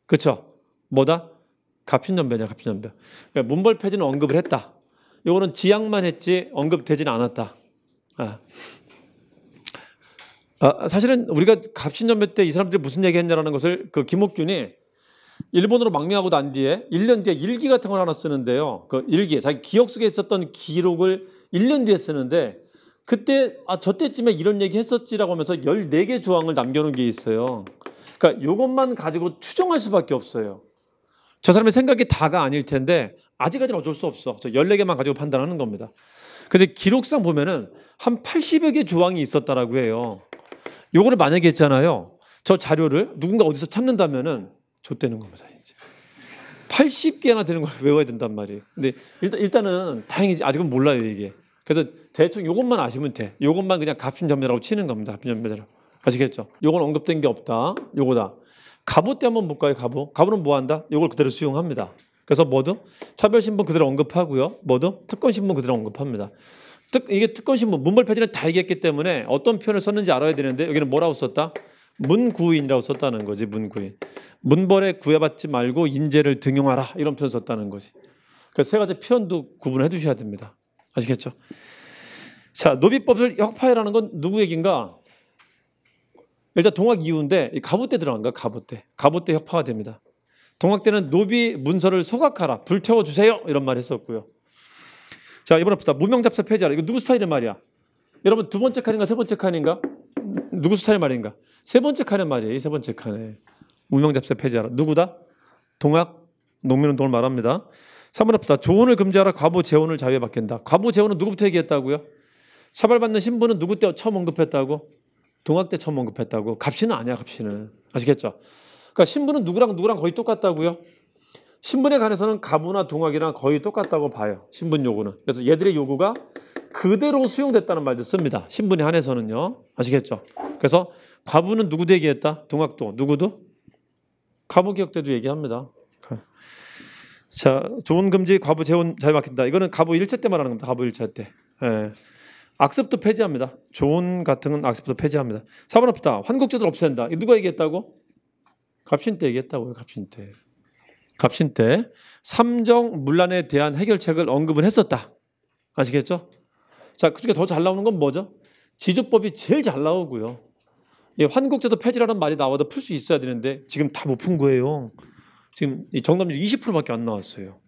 그렇죠 뭐다 갑신연변이야 갑신연변 그러니까 문벌 폐지는 언급을 했다 이거는 지향만 했지 언급되지는 않았다 아. 아, 사실은 우리가 갑신년배 때이 사람들이 무슨 얘기했냐라는 것을 그 김옥균이 일본으로 망명하고 난 뒤에 1년 뒤에 일기 같은 걸 하나 쓰는데요. 그 일기에 자기 기억 속에 있었던 기록을 1년 뒤에 쓰는데 그때 아 저때쯤에 이런 얘기 했었지라고 하면서 14개 조항을 남겨놓은 게 있어요. 그러니까 이것만 가지고 추정할 수밖에 없어요. 저 사람의 생각이 다가 아닐 텐데 아직까지는 어쩔 수 없어. 저 14개만 가지고 판단하는 겁니다. 근데 기록상 보면은 한 80여 개 조항이 있었다라고 해요. 요거를 만약에 했잖아요. 저 자료를 누군가 어디서 찾는다면은 좆되는 겁니다. 이제. 80개나 되는 걸 외워야 된단 말이에요. 근데 일단, 일단은 다행이지. 아직은 몰라요, 이게. 그래서 대충 요것만 아시면 돼. 요것만 그냥 값심전멸라고 치는 겁니다. 값심전멸라고 아시겠죠? 요건 언급된 게 없다. 요거다. 갑옷때 한번 볼까요, 갑옷갑옷은뭐 한다? 요걸 그대로 수용합니다. 그래서 뭐든 차별신분 그대로 언급하고요. 뭐든 특권신분 그대로 언급합니다. 특, 이게 특권신문 문벌 패지는 다 얘기했기 때문에 어떤 표현을 썼는지 알아야 되는데 여기는 뭐라고 썼다? 문구인이라고 썼다는 거지 문구인. 문벌에 구애받지 말고 인재를 등용하라 이런 표현 썼다는 거지. 그래서 그러니까 세 가지 표현도 구분해 주셔야 됩니다. 아시겠죠? 자 노비법을 혁파해라는건 누구 얘인가 일단 동학 이후인데 가보 때 들어간가 가보 때 가보 때혁파가 됩니다. 동학 때는 노비 문서를 소각하라 불태워 주세요 이런 말 했었고요. 자, 이번에 봅시 무명 잡사 폐지하라. 이거 누구 스타일의 말이야? 여러분, 두 번째 칸인가, 세 번째 칸인가? 누구 스타일 말인가? 세 번째 칸의 말이에요. 이 세 번째 칸에. 무명 잡사 폐지하라. 누구다? 동학, 농민 운동을 말합니다. 3번 합시다. 조언을 금지하라. 과부 재원을 자유에 맡긴다. 과부 재원은 누구부터 얘기했다고요? 차별받는 신부는 누구 때 처음 언급했다고? 동학 때 처음 언급했다고. 갑신은 아니야, 갑신은. 아시겠죠? 그러니까 신부는 누구랑 누구랑 거의 똑같다고요? 신분에 관해서는 가부나 동학이랑 거의 똑같다고 봐요. 신분 요구는. 그래서 얘들의 요구가 그대로 수용됐다는 말도 씁니다. 신분에 한해서는요. 아시겠죠? 그래서 가부는 누구도 얘기했다? 동학도. 누구도? 가부개혁 때도 얘기합니다. 자, 좋은 금지 과부 재혼 잘유 막힌다. 이거는 가부 일체 때 말하는 겁니다. 가부 일체 때. 예. 악습도 폐지합니다. 좋은 같은 건 악습도 폐지합니다. 사번 없다. 환국제도 없앤다. 누가 얘기했다고? 갑신 때 얘기했다고요. 갑신 때. 갑신 때 삼정 문란에 대한 해결책을 언급을 했었다. 아시겠죠? 자, 그중에 더 잘 나오는 건 뭐죠? 지조법이 제일 잘 나오고요. 예, 환국제도 폐지라는 말이 나와도 풀 수 있어야 되는데 지금 다 못 푼 거예요. 지금 이 정답률 20%밖에 안 나왔어요.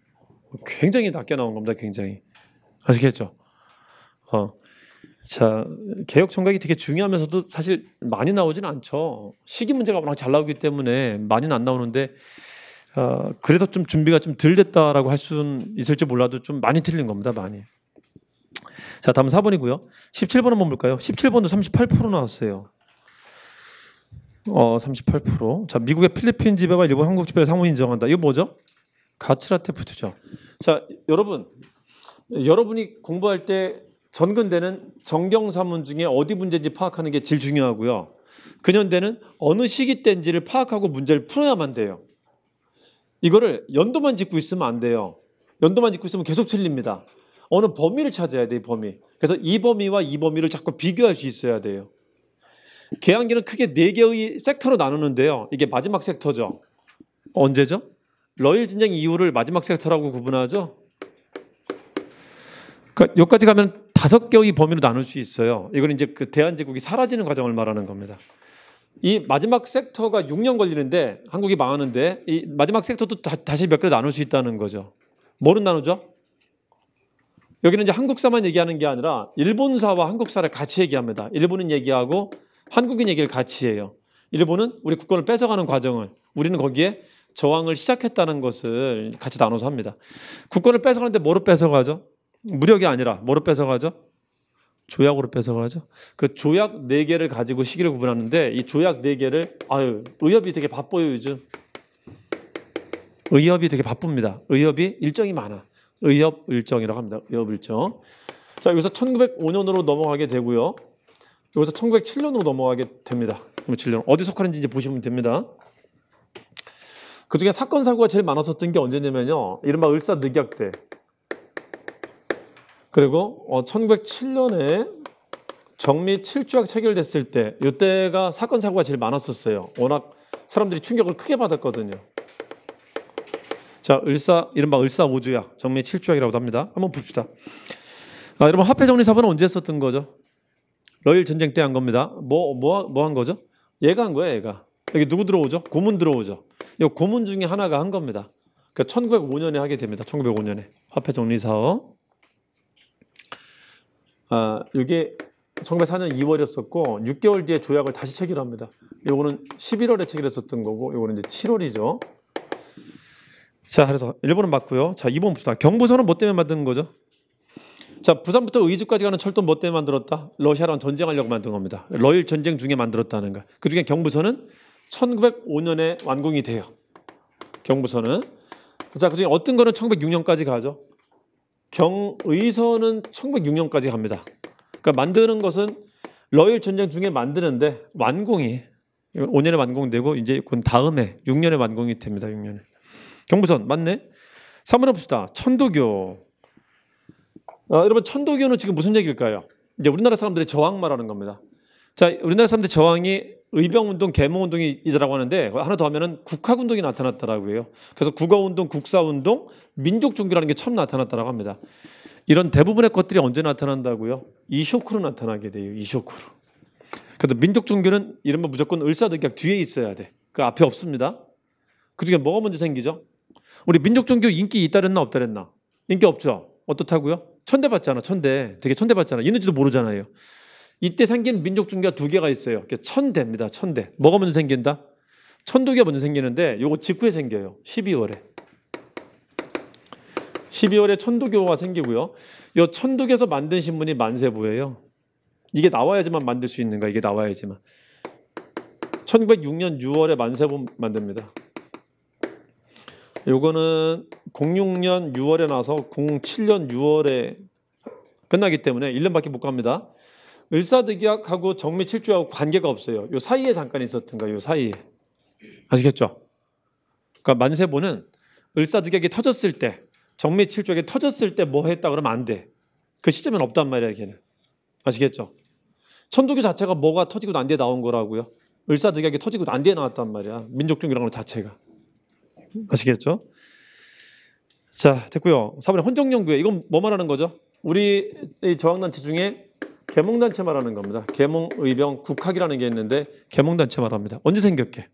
굉장히 낮게 나온 겁니다. 굉장히 아시겠죠? 어, 자 개혁 총각이 되게 중요하면서도 사실 많이 나오지는 않죠. 시기 문제가 워낙 잘 나오기 때문에 많이는 안 나오는데 어, 그래서 좀 준비가 좀덜 됐다라고 할 수는 있을지 몰라도 좀 많이 틀린 겁니다. 많이. 자, 다음 4번이고요. 17번 한번 볼까요? 17번도 38% 나왔어요. 어, 38%. 자, 미국의 필리핀 지배와 일본 한국 지배를 상호 인정한다. 이거 뭐죠? 가츠라테프트죠. 자, 여러분. 여러분이 공부할 때 전근대는 정경사문 중에 어디 문제인지 파악하는 게 제일 중요하고요. 근현대는 어느 시기 때인지를 파악하고 문제를 풀어야만 돼요. 이거를 연도만 짓고 있으면 안 돼요. 연도만 짓고 있으면 계속 틀립니다. 어느 범위를 찾아야 돼요, 범위. 그래서 이 범위와 이 범위를 자꾸 비교할 수 있어야 돼요. 계양기는 크게 네 개의 섹터로 나누는데요. 이게 마지막 섹터죠. 언제죠? 러일 진쟁 이후를 마지막 섹터라고 구분하죠. 그러니까 여기까지 가면 다섯 개의 범위로 나눌 수 있어요. 이건 이제 그 대한제국이 사라지는 과정을 말하는 겁니다. 이 마지막 섹터가 6년 걸리는데 한국이 망하는데 이 마지막 섹터도 다, 시몇 개를 나눌 수 있다는 거죠. 뭐를 나누죠? 여기는 이제 한국사만 얘기하는 게 아니라 일본사와 한국사를 같이 얘기합니다. 일본은 얘기하고 한국인 얘기를 같이 해요. 일본은 우리 국권을 뺏어가는 과정을 우리는 거기에 저항을 시작했다는 것을 같이 나눠서 합니다. 국권을 뺏어가는데 뭐로 뺏어가죠? 무력이 아니라 뭐로 뺏어가죠? 조약으로 뺏어가죠. 그 조약 네 개를 가지고 시기를 구분하는데 이 조약 네 개를 아유 의협이 되게 바빠요 요즘. 의협이 되게 바쁩니다. 의협이 일정이 많아. 의협 일정이라고 합니다. 의협 일정. 자 여기서 1905년으로 넘어가게 되고요. 여기서 1907년으로 넘어가게 됩니다. 1 7년 어디 속하는지 이제 보시면 됩니다. 그중에 사건 사고가 제일 많았었던 게 언제냐면요. 이른바 을사늑약 때. 그리고 1907년에 어, 정미 7조가 체결됐을 때 이때가 사건 사고가 제일 많았었어요. 워낙 사람들이 충격을 크게 받았거든요. 자, 을사 이른바 을사5주약 정미 7주약이라고도 합니다. 한번 봅시다. 아, 여러분 화폐 정리 사본은 언제 썼던 거죠? 러일 전쟁 때 한 겁니다. 뭐뭐뭐 한 거죠? 얘가 한 거예요, 얘가. 여기 누구 들어오죠? 고문 들어오죠. 이 고문 중에 하나가 한 겁니다. 그러니까 1905년에 하게 됩니다. 1905년에 화폐 정리 사업. 아, 이게 1904년 2월이었었고 6개월 뒤에 조약을 다시 체결합니다. 요거는 11월에 체결했었던 거고 요거는 이제 7월이죠. 자, 그래서 1번은 맞고요. 자, 2번 봅시다. 경부선은 뭐 때문에 만든 거죠? 자, 부산부터 의주까지 가는 철도 뭐 때문에 만들었다? 러시아랑 전쟁하려고 만든 겁니다. 러일 전쟁 중에 만들었다는 거. 그중에 경부선은 1905년에 완공이 돼요. 경부선은. 자, 그중에 어떤 거는 1906년까지 가죠. 경의서는 1906년까지 갑니다. 그러니까 만드는 것은 러일 전쟁 중에 만드는데 완공이 5년에 완공되고 이제 그 다음에 6년에 완공이 됩니다. 6년에. 경부선 맞네. 사물봅시다 천도교. 아, 여러분 천도교는 지금 무슨 얘기일까요? 이제 우리나라 사람들이 저항 말하는 겁니다. 자, 우리나라 사람들이 저항이 의병운동, 계몽운동이 이자라고 하는데 하나 더 하면은 국학운동이 나타났더라고요 그래서 국어운동, 국사운동, 민족종교라는 게 처음 나타났다라고 합니다. 이런 대부분의 것들이 언제 나타난다고요? 이쇼크로 나타나게 돼요. 이쇼크로. 그래서 민족종교는 이른바 무조건 을사득약 뒤에 있어야 돼. 그 앞에 없습니다. 그중에 뭐가 먼저 생기죠? 우리 민족종교 인기 있다랬나 없다랬나? 인기 없죠. 어떻다고요? 천대 받잖아. 천대. 되게 천대 받잖아. 있는지도 모르잖아요. 이때 생긴 민족 종교가 두 개가 있어요. 천대입니다. 천대. 뭐가 먼저 생긴다? 천도교가 먼저 생기는데 요거 직후에 생겨요. 12월에. 12월에 천도교가 생기고요. 요 천도교에서 만든신문이 만세부예요. 이게 나와야지만 만들 수 있는가? 이게 나와야지만. 1906년 6월에 만세부 만듭니다. 요거는 06년 6월에 나서 07년 6월에 끝나기 때문에 1년밖에 못 갑니다. 을사득약하고 정미칠주하고 관계가 없어요. 요 사이에 잠깐 있었던 가요 사이에. 아시겠죠? 그러니까 만세보는 을사득약이 터졌을 때 정미칠주에게 터졌을 때 뭐 했다 그러면 안 돼. 그 시점은 없단 말이야, 걔는. 아시겠죠? 천도교 자체가 뭐가 터지고 난 뒤에 나온 거라고요. 을사득약이 터지고 난 뒤에 나왔단 말이야. 민족종 이는거 자체가. 아시겠죠? 자, 됐고요. 사번에혼정연구회 이건 뭐 말하는 거죠? 우리 저항단체 중에 계몽단체 말하는 겁니다. 계몽의병 국학이라는 게 있는데 계몽단체 말합니다. 언제 생겼게?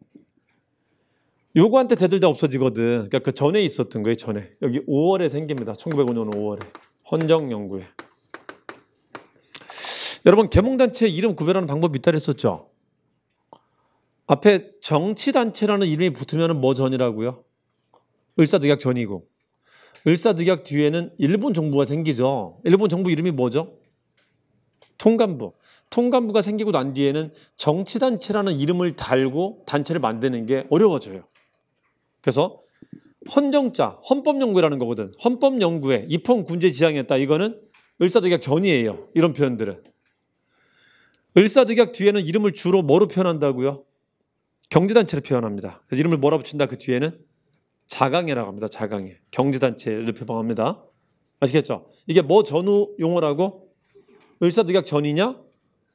요구한테 대들다 없어지거든. 그러니까 그 전에 있었던 거예요. 전에. 여기 5월에 생깁니다. 1905년 5월에. 헌정연구회. 여러분 계몽단체 이름 구별하는 방법이 있다 그랬었죠? 앞에 정치단체라는 이름이 붙으면 뭐 전이라고요? 을사늑약 전이고. 을사늑약 뒤에는 일본 정부가 생기죠. 일본 정부 이름이 뭐죠? 통감부. 통감부가 생기고 난 뒤에는 정치단체라는 이름을 달고 단체를 만드는 게 어려워져요. 그래서 헌정자, 헌법연구라는 거거든. 헌법연구에 입헌군제 지향했다. 이거는 을사득약 전이에요. 이런 표현들은. 을사득약 뒤에는 이름을 주로 뭐로 표현한다고요? 경제단체를 표현합니다. 그래서 이름을 뭐라 붙인다 그 뒤에는? 자강회라고 합니다. 자강회 경제단체를 표방합니다. 아시겠죠? 이게 뭐 전후 용어라고? 을사득약 전이냐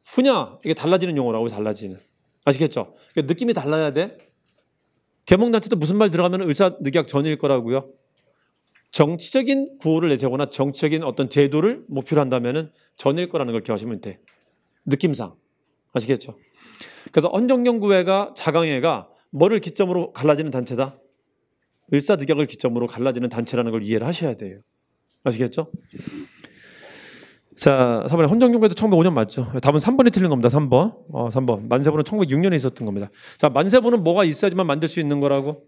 후냐 이게 달라지는 용어라고 달라지는 아시겠죠? 그러니까 느낌이 달라야 돼. 개몽단체도 무슨 말 들어가면 을사늑약 전일 거라고요. 정치적인 구호를 내세우거나 정치적인 어떤 제도를 목표로 한다면은 전일 거라는 걸 기억하시면 돼. 느낌상 아시겠죠? 그래서 헌정연구회가 자강회가 뭐를 기점으로 갈라지는 단체다? 을사늑약을 기점으로 갈라지는 단체라는 걸 이해를 하셔야 돼요. 아시겠죠? 자, 3번에 헌정교과도 1905년 맞죠? 답은 3번이 틀린 겁니다. 3번. 어, 3번. 만세부는 1906년에 있었던 겁니다. 자, 만세부는 뭐가 있어야지만 만들 수 있는 거라고?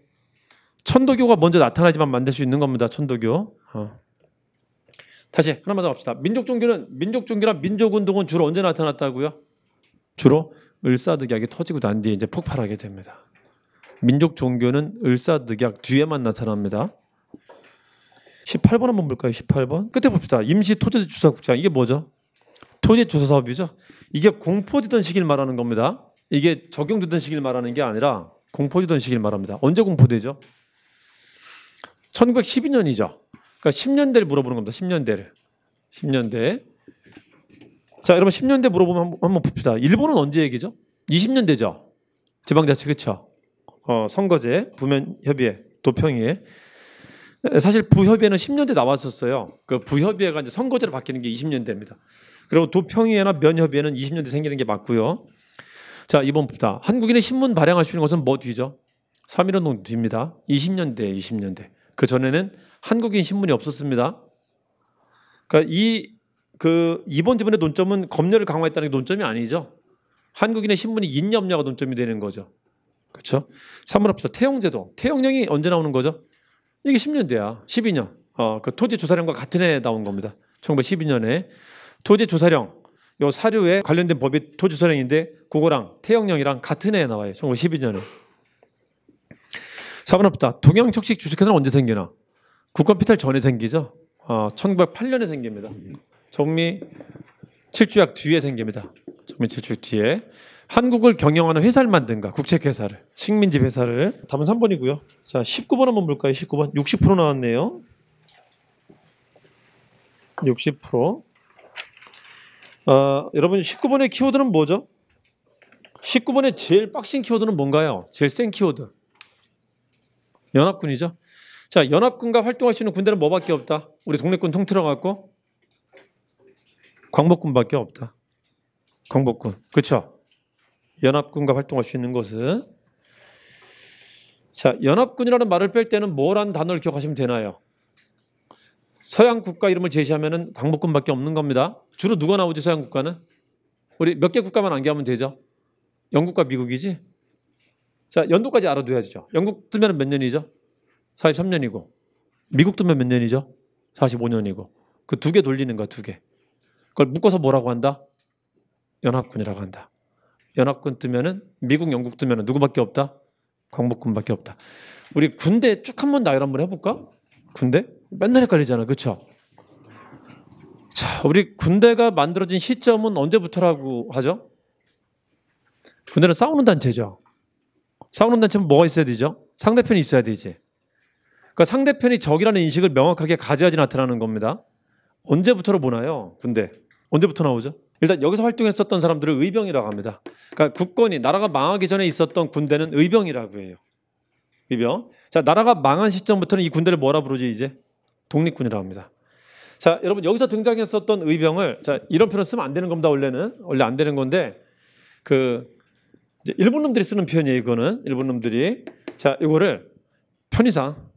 천도교가 먼저 나타나지만 만들 수 있는 겁니다. 천도교. 어. 다시 하나만 더갑시다 민족 종교는 민족 종교랑 민족 운동은 주로 언제 나타났다고요? 주로 을사늑약이 터지고 난 뒤에 이제 폭발하게 됩니다. 민족 종교는 을사늑약 뒤에만 나타납니다. 18번 한번 볼까요? 18번. 끝에 봅시다. 임시 토지조사국장. 이게 뭐죠? 토지조사사업이죠. 이게 공포지던 시기를 말하는 겁니다. 이게 적용되던 시기를 말하는 게 아니라 공포지던 시기를 말합니다. 언제 공포되죠? 1912년이죠. 그러니까 10년대를 물어보는 겁니다. 10년대를. 10년대. 자, 여러분 10년대 물어보면 한번, 한번 봅시다. 일본은 언제 얘기죠? 20년대죠. 지방자치 그쵸? 어, 선거제, 부면협의회, 도평의회. 사실 부협회는 의 10년대 나왔었어요. 그 부협회가 의 이제 선거제로 바뀌는 게 20년대입니다. 그리고 도평의회나 면협회는 20년대 생기는 게 맞고요. 자 이번 봅다. 한국인의 신문 발행할 수 있는 것은 뭐 뒤죠? 3.1운동 뒤입니다. 20년대, 20년대. 그 전에는 한국인 신문이 없었습니다. 그러니까 이 그 이번 지문의 논점은 검열을 강화했다는 게 논점이 아니죠. 한국인의 신문이 있냐 없냐가 논점이 되는 거죠. 그렇죠? 3번 합시다. 태용제도태용령이 언제 나오는 거죠? 이게 10년 돼야 12년. 어, 그 토지 조사령과 같은 해 나온 겁니다. 1912년에 토지 조사령 요 사료에 관련된 법이 토지 조사령인데 그거랑 태영령이랑 같은 해에 나와요. 1912년에. 4번부터 동양척식 주식회사는 언제 생기나? 국권피탈 전에 생기죠. 어, 1908년에 생깁니다. 정미 7주약 뒤에 생깁니다. 정미 7주약 뒤에. 한국을 경영하는 회사를 만든가 국책회사를 식민지 회사를 답은 3번이고요 자 19번 한번 볼까요 19번 60% 나왔네요 60% 어, 아, 여러분 19번의 키워드는 뭐죠? 19번의 제일 빡신 키워드는 뭔가요? 제일 센 키워드 연합군이죠 자 연합군과 활동할 수 있는 군대는 뭐밖에 없다 우리 동네군 통틀어 갖고 광복군밖에 없다 광복군 그쵸 연합군과 활동할 수 있는 것은 자 연합군이라는 말을 뺄 때는 뭐란 단어를 기억하시면 되나요? 서양 국가 이름을 제시하면은 강목군밖에 없는 겁니다. 주로 누가 나오지 서양 국가는? 우리 몇 개 국가만 암기하면 되죠. 영국과 미국이지. 자 연도까지 알아둬야죠. 영국 뜨면 몇 년이죠? 43년이고 미국 뜨면 몇 년이죠? 45년이고 그 두 개 돌리는 거야 두 개. 그걸 묶어서 뭐라고 한다? 연합군이라고 한다. 연합군 뜨면은 미국, 영국 뜨면은 누구밖에 없다? 광복군밖에 없다. 우리 군대 쭉 한번 나열 한번 해볼까? 군대? 맨날 헷갈리잖아, 그렇죠? 자, 우리 군대가 만들어진 시점은 언제부터라고 하죠? 군대는 싸우는 단체죠. 싸우는 단체는 뭐가 있어야 되죠? 상대편이 있어야 되지. 그러니까 상대편이 적이라는 인식을 명확하게 가져야지 나타나는 겁니다. 언제부터로 보나요? 군대. 언제부터 나오죠? 일단 여기서 활동했었던 사람들을 의병이라고 합니다. 그러니까 국권이 나라가 망하기 전에 있었던 군대는 의병이라고 해요. 의병. 자, 나라가 망한 시점부터는 이 군대를 뭐라 부르지 이제? 독립군이라고 합니다. 자, 여러분 여기서 등장했었던 의병을 자, 이런 표현 쓰면 안 되는 겁니다. 원래는 원래 안 되는 건데 그 일본 놈들이 쓰는 표현이에요. 이거는 일본 놈들이 자, 이거를 편의상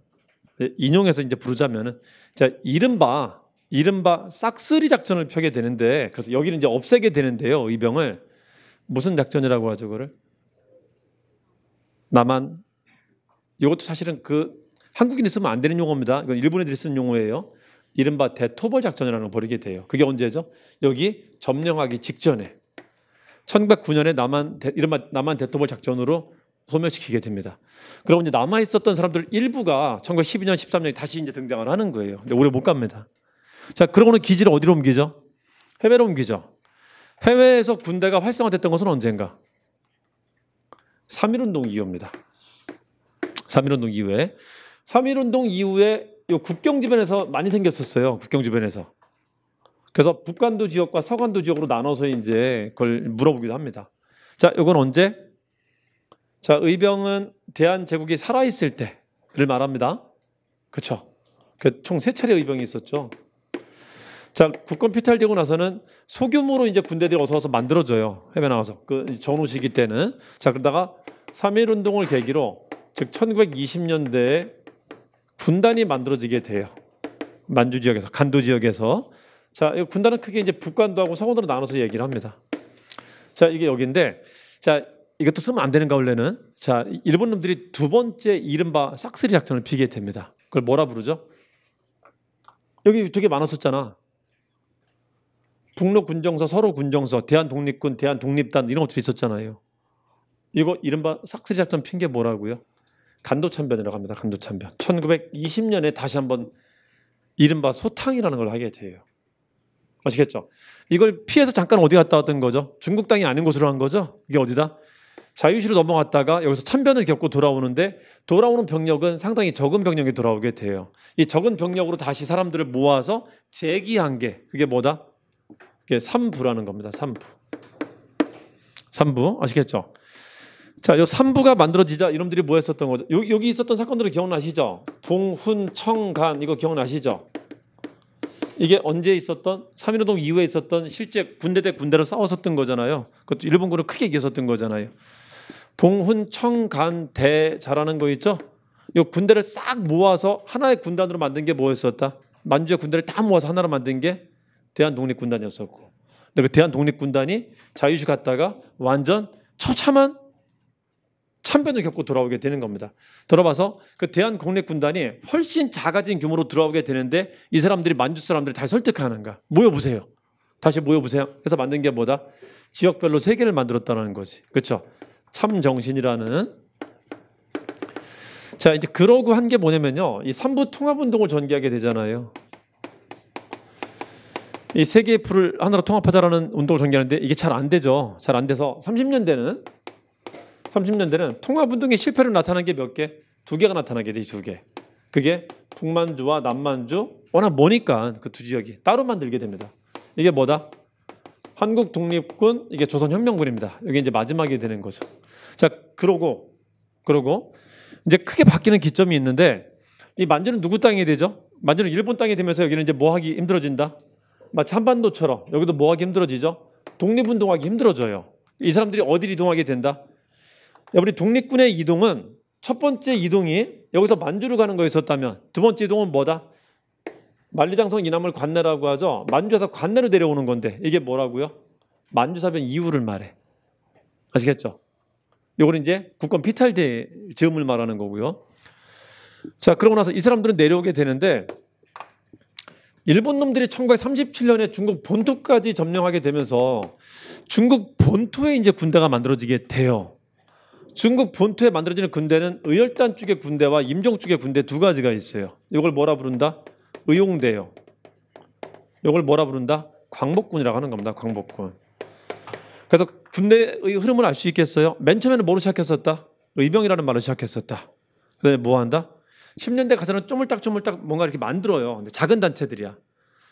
예, 인용해서 이제 부르자면은 자, 이른바 이른바 싹쓸이 작전을 펴게 되는데 그래서 여기는 이제 없애게 되는데요. 이 병을 무슨 작전이라고 하죠, 그를? 나만 이것도 사실은 그 한국인이 쓰면 안 되는 용어입니다. 이건 일본인들이 쓰는 용어예요. 이른바 대토벌 작전이라는 걸 벌이게 돼요. 그게 언제죠? 여기 점령하기 직전에 1909년에 남한 대, 이른바 남한 대토벌 작전으로 소멸시키게 됩니다. 그럼 이제 남아 있었던 사람들 일부가 1912년 13년에 다시 이제 등장을 하는 거예요. 근데 오래 못 갑니다. 자, 그러고는 기지를 어디로 옮기죠? 해외로 옮기죠. 해외에서 군대가 활성화됐던 것은 언젠가? 3.1운동 이후입니다. 3.1운동 이후에. 3.1운동 이후에 요 국경 주변에서 많이 생겼었어요. 국경 주변에서. 그래서 북간도 지역과 서간도 지역으로 나눠서 이제 그걸 물어보기도 합니다. 자, 이건 언제? 자, 의병은 대한제국이 살아있을 때를 말합니다. 그쵸그총세 차례 의병이 있었죠. 자, 국권 피탈되고 나서는 소규모로 이제 군대들이 어서 와서 만들어져요. 해외 나와서. 그 전후 시기 때는. 자, 그러다가 3.1 운동을 계기로 즉 1920년대에 군단이 만들어지게 돼요. 만주 지역에서, 간도 지역에서. 자, 이 군단은 크게 이제 북간도하고 서간도로 나눠서 얘기를 합니다. 자, 이게 여기인데 자, 이것도 쓰면 안 되는가 원래는. 자, 일본 놈들이 두 번째 이른바 싹쓸이 작전을 피게 됩니다. 그걸 뭐라 부르죠? 여기 되게 많았었잖아. 북로 군정서, 서로 군정서, 대한 독립군, 대한 독립단 이런 것들이 있었잖아요. 이거 이른바 싹쓸이 작전 핑계 뭐라고요? 간도참변이라고 합니다. 간도참변. 1920년에 다시 한번 이른바 소탕이라는 걸 하게 돼요. 아시겠죠? 이걸 피해서 잠깐 어디 갔다 왔던 거죠? 중국 땅이 아닌 곳으로 한 거죠? 이게 어디다? 자유시로 넘어갔다가 여기서 참변을 겪고 돌아오는데 돌아오는 병력은 상당히 적은 병력이 돌아오게 돼요. 이 적은 병력으로 다시 사람들을 모아서 재기한 게 그게 뭐다? 이게 예, 3부라는 겁니다. 3부. 3부 아시겠죠? 자, 요 3부가 만들어지자 이놈들이 뭐 했었던 거죠? 요, 여기 있었던 사건들을 기억나시죠? 봉훈, 청간 이거 기억나시죠? 이게 언제 있었던 3.1운동 이후에 있었던 실제 군대 대 군대로 싸웠었던 거잖아요. 그것도 일본군을 크게 이겼었던 거잖아요. 봉훈, 청간, 대자라는 거 있죠? 요 군대를 싹 모아서 하나의 군단으로 만든 게 뭐였었다? 만주의 군대를 다 모아서 하나로 만든 게 대한 독립군단이었었고. 근데 그 대한 독립군단이 자유시 갔다가 완전 처참한 참변을 겪고 돌아오게 되는 겁니다. 들어봐서 그 대한 독립군단이 훨씬 작아진 규모로 들어오게 되는데 이 사람들이 만주 사람들을 잘 설득하는가? 모여보세요. 다시 모여보세요. 해서 만든 게 뭐다? 지역별로 세계를 만들었다는 거지. 그렇죠? 참정신이라는 자 이제 그러고 한 게 뭐냐면요. 이 삼부 통합운동을 전개하게 되잖아요. 이세 개의 풀을 하나로 통합하자라는 운동을 전개하는데 이게 잘 안 되죠. 잘 안 돼서 30년대는 30년대는 통합 운동의 실패로 나타난 게 몇 개? 두 개가 나타나게 돼, 두 개. 그게 북만주와 남만주 워낙 뭐니까그 두 지역이 따로 만들게 됩니다. 이게 뭐다? 한국 독립군 이게 조선 혁명군입니다. 여기 이제 마지막이 되는 거죠. 자, 그러고 그러고 이제 크게 바뀌는 기점이 있는데 이 만주는 누구 땅이 되죠? 만주는 일본 땅이 되면서 여기는 이제 뭐 하기 힘들어진다? 마치 한반도처럼 여기도 뭐 하기 힘들어지죠? 독립운동하기 힘들어져요. 이 사람들이 어디로 이동하게 된다? 우리 독립군의 이동은 첫 번째 이동이 여기서 만주로 가는 거였었다면 두 번째 이동은 뭐다? 만리장성 이남을 관내라고 하죠. 만주에서 관내로 내려오는 건데 이게 뭐라고요? 만주사변 이후를 말해. 아시겠죠? 요거는 이제 국권 피탈대 즈음을 말하는 거고요. 자, 그러고 나서 이 사람들은 내려오게 되는데 일본 놈들이 1937년에 중국 본토까지 점령하게 되면서 중국 본토에 이제 군대가 만들어지게 돼요. 중국 본토에 만들어지는 군대는 의열단 쪽의 군대와 임종 쪽의 군대 두 가지가 있어요. 이걸 뭐라 부른다? 의용대요. 이걸 뭐라 부른다? 광복군이라고 하는 겁니다. 광복군. 그래서 군대의 흐름을 알 수 있겠어요? 맨 처음에는 뭐로 시작했었다? 의병이라는 말로 시작했었다. 그다음에 뭐 한다? 10년대 가서는 쪼물딱쪼물딱 뭔가 이렇게 만들어요. 근데 작은 단체들이야.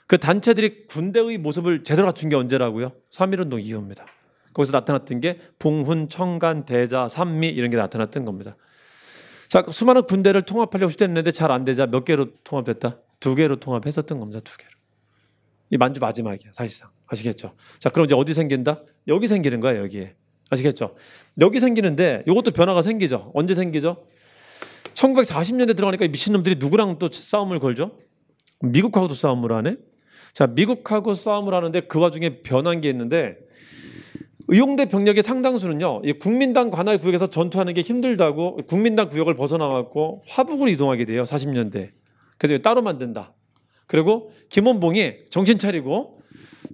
그 단체들이 군대의 모습을 제대로 갖춘 게 언제라고요? 3.1운동 이후입니다. 거기서 나타났던 게 봉훈, 청간, 대자, 삼미 이런 게 나타났던 겁니다. 자, 수많은 군대를 통합하려고 시도했는데 잘 안 되자 몇 개로 통합됐다? 두 개로 통합했었던 겁니다. 두 개로. 이 만주 마지막이야, 사실상. 아시겠죠? 자, 그럼 이제 어디 생긴다? 여기 생기는 거야, 여기에. 아시겠죠? 여기 생기는데 이것도 변화가 생기죠. 언제 생기죠? 1940년대 들어가니까 미친놈들이 누구랑 또 싸움을 걸죠? 미국하고도 싸움을 하네? 자, 미국하고 싸움을 하는데 그 와중에 변한 게 있는데 의용대 병력의 상당수는요, 이 국민당 관할 구역에서 전투하는 게 힘들다고 국민당 구역을 벗어나갖고 화북으로 이동하게 돼요, 40년대. 그래서 따로 만든다. 그리고 김원봉이 정신 차리고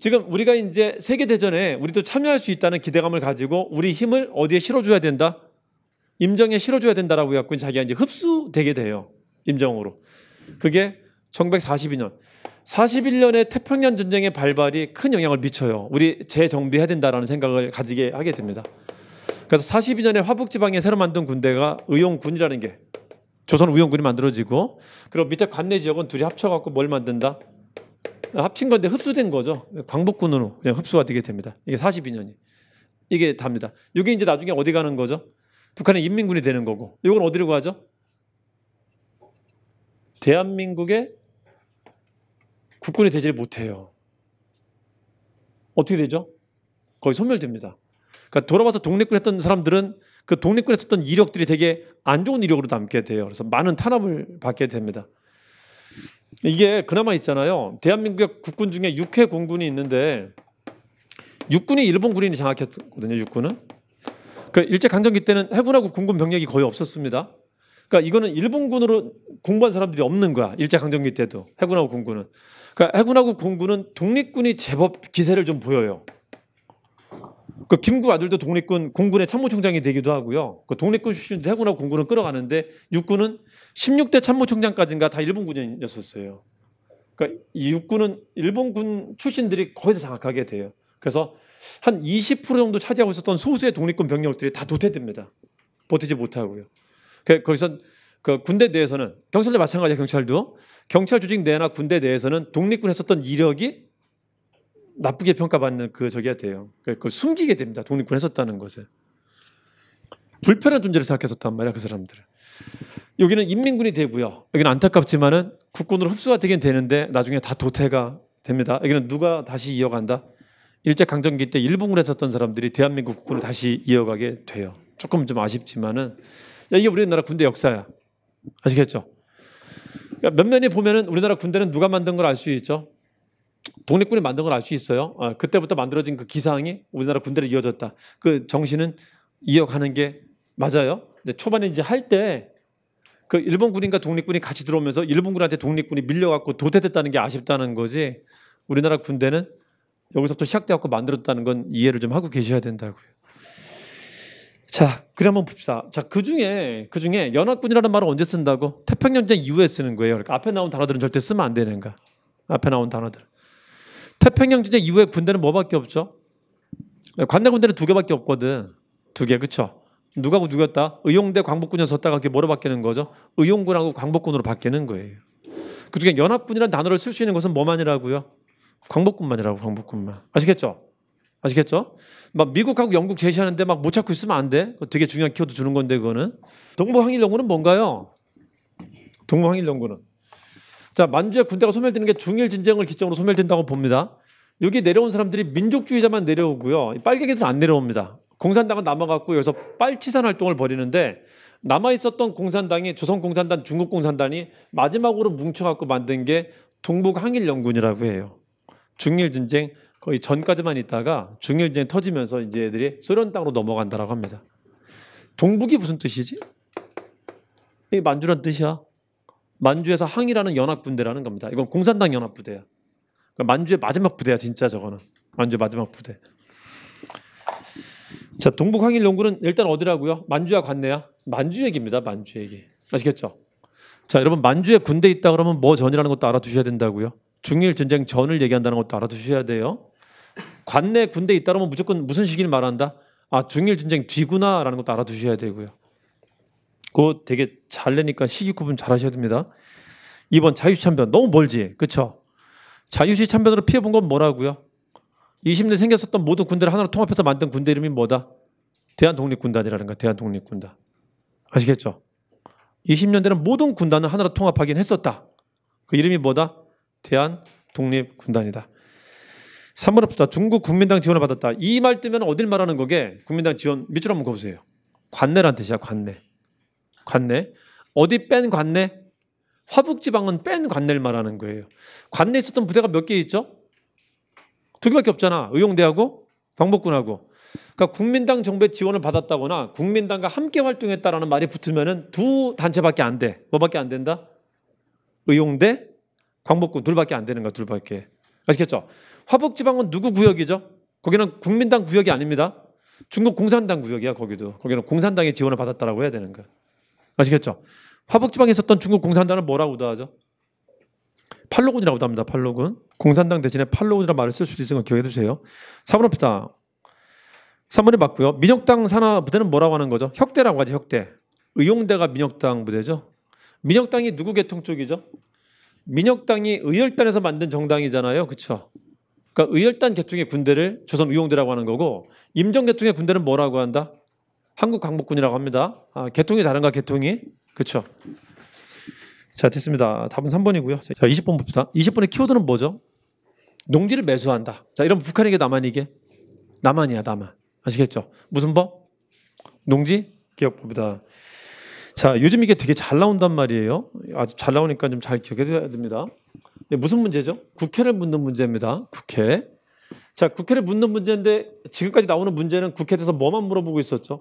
지금 우리가 이제 세계대전에 우리도 참여할 수 있다는 기대감을 가지고 우리 힘을 어디에 실어줘야 된다? 임정에 실어줘야 된다라고 해갖고 자기가 이제 흡수되게 돼요. 임정으로. 그게 1942년. 41년에 태평양 전쟁의 발발이 큰 영향을 미쳐요. 우리 재정비해야 된다라는 생각을 가지게 하게 됩니다. 그래서 42년에 화북지방에 새로 만든 군대가 의용군이라는 게 조선 의용군이 만들어지고 그리고 밑에 관내 지역은 둘이 합쳐갖고 뭘 만든다? 합친 건데 흡수된 거죠. 광복군으로 그냥 흡수가 되게 됩니다. 이게 42년이. 이게 답니다. 이게 이제 나중에 어디 가는 거죠? 북한의 인민군이 되는 거고 이건 어디로 가죠? 대한민국의 국군이 되지를 못해요. 어떻게 되죠? 거의 소멸됩니다. 그러니까 돌아와서 독립군 했던 사람들은 그독립군했었던 이력들이 되게 안 좋은 이력으로 남게 돼요. 그래서 많은 탄압을 받게 됩니다. 이게 그나마 있잖아요. 대한민국의 국군 중에 육해 공군이 있는데 육군이 일본 군이 장악했거든요. 육군은 그 그러니까 일제 강점기 때는 해군하고 공군 병력이 거의 없었습니다. 그러니까 이거는 일본군으로 공부한 사람들이 없는 거야. 일제 강점기 때도 해군하고 공군은. 그러니까 해군하고 공군은 독립군이 제법 기세를 좀 보여요. 그 김구 아들도 독립군 공군의 참모총장이 되기도 하고요. 그 독립군 출신 해군하고 공군은 끌어가는데 육군은 16대 참모총장까지인가 다 일본군이었었어요. 그러니까 이 육군은 일본군 출신들이 거의 다 장악하게 돼요. 그래서 한20% 정도 차지하고 있었던 소수의 독립군 병력들이 다 도태됩니다. 버티지 못하고요. 그, 거기서 그 군대 내에서는 경찰도 마찬가지야 경찰도 경찰 조직 내나 군대 내에서는 독립군 했었던 이력이 나쁘게 평가받는 그 저기가 돼요. 그 그걸 숨기게 됩니다. 독립군 했었다는 것을 불편한 존재를 생각했었단 말이야 그 사람들은. 여기는 인민군이 되고요. 여기는 안타깝지만은 국군으로 흡수가 되긴 되는데 나중에 다 도태가 됩니다. 여기는 누가 다시 이어간다? 일제 강점기 때 일본을 했었던 사람들이 대한민국 국군을 다시 이어가게 돼요. 조금 좀 아쉽지만은 이게 우리나라 군대 역사야. 아시겠죠? 그러니까 몇몇이 보면은 우리나라 군대는 누가 만든 걸 알 수 있죠. 독립군이 만든 걸 알 수 있어요. 아, 그때부터 만들어진 그 기상이 우리나라 군대를 이어졌다. 그 정신은 이어가는 게 맞아요. 근데 초반에 이제 할 때 그 일본 군인과 독립군이 같이 들어오면서 일본 군한테 독립군이 밀려갖고 도태됐다는 게 아쉽다는 거지. 우리나라 군대는 여기서부터 시작되갖고 만들었다는 건 이해를 좀 하고 계셔야 된다고요. 자, 그래 한번 봅시다. 자, 그 중에 그 중에 연합군이라는 말을 언제 쓴다고? 태평양전 이후에 쓰는 거예요. 그러니까 앞에 나온 단어들은 절대 쓰면 안 되는 거. 앞에 나온 단어들. 태평양 전쟁 이후에 군대는 뭐밖에 없죠? 네, 관내 군대는 두 개밖에 없거든. 두 개, 그렇죠? 누가고 누구였다? 의용대 광복군이었었다가 그게 뭐로 바뀌는 거죠? 의용군하고 광복군으로 바뀌는 거예요. 그중에 연합군이라는 단어를 쓸 수 있는 것은 뭐만이라고요? 광복군만이라고 광복군만. 아시겠죠? 아시겠죠? 막 미국하고 영국 제시하는데 막 못 찾고 있으면 안 돼. 되게 중요한 키워드 주는 건데 그거는. 동부항일연구는 뭔가요? 동부항일연구는. 자 만주의 군대가 소멸되는 게 중일 진쟁을 기점으로 소멸된다고 봅니다. 여기 내려온 사람들이 민족주의자만 내려오고요. 빨갱이들은 안 내려옵니다. 공산당은 남아갖고 여기서 빨치산 활동을 벌이는데 남아 있었던 공산당이 조선 공산당, 중국 공산당이 마지막으로 뭉쳐갖고 만든 게 동북 항일 연군이라고 해요. 중일 전쟁 거의 전까지만 있다가 중일 전쟁 터지면서 이제 애들이 소련 땅으로 넘어간다라고 합니다. 동북이 무슨 뜻이지? 이 만주란 뜻이야. 만주에서 항이라는 연합군대라는 겁니다. 이건 공산당 연합부대야. 그러니까 만주의 마지막 부대야 진짜 저거는. 만주의 마지막 부대. 자 동북항일연구는 일단 어디라고요? 만주야 관내야. 만주 얘기입니다. 만주 얘기. 아시겠죠? 자 여러분 만주에 군대 있다 그러면 뭐 전이라는 것도 알아두셔야 된다고요. 중일 전쟁 전을 얘기한다는 것도 알아두셔야 돼요. 관내 군대 있다면 무조건 무슨 시기를 말한다? 아 중일 전쟁 뒤구나라는 것도 알아두셔야 되고요. 그거 되게 잘 내니까 시기 구분 잘 하셔야 됩니다. 이번 자유시 참변 너무 멀지, 그렇죠? 자유시 참변으로 피해 본건 뭐라고요? 20년 생겼었던 모든 군대를 하나로 통합해서 만든 군대 이름이 뭐다? 대한독립군단이라는 거 대한독립군단 아시겠죠? 20년대는 모든 군단을 하나로 통합하긴 했었다. 그 이름이 뭐다? 대한 독립군단이다. 3번 없다. 중국 국민당 지원을 받았다. 이 말 뜨면 어딜 말하는 거게? 국민당 지원 밑줄 한번 보세요. 관내란 뜻이야. 관내. 관내. 어디 뺀 관내? 화북지방은 뺀 관내를 말하는 거예요. 관내에 있었던 부대가 몇 개 있죠? 두 개밖에 없잖아. 의용대하고 광복군하고. 그러니까 국민당 정부의 지원을 받았다거나 국민당과 함께 활동했다라는 말이 붙으면은 두 단체밖에 안 돼. 뭐밖에 안 된다? 의용대, 광복군 둘밖에 안 되는 거 둘밖에 아시겠죠? 화북지방은 누구 구역이죠? 거기는 국민당 구역이 아닙니다. 중국 공산당 구역이야 거기도 거기는 공산당의 지원을 받았다라고 해야 되는 거 아시겠죠? 화북지방에 있었던 중국 공산당은 뭐라고 도하죠? 팔로군이라고도 합니다. 팔로군. 공산당 대신에 팔로군이라는 말을 쓸 수도 있으니 기억해 두세요사번은 피당. 사모님 맞고요. 민혁당 산하 부대는 뭐라고 하는 거죠? 혁대라고 하죠. 혁대. 의용대가 민혁당 부대죠. 민혁당이 누구 계통 쪽이죠? 민혁당이 의열단에서 만든 정당이잖아요. 그렇죠? 그러니까 의열단 계통의 군대를 조선 의용대라고 하는 거고 임정 계통의 군대는 뭐라고 한다? 한국 광복군이라고 합니다. 아, 계통이 다른가 계통이? 그렇죠. 자, 됐습니다. 답은 3번이고요. 자, 20번 봅시다. 20번의 키워드는 뭐죠? 농지를 매수한다. 자, 이런 북한에게 남한이 이게 남한이야, 남한. 아시겠죠? 무슨 법? 농지 기업법이다. 자, 요즘 이게 되게 잘 나온단 말이에요. 아주 잘 나오니까 좀 잘 기억해 줘야 됩니다. 네, 무슨 문제죠? 국회를 묻는 문제입니다. 국회. 자, 국회를 묻는 문제인데 지금까지 나오는 문제는 국회에 대해서 뭐만 물어보고 있었죠?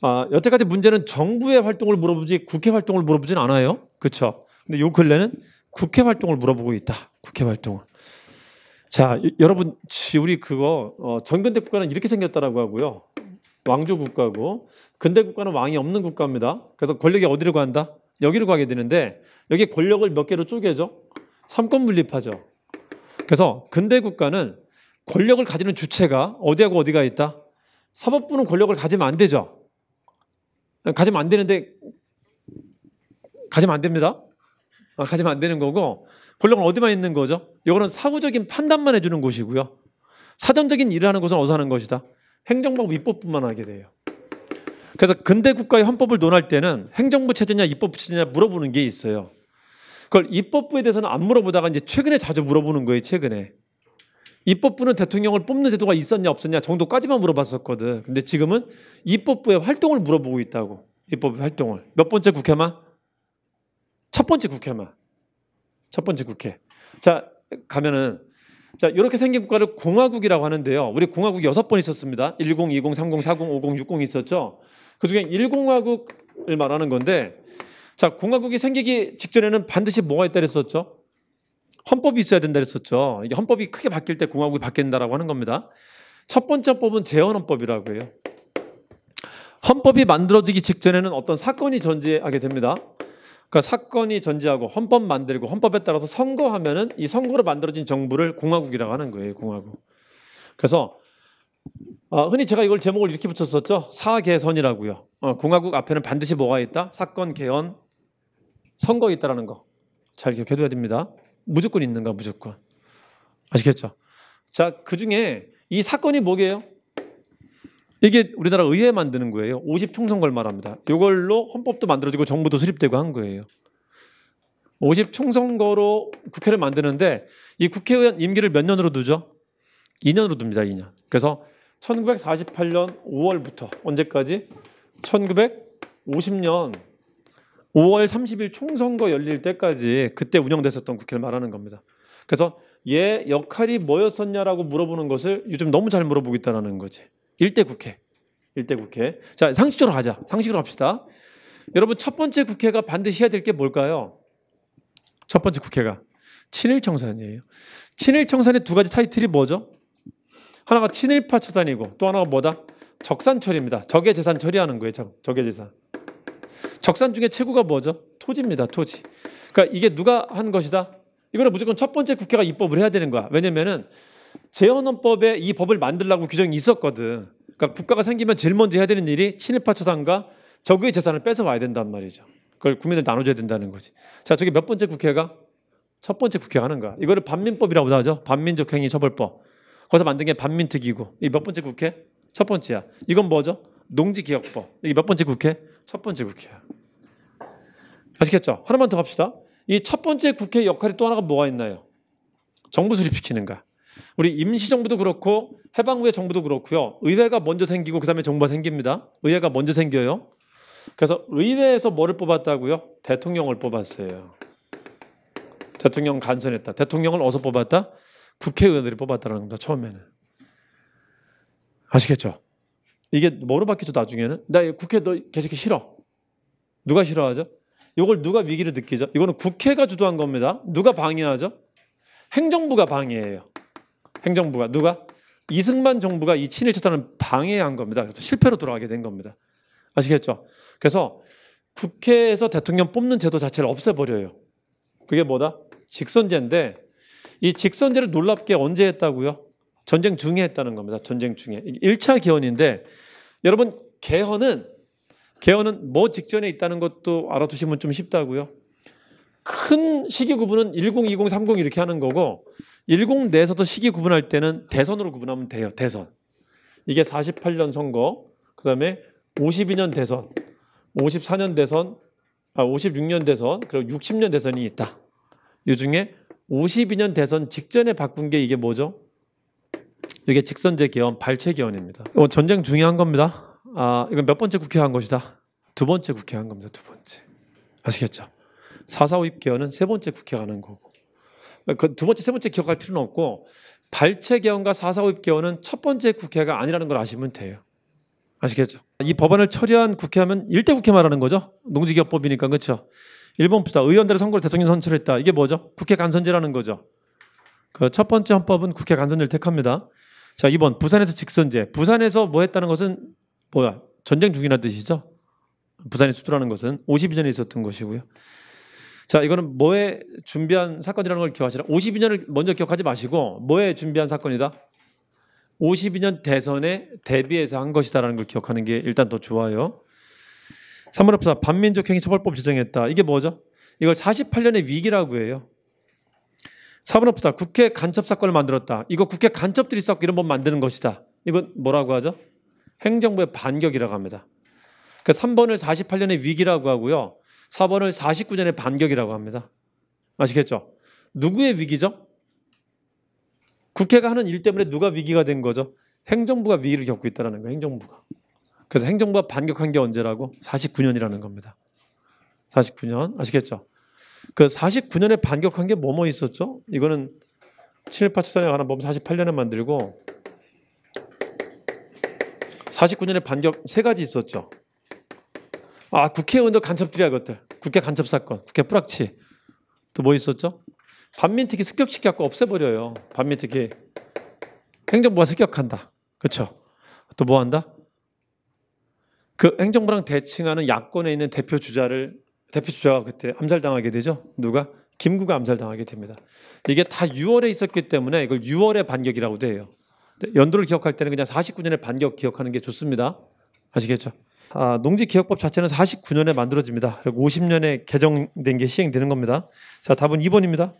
아, 여태까지 문제는 정부의 활동을 물어보지 국회 활동을 물어보진 않아요. 그렇죠? 근데 요 근래는 국회 활동을 물어보고 있다. 국회 활동을. 자, 여러분, 우리 그거 어, 정근대 국가는 이렇게 생겼다라고 하고요. 왕조 국가고 근대 국가는 왕이 없는 국가입니다. 그래서 권력이 어디로 간다? 여기로 가게 되는데 여기 권력을 몇 개로 쪼개죠? 삼권 분립하죠. 그래서 근대 국가는 권력을 가지는 주체가 어디하고 어디가 있다? 사법부는 권력을 가지면 안 되죠. 가지면 안 되는데 가지면 안 됩니다. 아, 가지면 안 되는 거고 권력은 어디만 있는 거죠? 이거는 사후적인 판단만 해주는 곳이고요. 사전적인 일을 하는 곳은 어디서 하는 것이다? 행정법 입법뿐만 하게 돼요. 그래서 근대 국가의 헌법을 논할 때는 행정부 체제냐 입법부 체제냐 물어보는 게 있어요. 그걸 입법부에 대해서는 안 물어보다가 이제 최근에 자주 물어보는 거예요. 최근에 입법부는 대통령을 뽑는 제도가 있었냐 없었냐 정도까지만 물어봤었거든. 근데 지금은 입법부의 활동을 물어보고 있다고. 입법의 활동을 몇 번째 국회만? 첫 번째 국회만. 첫 번째 국회. 자 가면은 자, 이렇게 생긴 국가를 공화국이라고 하는데요. 우리 공화국 이 여섯 번 있었습니다. 10, 20, 30, 40, 50, 60 있었죠. 그 중에 1공화국을 말하는 건데, 자, 공화국이 생기기 직전에는 반드시 뭐가 있다 그랬었죠? 헌법이 있어야 된다 그랬었죠. 이게 헌법이 크게 바뀔 때 공화국이 바뀐다라고 하는 겁니다. 첫 번째 법은 재헌헌법이라고 해요. 헌법이 만들어지기 직전에는 어떤 사건이 존재하게 됩니다. 그러니까 사건이 전제하고 헌법 만들고 헌법에 따라서 선거하면은 이 선거로 만들어진 정부를 공화국이라고 하는 거예요. 공화국. 그래서 어, 흔히 제가 이걸 제목을 이렇게 붙였었죠. 사개선이라고요. 어, 공화국 앞에는 반드시 뭐가 있다? 사건, 개헌, 선거 있다라는 거. 잘 기억해둬야 됩니다. 무조건 있는가 무조건. 아시겠죠? 자, 그 중에 이 사건이 뭐게요? 이게 우리나라 의회 만드는 거예요. 50총선걸 말합니다. 이걸로 헌법도 만들어지고 정부도 수립되고 한 거예요. 50총선거로 국회를 만드는데 이 국회의원 임기를 몇 년으로 두죠? 2년으로 둡니다. 2년. 그래서 1948년 5월부터 언제까지? 1950년 5월 30일 총선거 열릴 때까지 그때 운영됐었던 국회를 말하는 겁니다. 그래서 얘 역할이 뭐였었냐라고 물어보는 것을 요즘 너무 잘 물어보고 있다는 거지. 일대 국회. 일대 국회. 자, 상식적으로 가자. 상식으로 갑시다. 여러분, 첫 번째 국회가 반드시 해야 될 게 뭘까요? 첫 번째 국회가. 친일 청산이에요. 친일 청산의 두 가지 타이틀이 뭐죠? 하나가 친일파 처단이고 또 하나가 뭐다? 적산 처리입니다. 적의 재산 처리하는 거예요. 적, 의 재산. 적산 중에 최고가 뭐죠? 토지입니다. 토지. 그러니까 이게 누가 한 것이다? 이거는 무조건 첫 번째 국회가 입법을 해야 되는 거야. 왜냐면은 재헌헌법에 이 법을 만들라고 규정이 있었거든. 그러니까 국가가 생기면 제일 먼저 해야 되는 일이 친일파 처단과 적의 재산을 뺏어와야 된단 말이죠. 그걸 국민들 나눠줘야 된다는 거지. 자, 저게 몇 번째 국회가? 첫 번째 국회 하는 거야. 이거를 반민법이라고 하죠. 반민족행위 처벌법. 거기서 만든 게 반민특위고. 이 몇 번째 국회? 첫 번째야. 이건 뭐죠? 농지개혁법. 이게 몇 번째 국회? 첫 번째 국회야. 아시겠죠? 하나만 더 갑시다. 이 첫 번째 국회의 역할이 또 하나가 뭐가 있나요? 정부 수립시키는 거야. 우리 임시정부도 그렇고 해방 후에 정부도 그렇고요. 의회가 먼저 생기고 그다음에 정부가 생깁니다. 의회가 먼저 생겨요. 그래서 의회에서 뭐를 뽑았다고요? 대통령을 뽑았어요. 대통령 간선했다. 대통령을 어서 뽑았다? 국회의원들이 뽑았다는 겁니다. 처음에는. 아시겠죠? 이게 뭐로 바뀌죠 나중에는? 나 국회 너 계속 싫어. 누가 싫어하죠? 이걸 누가 위기를 느끼죠? 이거는 국회가 주도한 겁니다. 누가 방해하죠? 행정부가 방해해요. 행정부가 누가 이승만 정부가 이 친일 철탄을 방해한 겁니다. 그래서 실패로 돌아가게 된 겁니다. 아시겠죠? 그래서 국회에서 대통령 뽑는 제도 자체를 없애버려요. 그게 뭐다? 직선제인데 이 직선제를 놀랍게 언제 했다고요? 전쟁 중에 했다는 겁니다. 전쟁 중에. 1차 개헌인데 여러분 개헌은 개헌은 뭐 직전에 있다는 것도 알아두시면 좀 쉽다고요. 큰 시기 구분은 10, 20, 30 이렇게 하는 거고 10 내에서도 시기 구분할 때는 대선으로 구분하면 돼요. 대선. 이게 48년 선거, 그 다음에 52년 대선, 54년 대선, 아, 56년 대선, 그리고 60년 대선이 있다. 이 중에 52년 대선 직전에 바꾼 게 이게 뭐죠? 이게 직선제 개헌, 발췌 개헌입니다. 어, 전쟁 중요한 겁니다. 아, 이건 몇 번째 국회 한 것이다. 두 번째 국회 한 겁니다. 두 번째. 아시겠죠? 4.4.5 입개헌은 세 번째 국회 가는 거고. 그두 번째, 세 번째 기억할 필요는 없고, 발췌 개헌과 4.4.5 입개헌은 첫 번째 국회가 아니라는 걸 아시면 돼요. 아시겠죠? 이 법안을 처리한 국회 하면 일대 국회 말하는 거죠. 농지기업법이니까 그렇죠. 일본 부다 의원들의 선거를 대통령 선출했다. 이게 뭐죠? 국회 간선제라는 거죠. 그 첫 번째 헌법은 국회 간선제를 택합니다. 자, 2번 부산에서 직선제. 부산에서 뭐 했다는 것은 뭐야? 전쟁 중이라는 뜻이죠. 부산에 수출하는 것은 52년에 있었던 것이고요. 자, 이거는 뭐에 준비한 사건이라는 걸 기억하시라. 52년을 먼저 기억하지 마시고 뭐에 준비한 사건이다? 52년 대선에 대비해서 한 것이다라는 걸 기억하는 게 일단 더 좋아요. 3월 앞서 반민족행위 처벌법 제정했다. 이게 뭐죠? 이걸 48년의 위기라고 해요. 4번 부터 국회 간첩 사건을 만들었다. 이거 국회 간첩들이 썩 이런 법 만드는 것이다. 이건 뭐라고 하죠? 행정부의 반격이라고 합니다. 그 그러니까 3번을 48년의 위기라고 하고요. 4번을 49절의 반격이라고 합니다. 아시겠죠? 누구의 위기죠? 국회가 하는 일 때문에 누가 위기가 된 거죠? 행정부가 위기를 겪고 있다는 거예요. 행정부가. 그래서 행정부가 반격한 게 언제라고? 49년이라는 겁니다. 49년 아시겠죠? 그 49년에 반격한 게 뭐뭐 있었죠? 이거는 친일파치산에 관한 범 48년에 만들고 49년에 반격 세 가지 있었죠. 아, 국회의원들 간첩들이야, 그것들. 국회 간첩 사건, 국회 뿌락치. 또 뭐 있었죠? 반민특위 습격시켜갖고 없애버려요. 반민특위. 행정부가 습격한다. 그쵸또뭐 한다? 그 행정부랑 대칭하는 야권에 있는 대표 주자를 대표 주자가 그때 암살당하게 되죠. 누가? 김구가 암살당하게 됩니다. 이게 다 6월에 있었기 때문에 이걸 6월의 반격이라고도 해요. 연도를 기억할 때는 그냥 49년의 반격 기억하는 게 좋습니다. 아시겠죠? 아, 농지개혁법 자체는 49년에 만들어집니다. 그리고 50년에 개정된 게 시행되는 겁니다. 자, 답은 2번입니다.